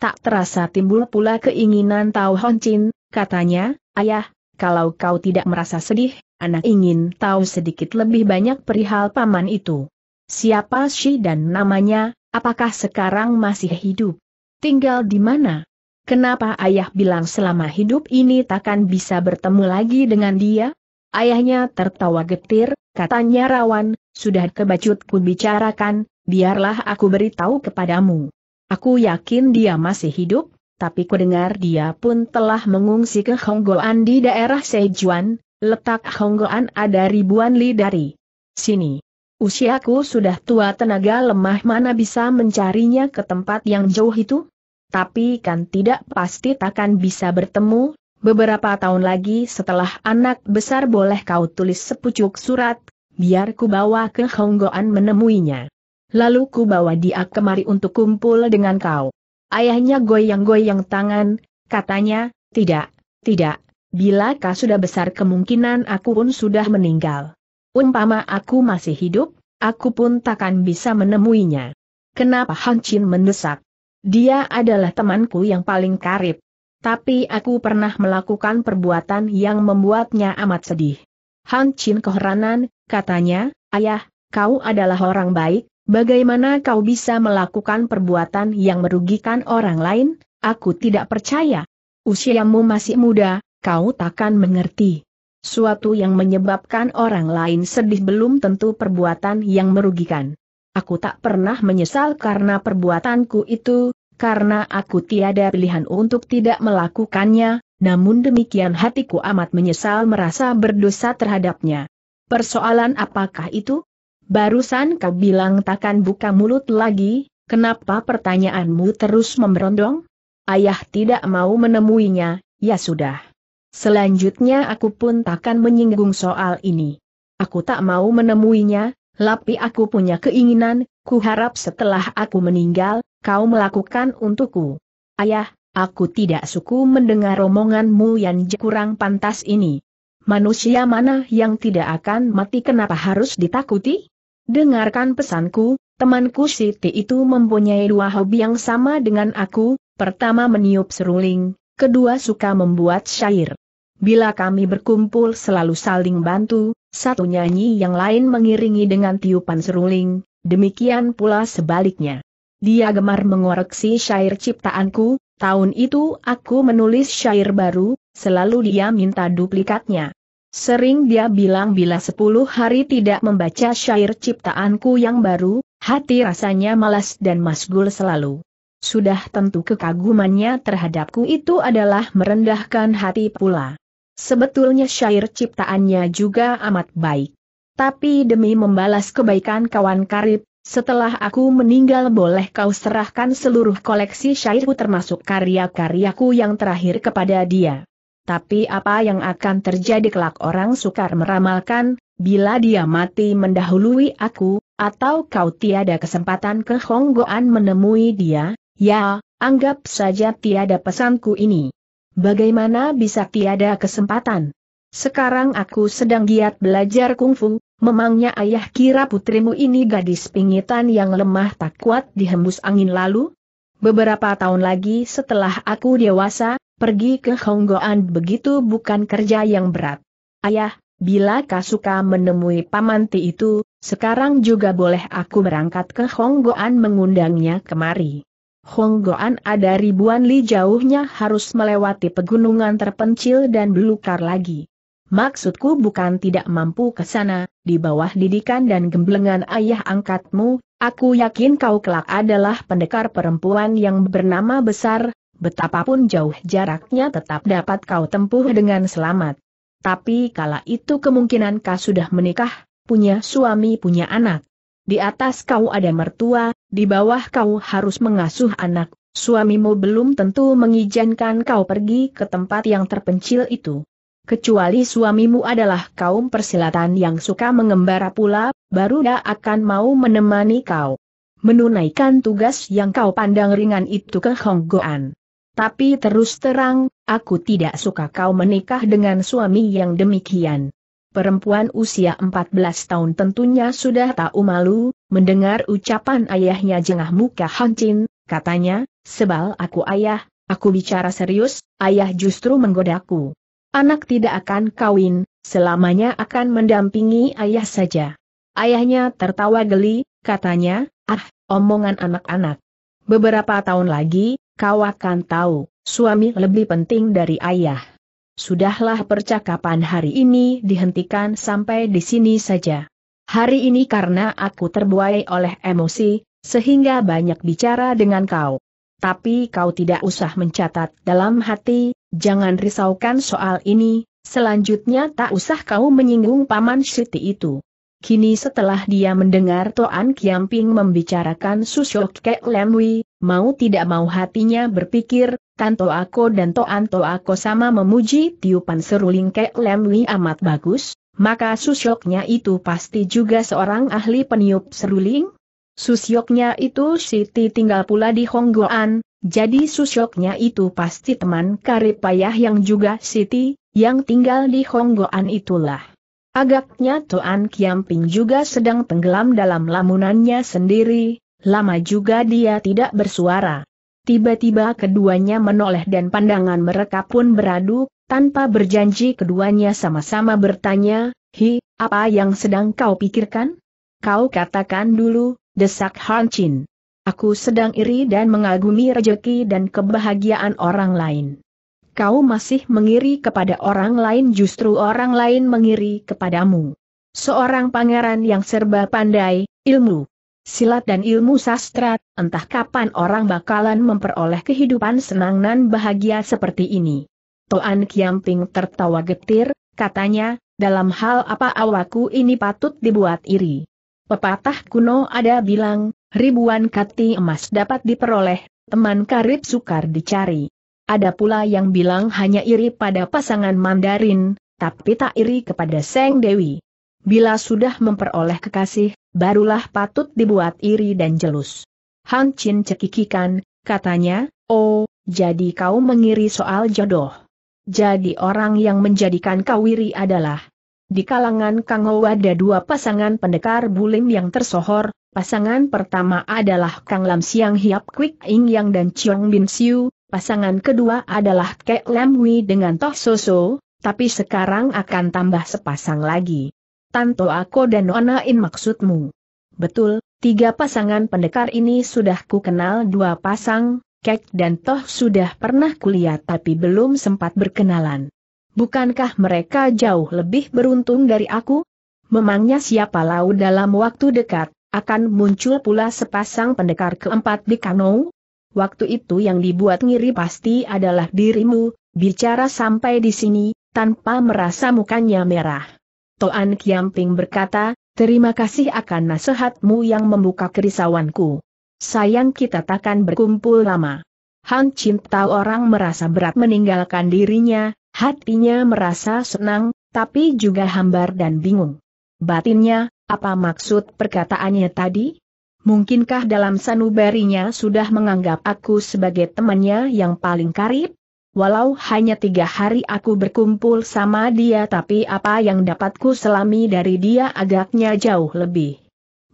Tak terasa timbul pula keinginan tahu Honcin, katanya, ayah, kalau kau tidak merasa sedih, anak ingin tahu sedikit lebih banyak perihal paman itu. Siapa Shi dan namanya, apakah sekarang masih hidup? Tinggal di mana? Kenapa ayah bilang selama hidup ini takkan bisa bertemu lagi dengan dia? Ayahnya tertawa getir, katanya rawan, sudah kebacut ku bicarakan, biarlah aku beritahu kepadamu. Aku yakin dia masih hidup, tapi ku dengar dia pun telah mengungsi ke Honggoan di daerah Sejuan, letak Honggoan ada ribuan li dari sini. Usiaku sudah tua tenaga lemah mana bisa mencarinya ke tempat yang jauh itu? tapi kan tidak pasti takkan bisa bertemu, beberapa tahun lagi setelah anak besar boleh kau tulis sepucuk surat, biar ku bawa ke Honggoan menemuinya. Lalu ku bawa dia kemari untuk kumpul dengan kau. Ayahnya goyang-goyang tangan, katanya, tidak, tidak, bila kau sudah besar kemungkinan aku pun sudah meninggal. Umpama aku masih hidup, aku pun takkan bisa menemuinya. Kenapa Han Chin mendesak? Dia adalah temanku yang paling karib. Tapi aku pernah melakukan perbuatan yang membuatnya amat sedih. Han Chin keheranan, katanya, ayah, kau adalah orang baik, bagaimana kau bisa melakukan perbuatan yang merugikan orang lain? Aku tidak percaya. Usiamu masih muda, kau takkan mengerti. Suatu yang menyebabkan orang lain sedih belum tentu perbuatan yang merugikan. Aku tak pernah menyesal karena perbuatanku itu, karena aku tiada pilihan untuk tidak melakukannya, namun demikian hatiku amat menyesal merasa berdosa terhadapnya. Persoalan apakah itu? Barusan kau bilang takkan buka mulut lagi, kenapa pertanyaanmu terus memberondong? Ayah tidak mau menemuinya, ya sudah. Selanjutnya aku pun takkan menyinggung soal ini. Aku tak mau menemuinya, Lapi aku punya keinginan, ku harap setelah aku meninggal, kau melakukan untukku. Ayah, aku tidak suku mendengar omonganmu yang kurang pantas ini. Manusia mana yang tidak akan mati kenapa harus ditakuti? Dengarkan pesanku, temanku Siti itu mempunyai dua hobi yang sama dengan aku, pertama meniup seruling, kedua suka membuat syair. Bila kami berkumpul selalu saling bantu, satu nyanyi yang lain mengiringi dengan tiupan seruling, demikian pula sebaliknya. Dia gemar mengoreksi syair ciptaanku, tahun itu aku menulis syair baru, selalu dia minta duplikatnya. Sering dia bilang bila sepuluh hari tidak membaca syair ciptaanku yang baru, hati rasanya malas dan masgul selalu. Sudah tentu kekagumannya terhadapku itu adalah merendahkan hati pula. Sebetulnya syair ciptaannya juga amat baik. Tapi demi membalas kebaikan kawan karib, setelah aku meninggal boleh kau serahkan seluruh koleksi syairku termasuk karya-karyaku yang terakhir kepada dia. Tapi apa yang akan terjadi kelak orang sukar meramalkan, bila dia mati mendahului aku, atau kau tiada kesempatan ke Honggoan menemui dia, ya, anggap saja tiada pesanku ini. Bagaimana bisa tiada kesempatan? Sekarang aku sedang giat belajar kungfu, memangnya ayah kira putrimu ini gadis pingitan yang lemah tak kuat dihembus angin lalu? Beberapa tahun lagi setelah aku dewasa, pergi ke Honggoan begitu bukan kerja yang berat. Ayah, bila suka menemui pamanti itu, sekarang juga boleh aku berangkat ke Honggoan mengundangnya kemari. Honggoan ada ribuan li jauhnya harus melewati pegunungan terpencil dan belukar lagi. Maksudku bukan tidak mampu ke sana, di bawah didikan dan gemblengan ayah angkatmu, aku yakin kau kelak adalah pendekar perempuan yang bernama besar, betapapun jauh jaraknya tetap dapat kau tempuh dengan selamat. Tapi kala itu kemungkinan kau sudah menikah, punya suami punya anak. Di atas kau ada mertua, di bawah kau harus mengasuh anak, suamimu belum tentu mengizinkan kau pergi ke tempat yang terpencil itu. Kecuali suamimu adalah kaum persilatan yang suka mengembara pula, baru dia akan mau menemani kau. Menunaikan tugas yang kau pandang ringan itu ke Honggoan. Tapi terus terang, aku tidak suka kau menikah dengan suami yang demikian perempuan usia 14 tahun tentunya sudah tahu malu, mendengar ucapan ayahnya jengah muka Hancin, katanya, sebal aku ayah, aku bicara serius, ayah justru menggodaku. Anak tidak akan kawin, selamanya akan mendampingi ayah saja. Ayahnya tertawa geli, katanya, ah, omongan anak-anak. Beberapa tahun lagi, kau akan tahu, suami lebih penting dari ayah. Sudahlah percakapan hari ini dihentikan sampai di sini saja. Hari ini karena aku terbuai oleh emosi, sehingga banyak bicara dengan kau. Tapi kau tidak usah mencatat dalam hati, jangan risaukan soal ini, selanjutnya tak usah kau menyinggung Paman Siti itu. Kini setelah dia mendengar Toan Kiamping membicarakan Susyok Kek Lemwi, mau tidak mau hatinya berpikir, Tanto Ako dan Toan To Ako sama memuji tiupan seruling Kek Lemwi amat bagus, maka Susyoknya itu pasti juga seorang ahli peniup seruling? Susyoknya itu Siti tinggal pula di Honggoan, jadi Susyoknya itu pasti teman karib payah yang juga Siti, yang tinggal di Honggoan itulah. Agaknya Toan Kiamping juga sedang tenggelam dalam lamunannya sendiri, lama juga dia tidak bersuara. Tiba-tiba keduanya menoleh dan pandangan mereka pun beradu, tanpa berjanji keduanya sama-sama bertanya, Hi, apa yang sedang kau pikirkan? Kau katakan dulu, desak Han Chin. Aku sedang iri dan mengagumi rejeki dan kebahagiaan orang lain kau masih mengiri kepada orang lain justru orang lain mengiri kepadamu. Seorang pangeran yang serba pandai, ilmu, silat dan ilmu sastra, entah kapan orang bakalan memperoleh kehidupan senang dan bahagia seperti ini. Toan Kiamping tertawa getir, katanya, dalam hal apa awaku ini patut dibuat iri. Pepatah kuno ada bilang, ribuan kati emas dapat diperoleh, teman karib sukar dicari. Ada pula yang bilang hanya iri pada pasangan Mandarin, tapi tak iri kepada Seng Dewi. Bila sudah memperoleh kekasih, barulah patut dibuat iri dan jelus. Han Chin cekikikan, katanya, Oh, jadi kau mengiri soal jodoh. Jadi orang yang menjadikan kau iri adalah. Di kalangan Kang Ho ada dua pasangan pendekar bulim yang tersohor, pasangan pertama adalah Kang Lam Siang Hiap Kwik Ing Yang dan Chiong Bin Siu, Pasangan kedua adalah Kek Lam dengan Toh Soso, tapi sekarang akan tambah sepasang lagi. Tanto Ako dan Nona In maksudmu. Betul, tiga pasangan pendekar ini sudah ku kenal dua pasang, Kek dan Toh sudah pernah kulihat tapi belum sempat berkenalan. Bukankah mereka jauh lebih beruntung dari aku? Memangnya siapa laut dalam waktu dekat, akan muncul pula sepasang pendekar keempat di Kano? waktu itu yang dibuat ngiri pasti adalah dirimu, bicara sampai di sini, tanpa merasa mukanya merah. Toan Kiamping berkata, terima kasih akan nasihatmu yang membuka kerisauanku. Sayang kita takkan berkumpul lama. Han Cinta orang merasa berat meninggalkan dirinya, hatinya merasa senang, tapi juga hambar dan bingung. Batinnya, apa maksud perkataannya tadi? Mungkinkah dalam sanubarinya sudah menganggap aku sebagai temannya yang paling karib? Walau hanya tiga hari aku berkumpul sama dia tapi apa yang dapatku selami dari dia agaknya jauh lebih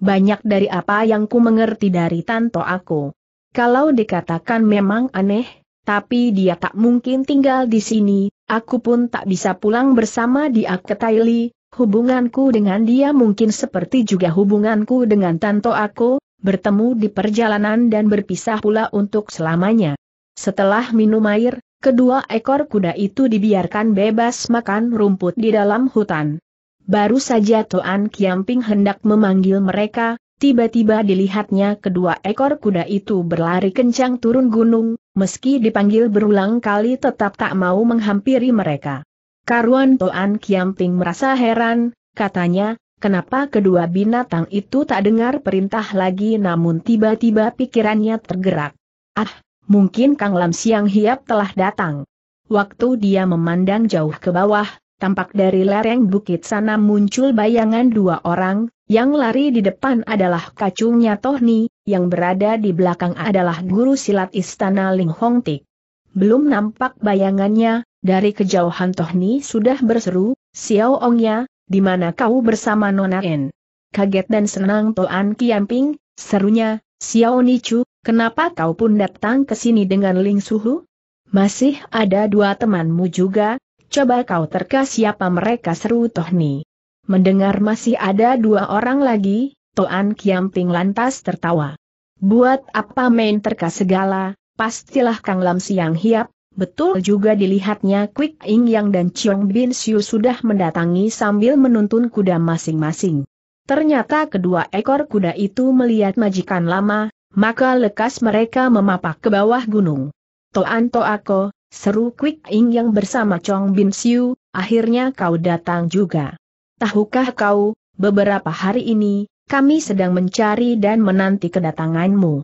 banyak dari apa yang ku mengerti dari tanto aku. Kalau dikatakan memang aneh, tapi dia tak mungkin tinggal di sini, aku pun tak bisa pulang bersama dia ke Taili, Hubunganku dengan dia mungkin seperti juga hubunganku dengan Tanto aku, bertemu di perjalanan dan berpisah pula untuk selamanya. Setelah minum air, kedua ekor kuda itu dibiarkan bebas makan rumput di dalam hutan. Baru saja Toan Kiamping hendak memanggil mereka, tiba-tiba dilihatnya kedua ekor kuda itu berlari kencang turun gunung, meski dipanggil berulang kali tetap tak mau menghampiri mereka. Karuan Toan Kiamping merasa heran, katanya, kenapa kedua binatang itu tak dengar perintah lagi namun tiba-tiba pikirannya tergerak. Ah, mungkin Kang Lam Siang Hiap telah datang. Waktu dia memandang jauh ke bawah, tampak dari lereng bukit sana muncul bayangan dua orang, yang lari di depan adalah kacungnya Tohni, yang berada di belakang adalah guru silat istana Ling Hong Tik. Belum nampak bayangannya, dari kejauhan Tohni sudah berseru, Xiao Ya, di mana kau bersama Nona En? Kaget dan senang Toan Kiamping, serunya, Xiao Nichu, kenapa kau pun datang ke sini dengan Ling Suhu? Masih ada dua temanmu juga, coba kau terka siapa mereka seru Tohni. Mendengar masih ada dua orang lagi, Toan Kiamping lantas tertawa. Buat apa main terka segala, pastilah Kang Lam Siang Hiap, Betul juga dilihatnya Quick Ing Yang dan Chong Bin Xiu sudah mendatangi sambil menuntun kuda masing-masing. Ternyata kedua ekor kuda itu melihat majikan lama, maka lekas mereka memapak ke bawah gunung. Toan Toako, seru Quick Ing Yang bersama Chong Bin Xiu, akhirnya kau datang juga. Tahukah kau, beberapa hari ini, kami sedang mencari dan menanti kedatanganmu.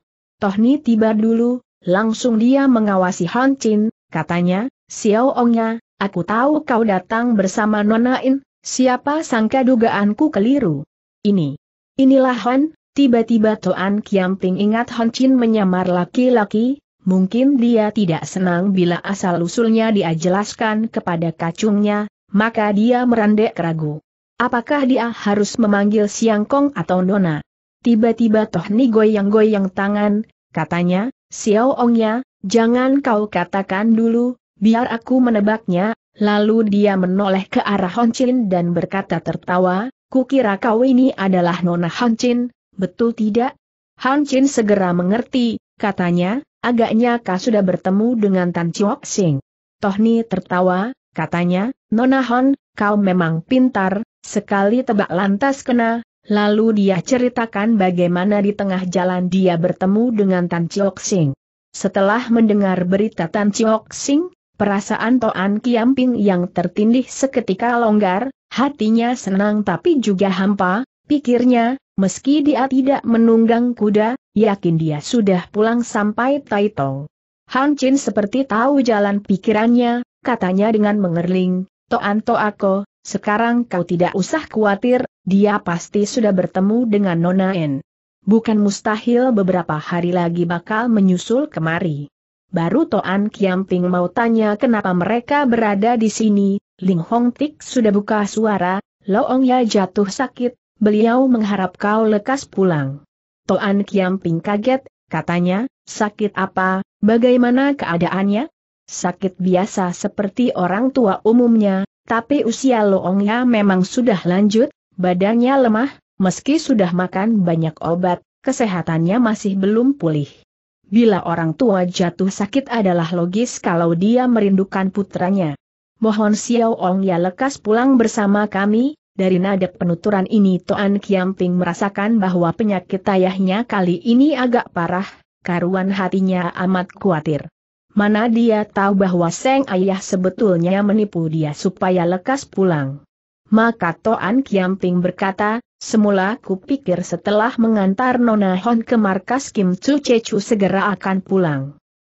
Toh Tohni tiba dulu, Langsung dia mengawasi Han Chin, Katanya, Xiao Ongnya, aku tahu kau datang bersama Nona In, siapa sangka dugaanku keliru. Ini. Inilah Han. tiba-tiba Toan Kiamping ingat Han Chin menyamar laki-laki, mungkin dia tidak senang bila asal-usulnya dia jelaskan kepada kacungnya, maka dia merendek ragu. Apakah dia harus memanggil Siang Kong atau Nona? Tiba-tiba Toh Ni goyang-goyang tangan, katanya, Xiao Ongnya, Jangan kau katakan dulu, biar aku menebaknya, lalu dia menoleh ke arah Honcin dan berkata tertawa, kukira kau ini adalah Nona Honcin, betul tidak? Honcin segera mengerti, katanya, agaknya kau sudah bertemu dengan Tan Chiok Sing. Tohni tertawa, katanya, Nona Hon, kau memang pintar, sekali tebak lantas kena, lalu dia ceritakan bagaimana di tengah jalan dia bertemu dengan Tan Chiok Sing. Setelah mendengar berita Tan Chiok Sing, perasaan Toan Kiamping yang tertindih seketika longgar, hatinya senang tapi juga hampa, pikirnya, meski dia tidak menunggang kuda, yakin dia sudah pulang sampai Taitong. Han Chin seperti tahu jalan pikirannya, katanya dengan mengerling, Toan Toako, sekarang kau tidak usah khawatir, dia pasti sudah bertemu dengan Nona En. Bukan mustahil beberapa hari lagi bakal menyusul kemari. Baru Toan Kiamping mau tanya kenapa mereka berada di sini, Ling Hong Tik sudah buka suara, Loong Ya jatuh sakit, beliau mengharap kau lekas pulang. Toan Kiamping kaget, katanya, sakit apa, bagaimana keadaannya? Sakit biasa seperti orang tua umumnya, tapi usia Loong Ya memang sudah lanjut, badannya lemah, Meski sudah makan banyak obat, kesehatannya masih belum pulih. Bila orang tua jatuh sakit adalah logis kalau dia merindukan putranya. Mohon Xiao Ong ya lekas pulang bersama kami, dari nada penuturan ini Toan Kiamping merasakan bahwa penyakit ayahnya kali ini agak parah, karuan hatinya amat khawatir. Mana dia tahu bahwa Seng Ayah sebetulnya menipu dia supaya lekas pulang. Maka Toan Kiamping berkata, Semula kupikir setelah mengantar Nona Hon ke markas Kim Chu Chechu segera akan pulang.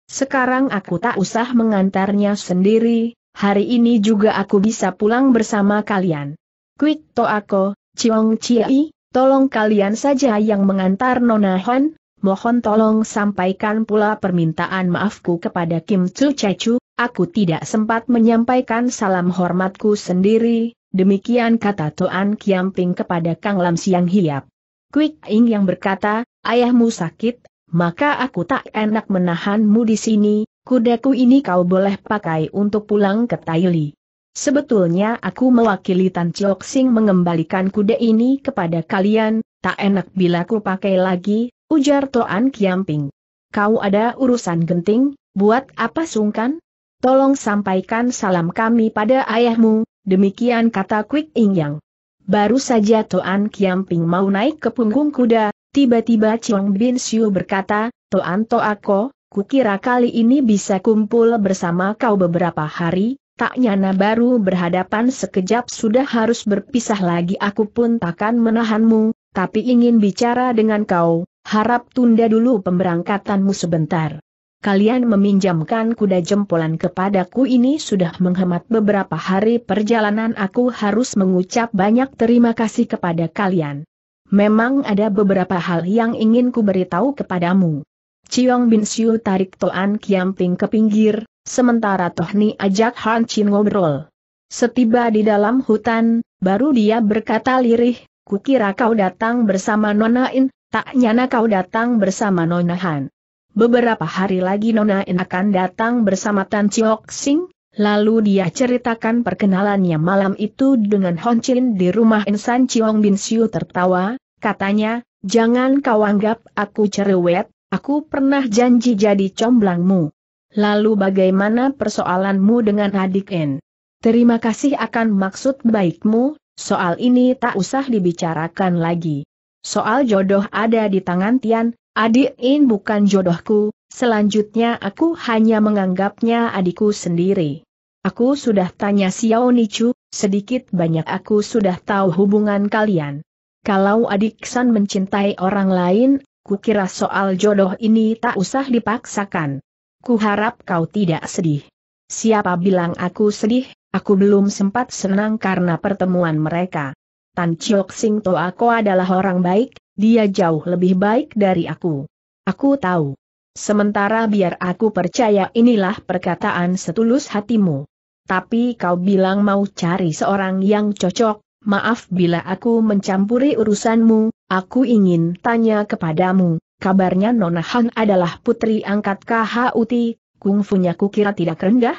Sekarang aku tak usah mengantarnya sendiri, hari ini juga aku bisa pulang bersama kalian. Quick to aku, Chiong Chiai, tolong kalian saja yang mengantar Nona Hon, mohon tolong sampaikan pula permintaan maafku kepada Kim Chu Chechu, aku tidak sempat menyampaikan salam hormatku sendiri, Demikian kata Toan Kiamping kepada Kang Lam Siang Hiap. Kuik Ing yang berkata, ayahmu sakit, maka aku tak enak menahanmu di sini, kudaku ini kau boleh pakai untuk pulang ke Taili. Sebetulnya aku mewakili Tan Chok Sing mengembalikan kuda ini kepada kalian, tak enak bila ku pakai lagi, ujar Toan Kiamping. Kau ada urusan genting, buat apa sungkan? Tolong sampaikan salam kami pada ayahmu, demikian kata Quick Yang. Baru saja Toan Kiamping mau naik ke punggung kuda, tiba-tiba Chong Bin Siu berkata, Toan Toako, kukira kali ini bisa kumpul bersama kau beberapa hari, tak nyana baru berhadapan sekejap sudah harus berpisah lagi aku pun takkan menahanmu, tapi ingin bicara dengan kau, harap tunda dulu pemberangkatanmu sebentar kalian meminjamkan kuda jempolan kepadaku ini sudah menghemat beberapa hari perjalanan aku harus mengucap banyak terima kasih kepada kalian. Memang ada beberapa hal yang ingin ku beritahu kepadamu. Ciong Bin Siu tarik Toan Kiamping ke pinggir, sementara Tohni ajak Han Chin ngobrol. Setiba di dalam hutan, baru dia berkata lirih, kukira kau datang bersama Nona In, tak nyana kau datang bersama Nona Han. Beberapa hari lagi Nona In akan datang bersama Tan Chiok Sing, lalu dia ceritakan perkenalannya malam itu dengan Hon Chin di rumah Insan Chiong Bin Siu tertawa, katanya, jangan kau anggap aku cerewet, aku pernah janji jadi comblangmu. Lalu bagaimana persoalanmu dengan adik En? Terima kasih akan maksud baikmu, soal ini tak usah dibicarakan lagi. Soal jodoh ada di tangan Tian, Adik In bukan jodohku, selanjutnya aku hanya menganggapnya adikku sendiri. Aku sudah tanya Xiao Nichu, sedikit banyak aku sudah tahu hubungan kalian. Kalau adik San mencintai orang lain, kukira soal jodoh ini tak usah dipaksakan. Ku harap kau tidak sedih. Siapa bilang aku sedih, aku belum sempat senang karena pertemuan mereka. Tan Chiok Sing Toa aku adalah orang baik, dia jauh lebih baik dari aku. Aku tahu. Sementara biar aku percaya inilah perkataan setulus hatimu. Tapi kau bilang mau cari seorang yang cocok, maaf bila aku mencampuri urusanmu, aku ingin tanya kepadamu, kabarnya Nona Han adalah putri angkat KHUT, kungfunya kukira tidak rendah?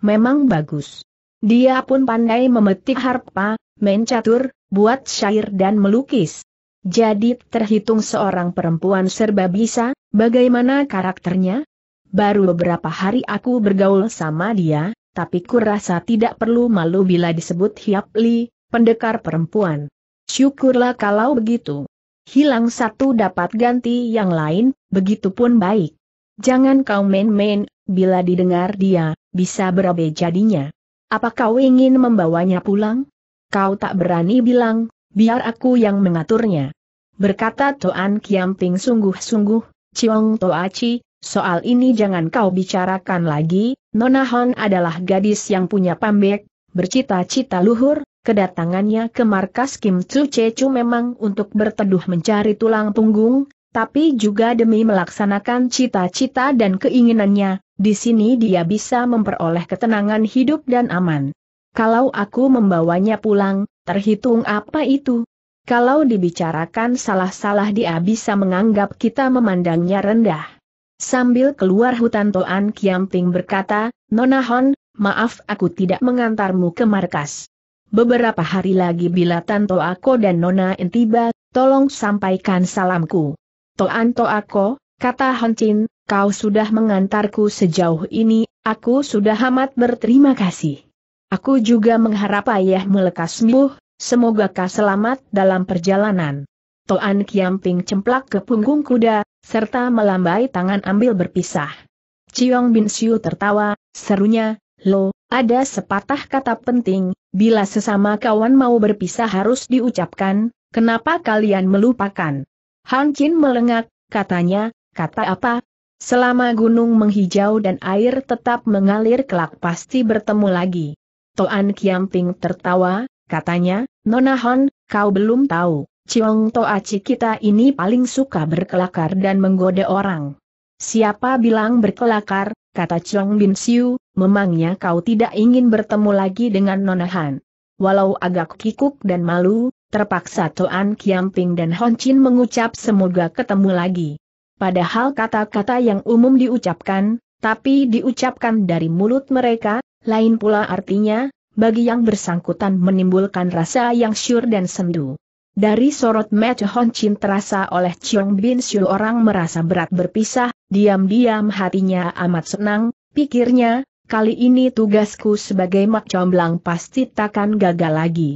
Memang bagus. Dia pun pandai memetik harpa, mencatur, buat syair dan melukis. Jadi terhitung seorang perempuan serba bisa, bagaimana karakternya? Baru beberapa hari aku bergaul sama dia, tapi kurasa tidak perlu malu bila disebut Hiap Li, pendekar perempuan. Syukurlah kalau begitu. Hilang satu dapat ganti yang lain, begitu pun baik. Jangan kau main-main, bila didengar dia, bisa berabe jadinya. Apa kau ingin membawanya pulang? Kau tak berani bilang, biar aku yang mengaturnya. Berkata Toan Kiamping sungguh-sungguh, Ciong Toaci, soal ini jangan kau bicarakan lagi, Nona Hon adalah gadis yang punya pambek, bercita-cita luhur, kedatangannya ke markas Kim Tzu Chechu memang untuk berteduh mencari tulang punggung, tapi juga demi melaksanakan cita-cita dan keinginannya, di sini dia bisa memperoleh ketenangan hidup dan aman. Kalau aku membawanya pulang, Terhitung apa itu? Kalau dibicarakan salah-salah dia bisa menganggap kita memandangnya rendah. Sambil keluar hutan Toan Kiamping berkata, Nona Hon, maaf aku tidak mengantarmu ke markas. Beberapa hari lagi bila Tanto Ako dan Nona Entiba, tolong sampaikan salamku. Toan Toako, kata Hon Chin, kau sudah mengantarku sejauh ini, aku sudah amat berterima kasih. Aku juga mengharap ayah lekas sembuh, semoga kau selamat dalam perjalanan. Toan Kiamping cemplak ke punggung kuda, serta melambai tangan ambil berpisah. Ciong Bin Siu tertawa, serunya, lo, ada sepatah kata penting, bila sesama kawan mau berpisah harus diucapkan, kenapa kalian melupakan? Han Chin melengak, katanya, kata apa? Selama gunung menghijau dan air tetap mengalir kelak pasti bertemu lagi. Toan Kiamping tertawa, katanya, Nona Hon, kau belum tahu, Ciong Toaci kita ini paling suka berkelakar dan menggoda orang. Siapa bilang berkelakar, kata Ciong Bin Siu, memangnya kau tidak ingin bertemu lagi dengan Nona Han. Walau agak kikuk dan malu, terpaksa Toan Kiamping dan Hon Chin mengucap semoga ketemu lagi. Padahal kata-kata yang umum diucapkan, tapi diucapkan dari mulut mereka, lain pula artinya, bagi yang bersangkutan menimbulkan rasa yang syur dan sendu. Dari sorot mata Hon Chin terasa oleh Chiong Bin Siu orang merasa berat berpisah, diam-diam hatinya amat senang, pikirnya, kali ini tugasku sebagai mak comblang pasti takkan gagal lagi.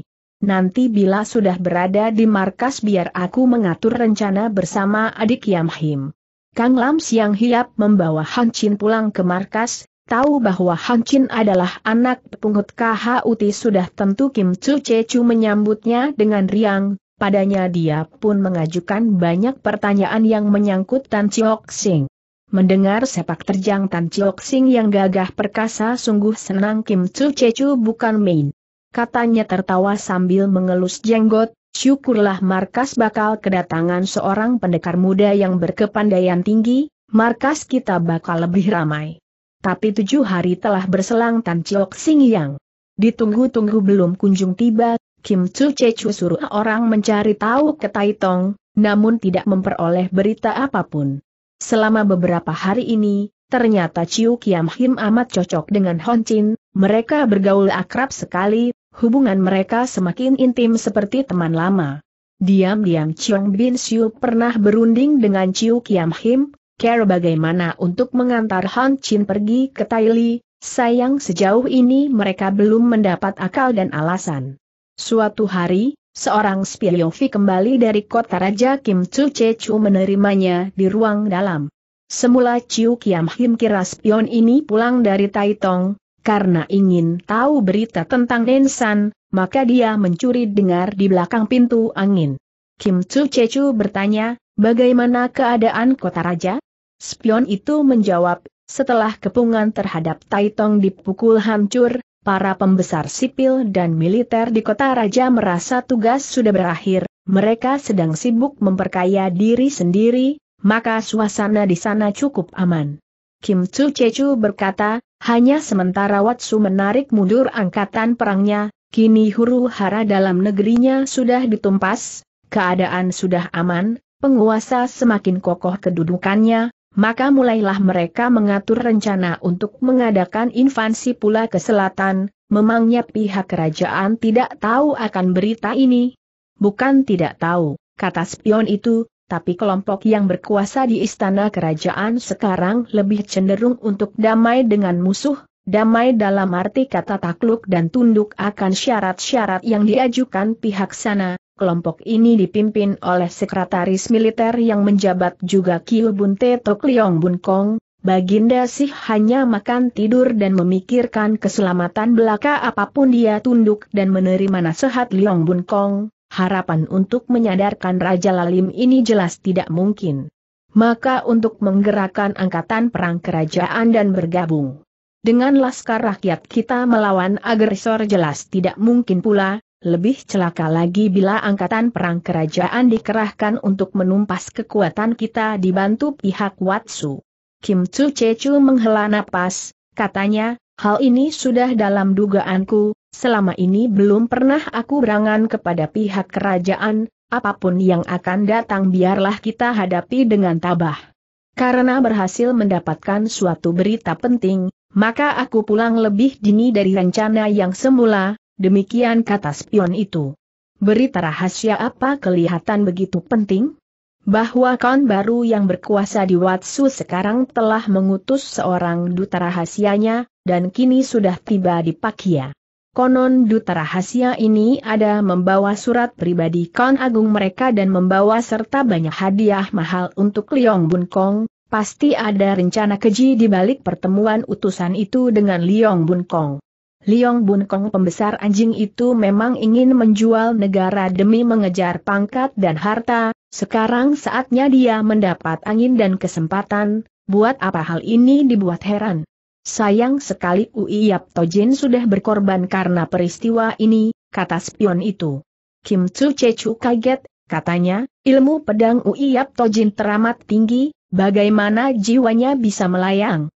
Nanti bila sudah berada di markas biar aku mengatur rencana bersama adik Yam Him. Kang Lam Siang Hiap membawa Han Chin pulang ke markas, tahu bahwa Han Chin adalah anak pungut KHUT sudah tentu Kim Chu Chu menyambutnya dengan riang, padanya dia pun mengajukan banyak pertanyaan yang menyangkut Tan Chiok Sing. Mendengar sepak terjang Tan Chiok Sing yang gagah perkasa sungguh senang Kim Chu Chu bukan main. Katanya tertawa sambil mengelus jenggot, Syukurlah markas bakal kedatangan seorang pendekar muda yang berkepandaian tinggi, markas kita bakal lebih ramai. Tapi tujuh hari telah berselang Tan Chiok Sing Yang. Ditunggu-tunggu belum kunjung tiba, Kim Chu Chu suruh orang mencari tahu ke Tai Tong, namun tidak memperoleh berita apapun. Selama beberapa hari ini, ternyata Chiu Kiam Him amat cocok dengan Hon Chin, mereka bergaul akrab sekali, hubungan mereka semakin intim seperti teman lama. Diam-diam Chiong Bin Siu pernah berunding dengan Chiu Kiam Him, care bagaimana untuk mengantar Han Chin pergi ke Taili, sayang sejauh ini mereka belum mendapat akal dan alasan. Suatu hari, seorang Spiliofi kembali dari kota Raja Kim Chu Chu menerimanya di ruang dalam. Semula Chiu Kiam Him kira spion ini pulang dari Taitong, karena ingin tahu berita tentang Nensan, maka dia mencuri dengar di belakang pintu angin. Kim Chu Chu bertanya, bagaimana keadaan kota raja? Spion itu menjawab, setelah kepungan terhadap Taitong dipukul hancur, para pembesar sipil dan militer di kota raja merasa tugas sudah berakhir, mereka sedang sibuk memperkaya diri sendiri, maka suasana di sana cukup aman. Kim Chu Chechu berkata, hanya sementara Watsu menarik mundur angkatan perangnya, kini huru hara dalam negerinya sudah ditumpas, keadaan sudah aman, penguasa semakin kokoh kedudukannya, maka mulailah mereka mengatur rencana untuk mengadakan invasi pula ke selatan, memangnya pihak kerajaan tidak tahu akan berita ini? Bukan tidak tahu, kata spion itu, tapi kelompok yang berkuasa di istana kerajaan sekarang lebih cenderung untuk damai dengan musuh, damai dalam arti kata takluk dan tunduk akan syarat-syarat yang diajukan pihak sana, Kelompok ini dipimpin oleh sekretaris militer yang menjabat juga Kiu Bun Tetok Liong Bun Kong, Baginda sih hanya makan tidur dan memikirkan keselamatan belaka apapun dia tunduk dan menerima nasihat Liong Bun Kong, harapan untuk menyadarkan Raja Lalim ini jelas tidak mungkin. Maka untuk menggerakkan angkatan perang kerajaan dan bergabung dengan laskar rakyat kita melawan agresor jelas tidak mungkin pula, lebih celaka lagi bila angkatan perang kerajaan dikerahkan untuk menumpas kekuatan kita dibantu pihak Watsu. Kim Tzu Chechu menghela napas, katanya, hal ini sudah dalam dugaanku, selama ini belum pernah aku berangan kepada pihak kerajaan, apapun yang akan datang biarlah kita hadapi dengan tabah. Karena berhasil mendapatkan suatu berita penting, maka aku pulang lebih dini dari rencana yang semula, Demikian kata spion itu. Berita rahasia apa kelihatan begitu penting? Bahwa Khan baru yang berkuasa di Watsu sekarang telah mengutus seorang duta rahasianya, dan kini sudah tiba di Pakia. Konon duta rahasia ini ada membawa surat pribadi Khan Agung mereka dan membawa serta banyak hadiah mahal untuk Liong Bun Kong, pasti ada rencana keji di balik pertemuan utusan itu dengan Liong Bun Kong. Liong Bun Kong pembesar anjing itu memang ingin menjual negara demi mengejar pangkat dan harta, sekarang saatnya dia mendapat angin dan kesempatan, buat apa hal ini dibuat heran. Sayang sekali Ui Yap Tojin sudah berkorban karena peristiwa ini, kata spion itu. Kim Chu Chechu kaget, katanya, ilmu pedang Ui Yap Tojin teramat tinggi, bagaimana jiwanya bisa melayang.